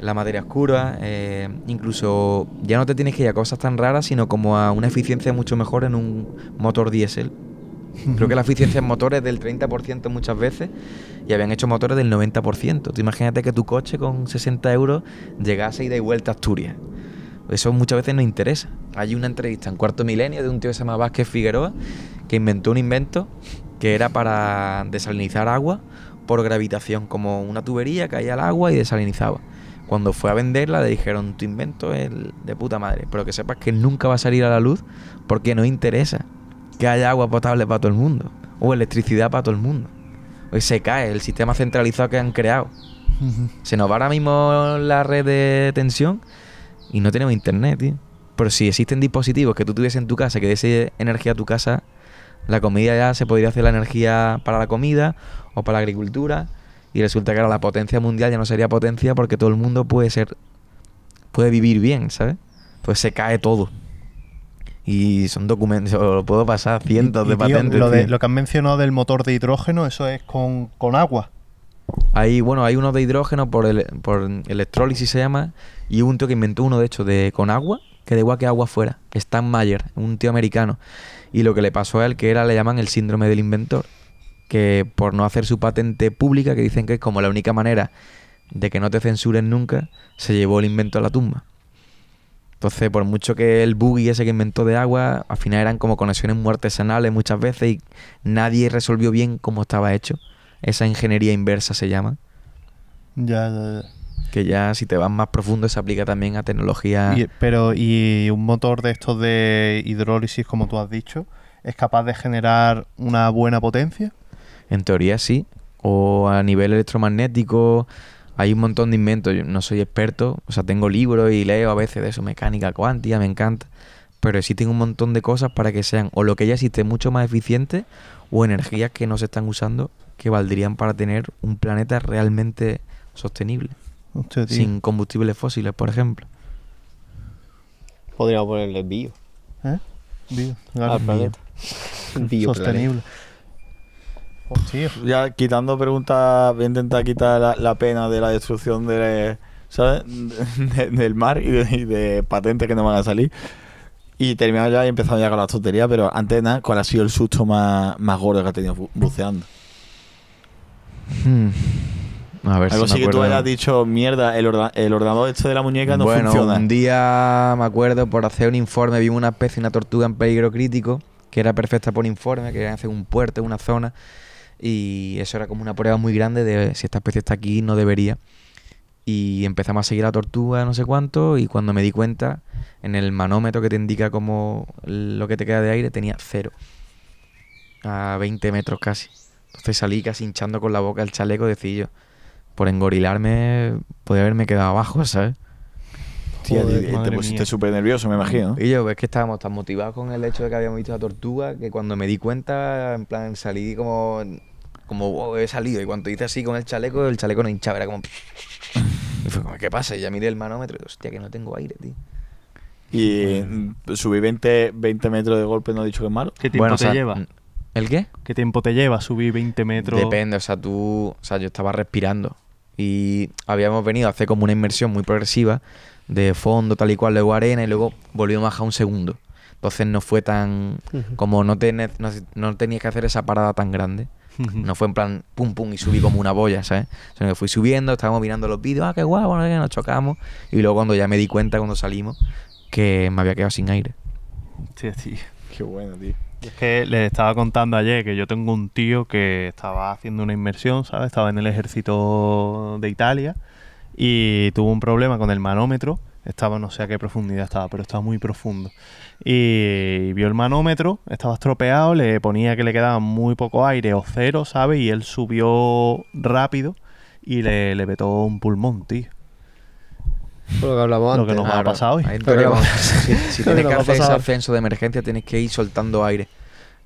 A: la materia oscura, eh, incluso ya no te tienes que ir a cosas tan raras, sino como a una eficiencia mucho mejor en un motor diésel. Creo que la eficiencia en motores del 30% muchas veces y habían hecho motores del 90%. Tú imagínate que tu coche con 60 euros llegase y y vuelta a Asturias. Eso muchas veces no interesa. Hay una entrevista en Cuarto Milenio de un tío que se llama Vázquez Figueroa que inventó un invento que era para desalinizar agua por gravitación, como una tubería que caía al agua y desalinizaba. Cuando fue a venderla le dijeron, tu invento es de puta madre, pero que sepas que nunca va a salir a la luz porque no interesa que haya agua potable para todo el mundo, o electricidad para todo el mundo. Hoy se cae el sistema centralizado que han creado. Se nos va ahora mismo la red de tensión y no tenemos internet, Pero si existen dispositivos que tú tuvieses en tu casa que diese energía a tu casa, la comida ya se podría hacer la energía para la comida o para la agricultura. Y resulta que ahora la potencia mundial ya no sería potencia porque todo el mundo puede ser. puede vivir bien, ¿sabes? Pues se cae todo y son documentos, lo puedo pasar cientos de patentes. lo,
B: que han mencionado del motor de hidrógeno, eso es con, agua.
A: Ahí bueno, hay uno de hidrógeno por, por electrólisis se llama, y un tío que inventó uno, de hecho, de con agua, que de igual que agua fuera, Stan Mayer, un tío americano. Y lo que le pasó a él, que era, le llaman el síndrome del inventor, que por no hacer su patente pública, que dicen que es como la única manera de que no te censuren nunca, se llevó el invento a la tumba. Entonces, por mucho que el buggy ese que inventó de agua, al final eran como conexiones muy artesanales muchas veces y nadie resolvió bien cómo estaba hecho. Esa ingeniería inversa se llama. Ya, ya, ya. Que ya si te vas más profundo se aplica también a tecnología.
B: pero, ¿y un motor de estos de hidrólisis, como tú has dicho, es capaz de generar
A: una buena potencia? En teoría sí. O a nivel electromagnético hay un montón de inventos, yo no soy experto, o sea, tengo libros y leo a veces de eso, mecánica cuántica, me encanta, pero existen un montón de cosas para que sean o lo que ya existe mucho más eficiente o energías que no se están usando que valdrían para tener un planeta realmente sostenible, sin combustibles fósiles, por ejemplo.
C: Podríamos ponerle bio.
D: ¿Eh? Bio.
C: sostenible. Ya quitando preguntas, voy a intentar quitar la, pena de la destrucción de, ¿sabes? del mar y de, patentes que no van a salir. Y terminamos ya y empezamos ya con las tonterías, pero antes nada, ¿cuál ha sido el susto más, gordo que ha tenido buceando? Hmm. A ver Algo si que tú hayas dicho, mierda, el, ordenador este de la muñeca no funciona. un día
A: me acuerdo por hacer un informe, vimos una especie, una tortuga en peligro crítico, que era perfecta por informe, que hacer un puerto, una zona. Y eso era como una prueba muy grande de si esta especie está aquí, no debería. Y empezamos a seguir la tortuga, no sé cuánto, y cuando me di cuenta, en el manómetro que te indica como lo que te queda de aire, tenía cero. A 20 metros casi. Entonces salí casi hinchando con la boca el chaleco, decía yo. Por engorilarme, podía haberme quedado abajo, ¿sabes?
C: te, pusiste súper
A: nervioso, me imagino. Y yo, es que estábamos tan motivados con el hecho de que habíamos visto la tortuga que cuando me di cuenta, en plan, salí como. Como he salido. Y cuando hice así con el chaleco, el chaleco no
C: hinchaba, era como. y fue como, ¿qué pasa? Y ya miré el manómetro y hostia, que no tengo aire, tío. Y subí 20, 20 metros de golpe, no he dicho que es malo. ¿Qué tiempo te lleva?
B: ¿El qué? ¿Qué tiempo te lleva
A: subir 20
C: metros? Depende,
A: o sea, tú. O sea, yo estaba respirando. Y habíamos venido a hacer como una inmersión muy progresiva de fondo, tal y cual, luego arena y luego volvió más a un segundo. Entonces no fue tan. Como no, tenés, no, tenías que hacer esa parada tan grande. No fue en plan pum pum y subí como una boya, ¿sabes? Sino que fui subiendo, estábamos mirando los vídeos, ah, qué guapo, no nos chocamos. Y luego cuando ya me di cuenta, cuando salimos, que me había quedado sin aire. Sí, sí. Qué bueno, tío. Es que les estaba
B: contando ayer que yo tengo un tío que estaba haciendo una inmersión, ¿sabes? Estaba en el ejército de Italia y tuvo un problema con el manómetro. Estaba, no sé a qué profundidad estaba, pero estaba muy profundo. Y vio el manómetro, estaba estropeado, le ponía que le quedaba muy poco aire o cero, ¿sabes? Y él subió rápido y le, vetó un pulmón, tío.
A: lo que hablamos antes. Lo que nos ha pasado hoy. si tienes que hacer ese ascenso de emergencia, tienes que ir soltando aire.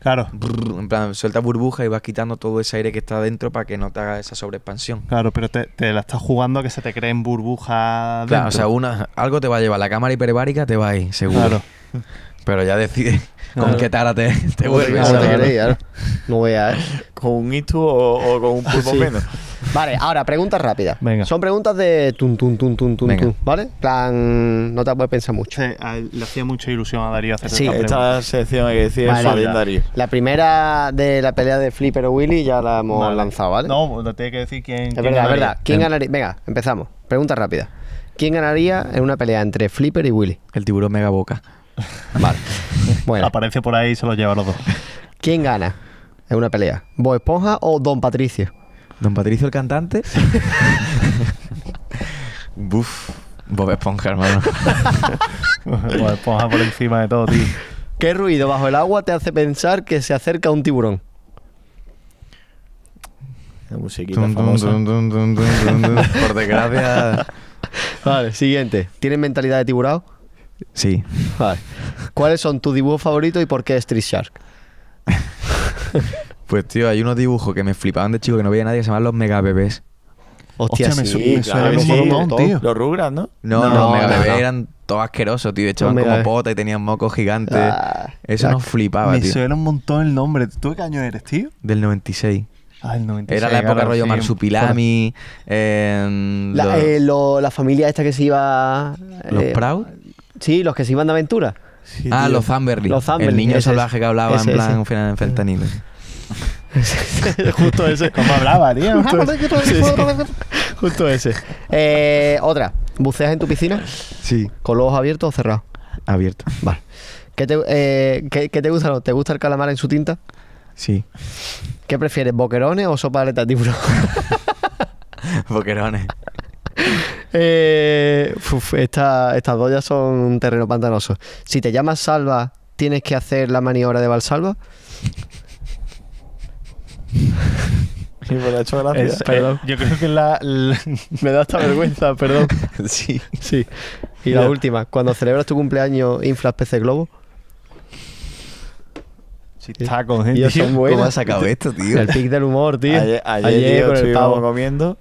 A: Claro. en plan, suelta burbuja y vas quitando todo ese aire que está dentro para que no te haga esa sobreexpansión.
B: Claro, pero te,
A: la estás jugando a que se te creen burbujas. Claro, o sea, una, algo te va a llevar. La cámara hiperbárica te va a ir, seguro. Claro. Pero ya decide con qué tara te, te vuelves. Claro,
D: no voy a... ¿Con un itu o, con un pulpo menos? Vale, ahora, preguntas rápidas. Venga. Son preguntas de tun, tun, tun, tun, ¿vale? plan, no te puedes pensar mucho. Sí, le hacía mucha ilusión a Darío hacer sí. esta,
C: sección que decir eso
D: La primera de la pelea de Flipper o Willy ya la hemos lanzado, ¿vale?
B: No, no pues, tiene que decir quién, Es verdad, es verdad. ¿Quién em. ganaría?
D: Venga, empezamos. Pregunta rápida. ¿Quién ganaría en una pelea entre Flipper y Willy? El tiburón mega boca. Vale. Bueno.
B: Aparece por ahí y se los lleva los dos.
D: ¿Quién gana? Es una pelea. ¿Vos Esponja o Don Patricio? ¿Don Patricio el cantante? Buf. Bob Esponja, hermano. Bob Esponja por encima de todo, tío. ¿Qué ruido bajo el agua te hace pensar que se acerca un tiburón?
C: La musiquita famosa. Por
D: desgracia. Vale, siguiente. ¿Tienen mentalidad de tiburón? Sí. Vale. ¿Cuáles son tus dibujos favoritos y por qué Street Shark?
A: pues, tío, hay unos dibujos que me flipaban de chico que no veía nadie que se llaman los mega bebés. Hostia, sí, me, suena un montón, tío. Los Rugrats, ¿no? No, no, los mega bebés eran todos asquerosos, tío. Echaban como pota y tenían mocos gigantes. Ah, Eso nos flipaba, me tío. Me suena
B: un montón el nombre.
A: ¿Tú
D: qué año eres, tío?
A: Del 96. Ah,
D: el 96, Era la época rollo Marsupilami.
A: Em, eh,
D: la, familia esta que se iba. Los eh, Proud. Sí, los que se iban de aventura. ah, los Zamberly. Los El niño salvaje que hablaba en plan un
A: final en fentanilo.
D: Justo ese. Como hablaba, tío? Justo, ese. Eh, otra. ¿Buceas en tu piscina? Sí. ¿Con los ojos abiertos o cerrados?
A: Abierto. Vale.
D: ¿Qué te, eh, ¿qué, te gusta? ¿Te gusta el calamar en su tinta? Sí. ¿Qué prefieres, boquerones o sopa de tatiburón? boquerones. Eh, uf, esta, estas son un terreno pantanoso. Si te llamas Salva, ¿tienes que hacer la maniobra de Valsalva? Pues, eh, yo creo que la, me da hasta vergüenza, perdón. sí. Sí. Y la última, cuando celebras tu cumpleaños, inflas PC Globo. Si
C: está con gente. ¿Cómo ha sacado esto, tío? El pic del humor, tío. Ayer, comiendo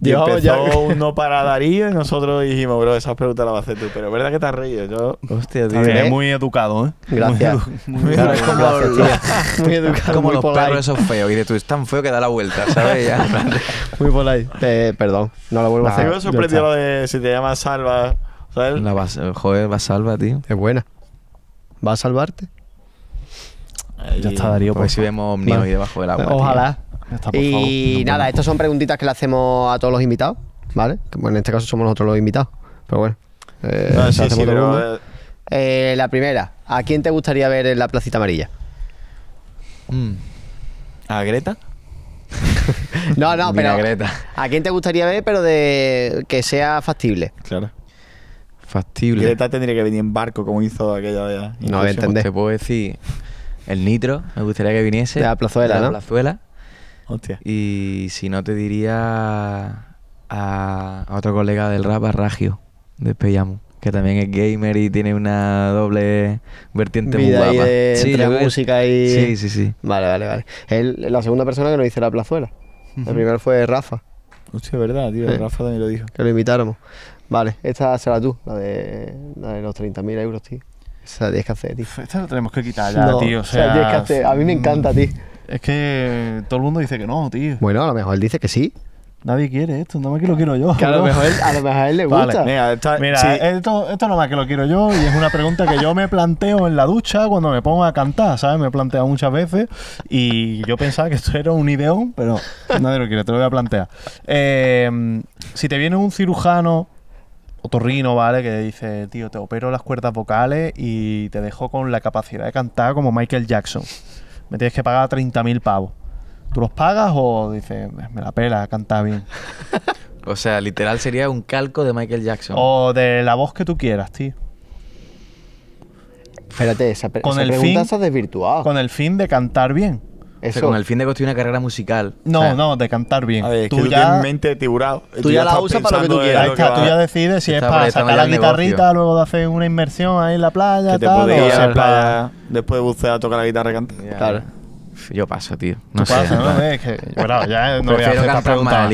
D: yo, empezó
C: uno para Darío y nosotros dijimos, bro, esas preguntas las vas a hacer tú. Pero es verdad que te has reído. Yo, hostia, tío. Eres muy educado, ¿eh? Gracias.
D: Muy, educado. Como los perros esos
C: feos. Y de tú, es tan feo que da la vuelta, ¿sabes? Ya.
D: muy polite. perdón, no la vuelvo a hacer. Me lo
C: de si te llamas Salva, ¿sabes?
D: joder, va Salva, tío. Es buena. ¿Va a salvarte? ya está Darío. Pues si vemos Omnio ahí debajo del agua. Ojalá y nada, estas son preguntitas que le hacemos a todos los invitados, ¿vale? bueno, en este caso somos nosotros los invitados, pero bueno. Eh, eh, eh, la primera, ¿a quién te gustaría ver en la placita amarilla?
C: Mm. ¿A Greta?
D: no, no, pero. ¿A quién te gustaría ver, pero de que sea factible? Claro. Factible.
C: Greta tendría que venir en barco, como hizo aquella. no, voy a te
A: puedo decir. El Nitro, me gustaría que viniese. a la plazuela, la plazuela. Y si no, te diría a, otro colega del rap, a Ragio, de Peyamu que también es gamer y tiene
D: una doble vertiente muy guapa. entre música y. Sí, sí, sí. Vale, vale, vale. Es la segunda persona que nos dice la plazuela. La primera El primero fue Rafa. Hostia, verdad, tío. Rafa también lo dijo. Que lo invitáramos. Vale, esta será tú, la de, la de los 30.000 euros, tío. Esa sea, 10 que tío. Esta
B: la tenemos que quitar ya, tío. O sea, A mí me encanta, mm. tío. Es que todo el mundo dice que no, tío. Bueno, a lo mejor él dice que sí. Nadie quiere esto, nada más que lo quiero yo. a, lo mejor, a lo él le gusta. mira,
C: eh,
B: esto, esto nada más que lo quiero yo y es una pregunta que yo me planteo en la ducha cuando me pongo a cantar, ¿sabes? Me he planteado muchas veces y yo pensaba que esto era un ideón, pero nadie lo quiere, te lo voy a plantear. Eh, si te viene un cirujano O torrino, ¿vale? Que dice, tío, te opero las cuerdas vocales y te dejo con la capacidad de cantar como Michael Jackson me tienes que pagar 30.000 pavos. ¿Tú los pagas o dices, me la pela, canta bien?
A: o sea, literal sería un calco de Michael Jackson.
B: O de la voz que tú quieras, tío. Espérate, esa, pre con el Con el fin de cantar bien.
A: Eso. con el fin de construir una carrera musical. No, no, de cantar bien.
B: tú, ya,
C: Tú, ya, la usas para lo que tú quieras. tú ya decides si es para sacar la guitarrita,
B: luego de hacer una inmersión ahí en la playa, que te tal,
C: después de bucear, tocar la guitarra y cantar. Claro. Yo paso, tío. No sé. ¿no? Es que, bravo, ya no voy a hacer esta pregunta.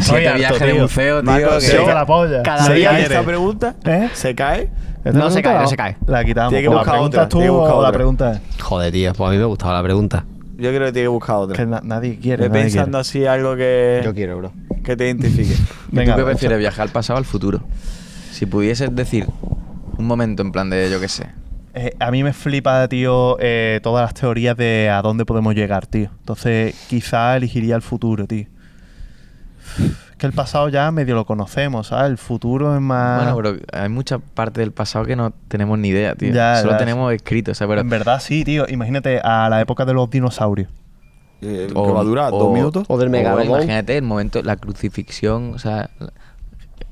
C: siete viajes de buceo, tío. se la polla. Cada día esta pregunta ¿Eh? se cae. No se cae, no se cae. La
D: quitamos. Tiene que buscar otra. Tú la pregunta
C: Joder, tío. Pues a mí me gustaba la pregunta. Yo creo que tiene que buscar otro.
B: nadie quiere. pensando
C: así algo que. Yo quiero, bro. Que te identifique.
A: Venga, ¿Tú qué viajar al pasado o al futuro? Si pudieses decir un momento en plan de yo qué sé.
B: Eh, a mí me flipa, tío, eh, todas las teorías de a dónde podemos llegar, tío. Entonces, quizá elegiría el futuro, tío que el pasado ya medio lo conocemos, ¿sabes? El futuro es más... Bueno, pero hay mucha parte del pasado que no tenemos ni idea, tío. Ya, Solo tenemos escrito, sea, Pero... En verdad sí, tío. Imagínate a la época de los dinosaurios. Eh, que va a durar? ¿Dos minutos? O del mega Imagínate
A: el momento, la crucifixión, o sea,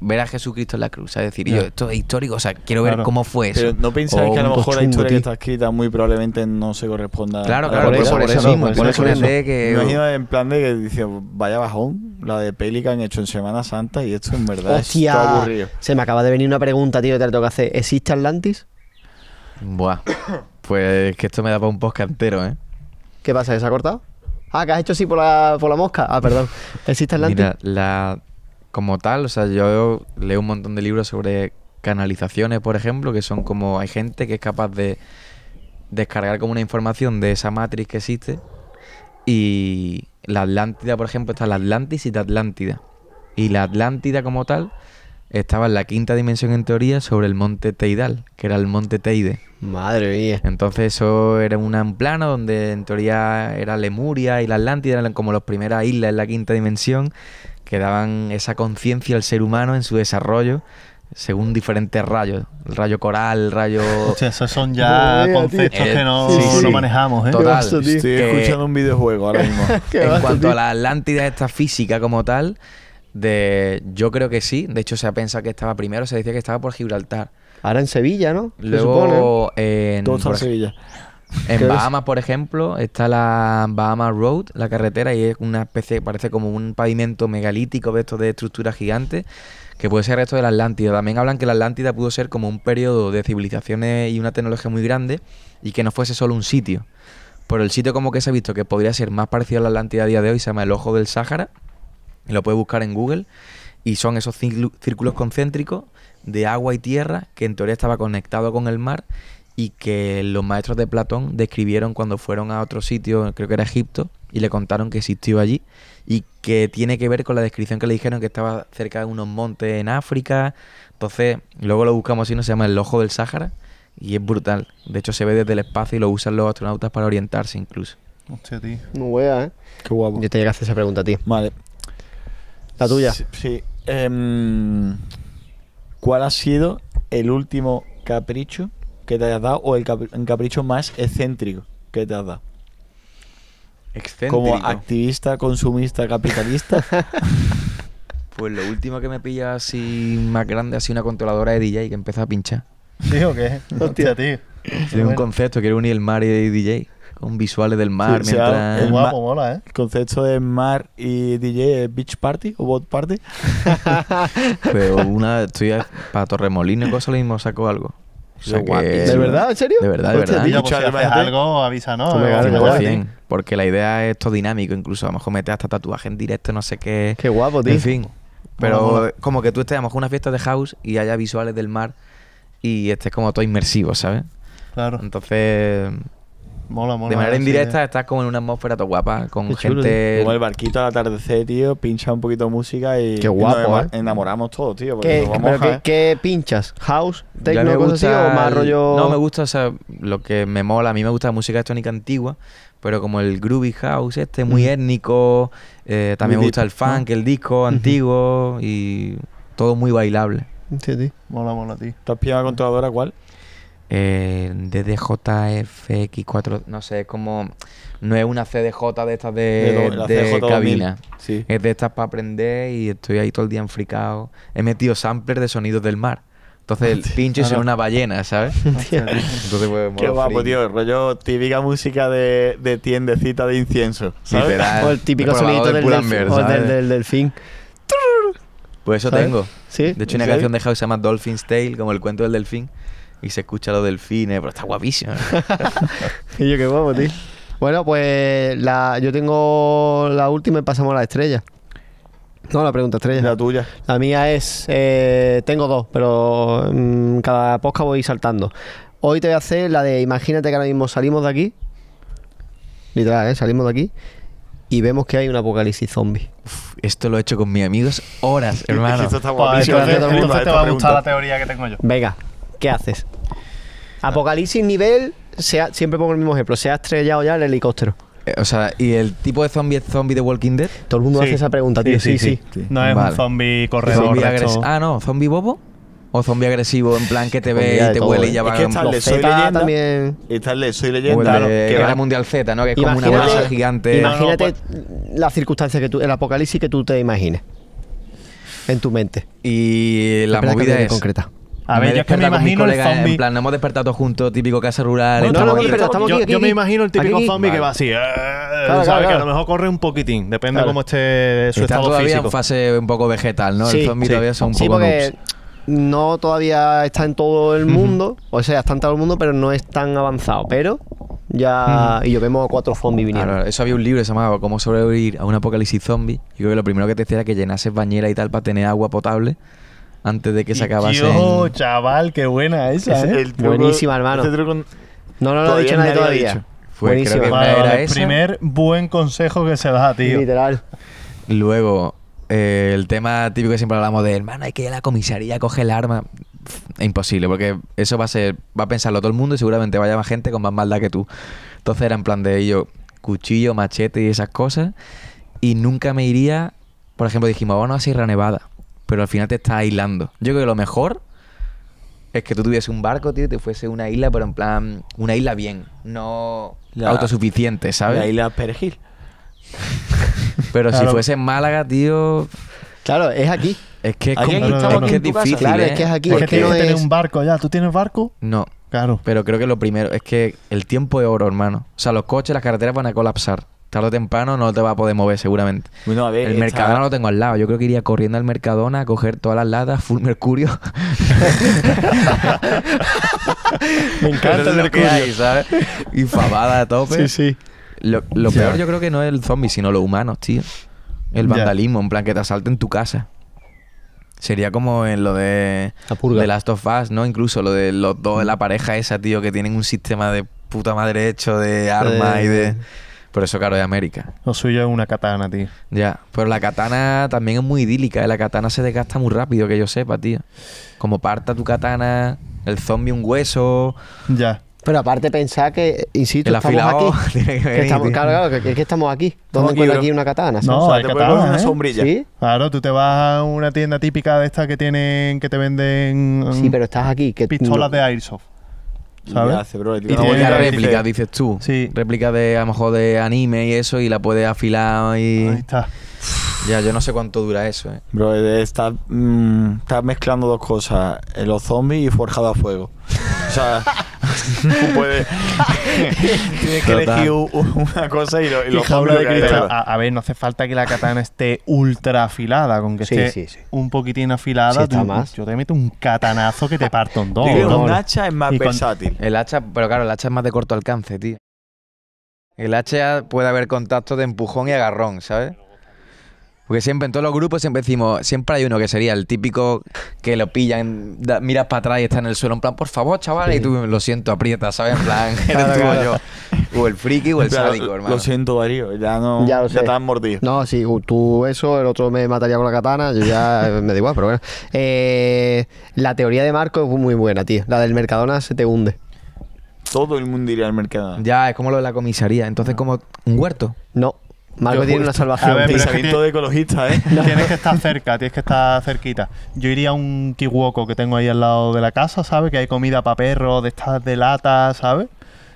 A: ver a Jesucristo en la cruz, Es decir, yo, esto es histórico, o sea, quiero ver cómo fue eso. Pero no pensáis que a lo mejor la historia que
C: está escrita muy probablemente no se corresponda Claro, claro, por, por eso, mismo. Por eso, que... Imagino en plan de que dice, vaya bajón, la de Pelican hecho en Semana Santa y esto en verdad aburrido.
D: Se me acaba de venir una pregunta, tío, que te la tengo que hacer. ¿Existe Atlantis? Buah, pues que esto me da para un podcast entero, ¿eh? ¿Qué pasa? ¿Se ha cortado? Ah, que has hecho así por la, por la mosca. Ah, perdón. ¿Existe Atlantis? Mira,
A: la, como tal. O sea, yo leo un montón de libros sobre canalizaciones, por ejemplo, que son como hay gente que es capaz de descargar como una información de esa matriz que existe. Y la Atlántida, por ejemplo, está la Atlantis y la Atlántida. Y la Atlántida como tal estaba en la quinta dimensión en teoría sobre el monte Teidal, que era el monte Teide. Madre mía. Entonces eso era un plano donde en teoría era Lemuria y la Atlántida eran como las primeras islas en la quinta dimensión que daban esa conciencia al ser humano en su desarrollo según diferentes rayos. El rayo coral, el rayo. esos son ya conceptos que no, eh, manejamos, ¿eh? Total.
C: Estoy escuchando un videojuego ahora mismo. en cuanto a
A: la Atlántida, esta física como tal, de yo creo que sí. De hecho, se ha pensado que estaba primero, se decía que estaba por Gibraltar. Ahora en Sevilla, ¿no? Luego en. en Sevilla. En Bahamas, por ejemplo, está la Bahama Road, la carretera, y es una especie, parece como un pavimento megalítico de de estructuras gigantes, que puede ser esto de la Atlántida. También hablan que la Atlántida pudo ser como un periodo de civilizaciones y una tecnología muy grande, y que no fuese solo un sitio. Por el sitio como que se ha visto que podría ser más parecido a la Atlántida a día de hoy, se llama el Ojo del Sáhara, lo puedes buscar en Google, y son esos círculos concéntricos de agua y tierra que en teoría estaba conectado con el mar y que los maestros de Platón describieron cuando fueron a otro sitio, creo que era Egipto, y le contaron que existió allí y que tiene que ver con la descripción que le dijeron que estaba cerca de unos montes en África. Entonces, luego lo buscamos y no se llama el ojo del Sáhara y es brutal. De hecho, se ve desde el espacio y lo usan los astronautas para orientarse incluso.
B: Hostia, tío.
D: No wea, ¿eh? Qué guapo. Yo te llegaste esa pregunta a ti. Vale. La tuya.
C: Sí. Em, ¿Cuál ha sido el último capricho que te hayas dado o el capricho más excéntrico que te has dado.
A: Excéntrico. Como
C: activista, consumista, capitalista.
A: pues lo último que me pilla así más grande, así una controladora de DJ que empieza a pinchar.
B: ¿Sí o qué? Hostia, tío.
A: Tiene un concepto, quiero unir el mar y el DJ con visuales del mar. guapo,
C: mola, ¿eh? El concepto de mar y DJ es Beach Party o boat Party.
A: Pero una, estoy para Torremolino y cosas, lo mismo saco algo.
C: ¿De
A: verdad? ¿En serio? De verdad, de pues verdad. si algo, avisa ¿no? porque la idea es esto dinámico, incluso a lo mejor metes hasta tatuaje en directo, no sé qué. Qué guapo, tío. En fin. Pero como que tú estés a lo mejor una fiesta de house y haya visuales del mar y estés como todo inmersivo, ¿sabes? Claro. Entonces,
C: Mola, mola. De manera indirecta
A: estás como en una atmósfera todo
D: guapa, con
C: gente... Como el barquito al atardecer, tío, pincha un poquito de música y... Qué guapo, eh. enamoramos todos, tío. ¿Qué, pinchas? ¿House? ¿Techno? ¿O más rollo...? No, me
A: gusta, o sea, lo que me mola, a mí me gusta la música electrónica antigua, pero como el groovy house este, muy mm. étnico, eh, también me gusta el funk, el disco antiguo y todo muy bailable. Sí, tío, Mola, mola, tío. ¿Tú has pillado la controladora cuál? eh, DDJFX4, no sé, es como. No es una CDJ de estas de, de, cabina. Es de estas para aprender y estoy ahí todo el día enfricado. He metido sampler de sonidos del mar. Entonces el pinche es una ballena, ¿sabes?
D: Entonces,
C: pues, Qué guapo, tío. rollo típica música de, tiendecita de incienso. O el típico sonido del, delfín. Pues eso tengo. De hecho, una canción
A: de House se llama Dolphin's Tale, como el cuento del delfín y se escucha los delfines, pero está guapísimo.
D: y yo qué guapo, tío. Bueno, pues la, yo tengo la última y pasamos a la estrella. No, la pregunta estrella. La tuya. La mía es, eh, tengo dos, pero mm, cada posca voy saltando. Hoy te voy a hacer la de, imagínate que ahora mismo salimos de aquí, literal, ¿eh? salimos de aquí y vemos que hay un apocalipsis zombie. esto lo he hecho con mis amigos horas, hermano. esto está guapísimo. te ¿eh? va a gustar la
B: teoría que tengo yo.
D: Venga, ¿qué haces? Apocalipsis nivel, sea, siempre pongo el mismo ejemplo, se ha estrellado ya el helicóptero. Eh, o sea, ¿y el tipo de zombie es zombie de Walking Dead? Todo el mundo hace esa pregunta, tío. Sí, sí. No es un
B: zombie
A: corredor. Ah, no, zombie bobo. O zombie agresivo, en plan que te ve y te huele y eh. ya va. a está
C: Soy Leyenda. también. que Guerra Mundial Z, ¿no? Que es como una masa gigante. Imagínate pues-
D: la circunstancia que tú, el apocalipsis que tú te imagines en tu mente.
A: Y
D: la movida es. concreta.
A: A ver, yo es que me imagino el zombie. En plan, no hemos despertado juntos, típico casa rural. no, no, estamos yo, aquí, yo me imagino el típico zombie que va así. Eh, que a lo mejor corre un poquitín, depende de cómo esté
B: su Está todavía en
A: fase un poco vegetal,
B: ¿no? el zombie todavía son un sí, poco porque
D: no todavía está en todo el mundo, o sea, está en todo el mundo, pero no es tan avanzado. Pero ya. Y yo vemos cuatro zombies ah, viniendo. Claro, eso había un
A: libro que se llamaba Cómo sobrevivir a un apocalipsis zombie. Y creo que lo primero que te decía era que llenases bañera y tal para tener agua potable antes de que se acabase.
B: chaval, qué buena esa. ¿eh? Buenísima, hermano.
D: no, no lo ha dicho nadie todavía. Fue, que el primer
B: buen
A: consejo que se da, tío. Literal. Luego, eh, el tema típico que siempre hablamos de, hermano, hay que ir a la comisaría, coge el arma. imposible, porque eso va a ser, va a pensarlo todo el mundo y seguramente vaya más gente con más maldad que tú. Entonces era en plan de ello, cuchillo, machete y esas cosas. Y nunca me iría, por ejemplo, dijimos, vamos a Sierra Nevada pero al final te estás aislando. Yo creo que lo mejor es que tú tuvieses un barco, tío, te fuese una isla, pero en plan, una isla bien, no autosuficiente, ¿sabes? La isla Perejil. pero si fuese en Málaga, tío. Claro, es aquí. Es que es, como, es, que es difícil. ¿eh? es que es aquí. es que no tienes un
B: barco ya. ¿Tú tienes barco?
A: No. Claro. Pero creo que lo primero es que el tiempo es oro, hermano. O sea, los coches, las carreteras van a colapsar tarde temprano no te va a poder mover seguramente.
C: el Mercadona lo
A: tengo al lado. Yo creo que iría corriendo al Mercadona a coger todas las ladas full mercurio. Me encanta el mercurio. ¿sabes? Y a tope. Sí, sí. Lo, peor yo creo que no es el zombie, sino los humanos, tío. El vandalismo, en plan que te asalten tu casa. Sería como en lo de The Last of Us, ¿no? Incluso lo de los dos, de la pareja esa, tío, que tienen un sistema de puta madre hecho de armas y de por eso caro de América. Lo suyo es una katana, tío. Ya, pero la katana también es muy idílica. ¿eh? La katana se desgasta muy rápido, que yo sepa, tío. Como parta tu katana, el zombie un hueso.
D: Ya. Pero aparte pensar que, insisto, el estamos afilado, aquí. Que estamos, claro, claro, que, que, estamos aquí. ¿Dónde encuentro aquí una katana. No, o sea, una ¿eh? sombrilla. ¿Sí?
B: Claro, tú te vas a una tienda típica de estas que tienen, que te venden... Sí, pero estás aquí. pistolas de
A: Airsoft.
C: ¿sabes? y tiene una réplica,
A: dices tú. Sí. Réplica de, a lo mejor, de anime y eso, y
C: la puedes afilar y... Ahí está. Ya, yo no sé cuánto dura eso, eh. Bro, eh, estás mm, está mezclando dos cosas: eh, los zombies y forjado a fuego. O sea, tú puedes. tienes que elegir una cosa y lo, y de cristal. A,
B: ver, no hace falta que la katana esté ultra afilada, con que esté un
A: poquitín afilada.
B: Tú, más. Yo te meto un katanazo que te parto en dos. Tío, un hacha es más versátil.
A: El hacha, pero claro, el hacha es más de corto alcance, tío. El hacha puede haber contacto de empujón y agarrón, ¿sabes? Porque siempre en todos los grupos siempre decimos, siempre hay uno que sería el típico que lo pillan, miras para atrás y está en el suelo, en plan, por favor, chaval, y tú lo
D: siento,
C: aprieta, ¿sabes? En plan, eres yo. O el friki o el sádico, hermano. Lo siento, Darío, ya no. Ya lo mordido.
D: No, sí, tú eso, el otro me mataría con la katana, yo ya me da igual, pero bueno. Eh, la teoría de Marco es muy buena, tío. La del Mercadona se te hunde.
C: Todo el mundo iría al Mercadona.
D: Ya, es como lo de la comisaría. Entonces, ah. como un huerto.
A: No,
C: Marco tiene una salvación. ecologista, ¿eh? Tienes que estar cerca, tienes que estar
B: cerquita. Yo iría a un kiwoko que tengo ahí al lado de la casa, ¿sabes? Que hay comida para perros, de estas de lata, ¿sabes?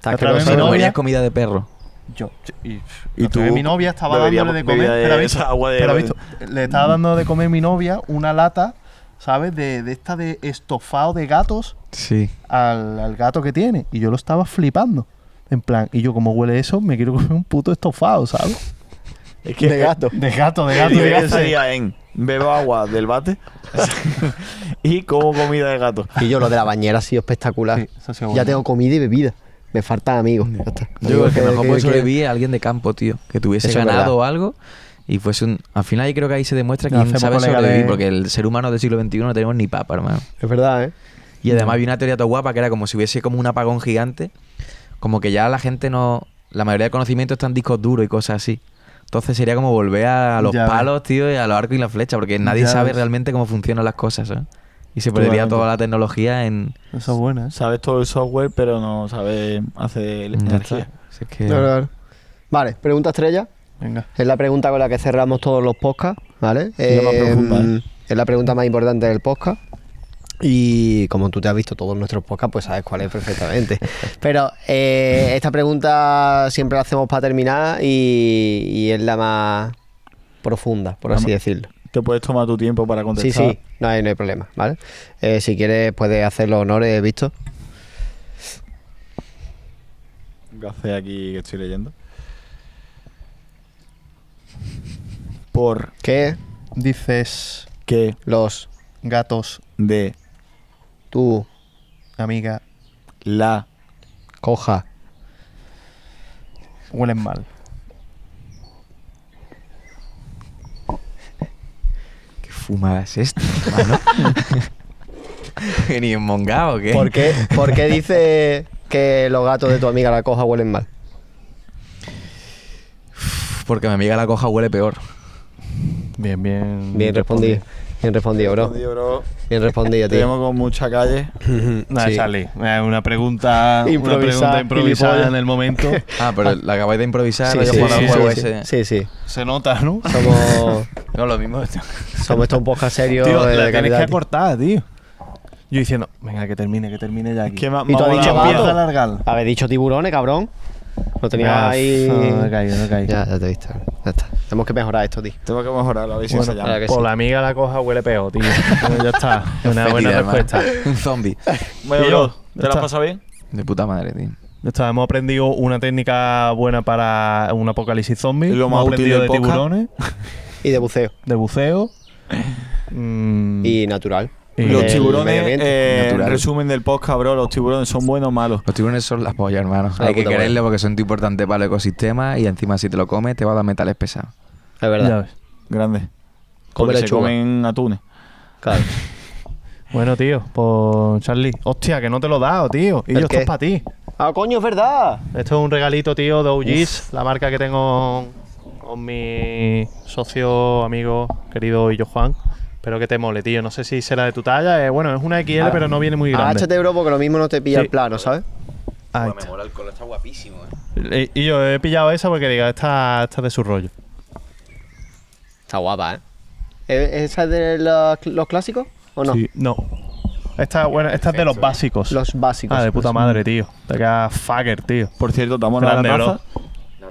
B: Está mi No
A: comida de perro. Yo. Y, tú?
B: Mi novia estaba dándole de comer. agua de le estaba dando de comer mi novia una lata, ¿sabes? De, de esta de estofado de gatos. Sí. Al, al gato que tiene. Y yo lo estaba flipando. En plan, y yo como huele eso, me quiero comer un puto estofado, ¿sabes?
C: de gato. De gato, de gato. sería en bebo agua del bate
D: y como comida de gato. Y yo lo de la bañera ha sido espectacular. Ya tengo comida y bebida. Me faltan amigos. Yo creo que, mejor puede vi a alguien de campo, tío. Que
A: tuviese ganado algo y fuese un... Al final yo creo que ahí se demuestra que no, sabe sobrevivir. Porque el ser humano del siglo XXI no tenemos ni papa, hermano. Es verdad, ¿eh? Y además vi una teoría tan guapa que era como si hubiese como un apagón gigante. Como que ya la gente no... La mayoría de conocimiento está en discos duros y cosas así. Entonces sería como volver a los palos, tío, y a los arcos y la flecha, porque nadie sabe realmente cómo funcionan las cosas, ¿eh?
C: Y se perdería toda la tecnología en... Eso es bueno, ¿eh? Sabes todo el software, pero no sabes hacer energía. Vale, pregunta estrella. Venga.
D: Es la pregunta con la que cerramos todos los podcasts,
C: ¿vale? Em, es la pregunta
D: más importante del podcast. Y como tú te has visto todos nuestros podcasts, pues sabes cuál es perfectamente. Pero eh, esta pregunta siempre la hacemos para terminar y, es la más profunda, por así decirlo.
C: Te puedes tomar tu tiempo para contestar. Sí, sí,
D: no hay, problema, ¿vale? Eh, si quieres, puedes hacer los honores, visto.
C: ¿Qué aquí que estoy leyendo? ¿Por
D: qué dices
C: que los
B: gatos de tu amiga, la
A: coja. Huelen mal. ¿Qué fumada es esta, hermano? ¿Ni en mongao
D: qué? ¿Por qué, por qué dice que los gatos de tu amiga la coja huelen mal? Porque mi amiga la coja huele peor. Bien, bien. Bien respondido. Bien respondido, bro. Bien respondido, bro. Bien respondido, tío. Tenemos
C: con mucha calle. Nada, eh,
D: Una pregunta,
B: una pregunta improvisada en el
C: momento. ah, pero
B: la
D: acabáis de improvisar.
B: Sí, sí, sí, sí, sí, Se nota, ¿no? Somos... no, lo mismo. Este.
D: Somos esto un poco serio tío,
B: eh, de la calidad, tienes que cortar, tío. Yo diciendo, venga, que termine, que termine ya aquí. Es que ¿Y tú has dicho A,
D: a dicho tiburones, cabrón. Lo tenía ah, ahí. No, he caído, no he Ya, ya te he visto. Ya está. Tenemos que mejorar esto, tío. Tenemos que mejorar la visión bueno, Por la amiga la coja huele peor, tío.
B: ya está. Una buena respuesta. Un
A: zombie.
C: Bueno, yo, ¿te la has pasado bien?
A: De puta madre, tío.
B: Está, hemos aprendido una técnica buena para un apocalipsis zombie.
D: Lo hemos aprendido de tiburones. y de buceo. De buceo. Y mm. natural. Eh, los tiburones, eh, resumen
C: del podcast, cabrón, los tiburones son buenos o malos.
A: Los tiburones son las pollas, hermano. Hay que quererle porque son importantes para el ecosistema y encima si te lo comes te va a dar metales pesados. Es verdad. Grande.
C: Como se comen atunes. Claro.
B: Bueno, tío, por pues, Charlie. Hostia, que no te lo he dado, tío. Y yo, esto es para
D: ti. Ah, coño, es verdad.
B: Esto es un regalito, tío, de OGs, la marca que tengo con mi socio, amigo, querido y yo Juan. Pero que te mole, tío. No sé si será de tu talla. Eh, bueno, es una XL, ah, pero no viene muy ah, grande. Agáchate,
D: bro, porque lo mismo no te pilla el
B: plano, ¿sabes? Ah, me
D: mola el color, está guapísimo,
B: eh. Y, yo he pillado esa porque diga, esta, es de su rollo.
D: Está guapa, ¿eh? ¿E, ¿Esa es de los, los clásicos o no? Sí,
B: no. Esta, es de los eh. básicos. Los básicos. Ah, de puta madre,
D: tío.
C: Te queda fucker, tío. Por cierto, estamos en la raza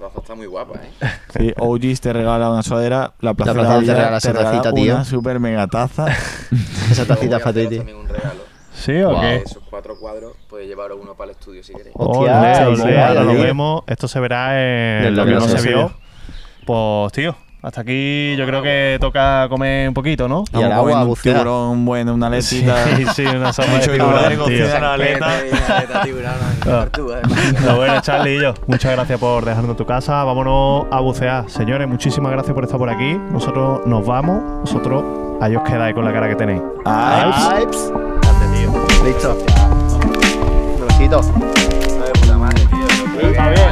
C: plaza está muy guapa, ¿eh? Sí, OGs te regala una sudadera, la plaza, la te regala esa tío. Una super mega taza. esa tacita es ¿Sí o qué? Esos
B: cuatro cuadros puedes llevar uno para el estudio si queréis. Hostia, lo vemos. Esto se verá en lo que no se vio. Pues, tío, hasta aquí yo creo que toca comer un poquito, ¿no? Y el agua, un
C: tiburón bueno, una aleta. Sí, sí, una sopa de tiburón, tío. Una aleta.
B: bueno, Charlie y yo, muchas gracias por dejarnos tu casa. Vámonos a bucear. Señores, muchísimas gracias por estar por aquí. Nosotros nos vamos. Vosotros, ahí os quedáis con la cara que
D: tenéis. ¡Aips! Listo. Un besito. puta madre, tío.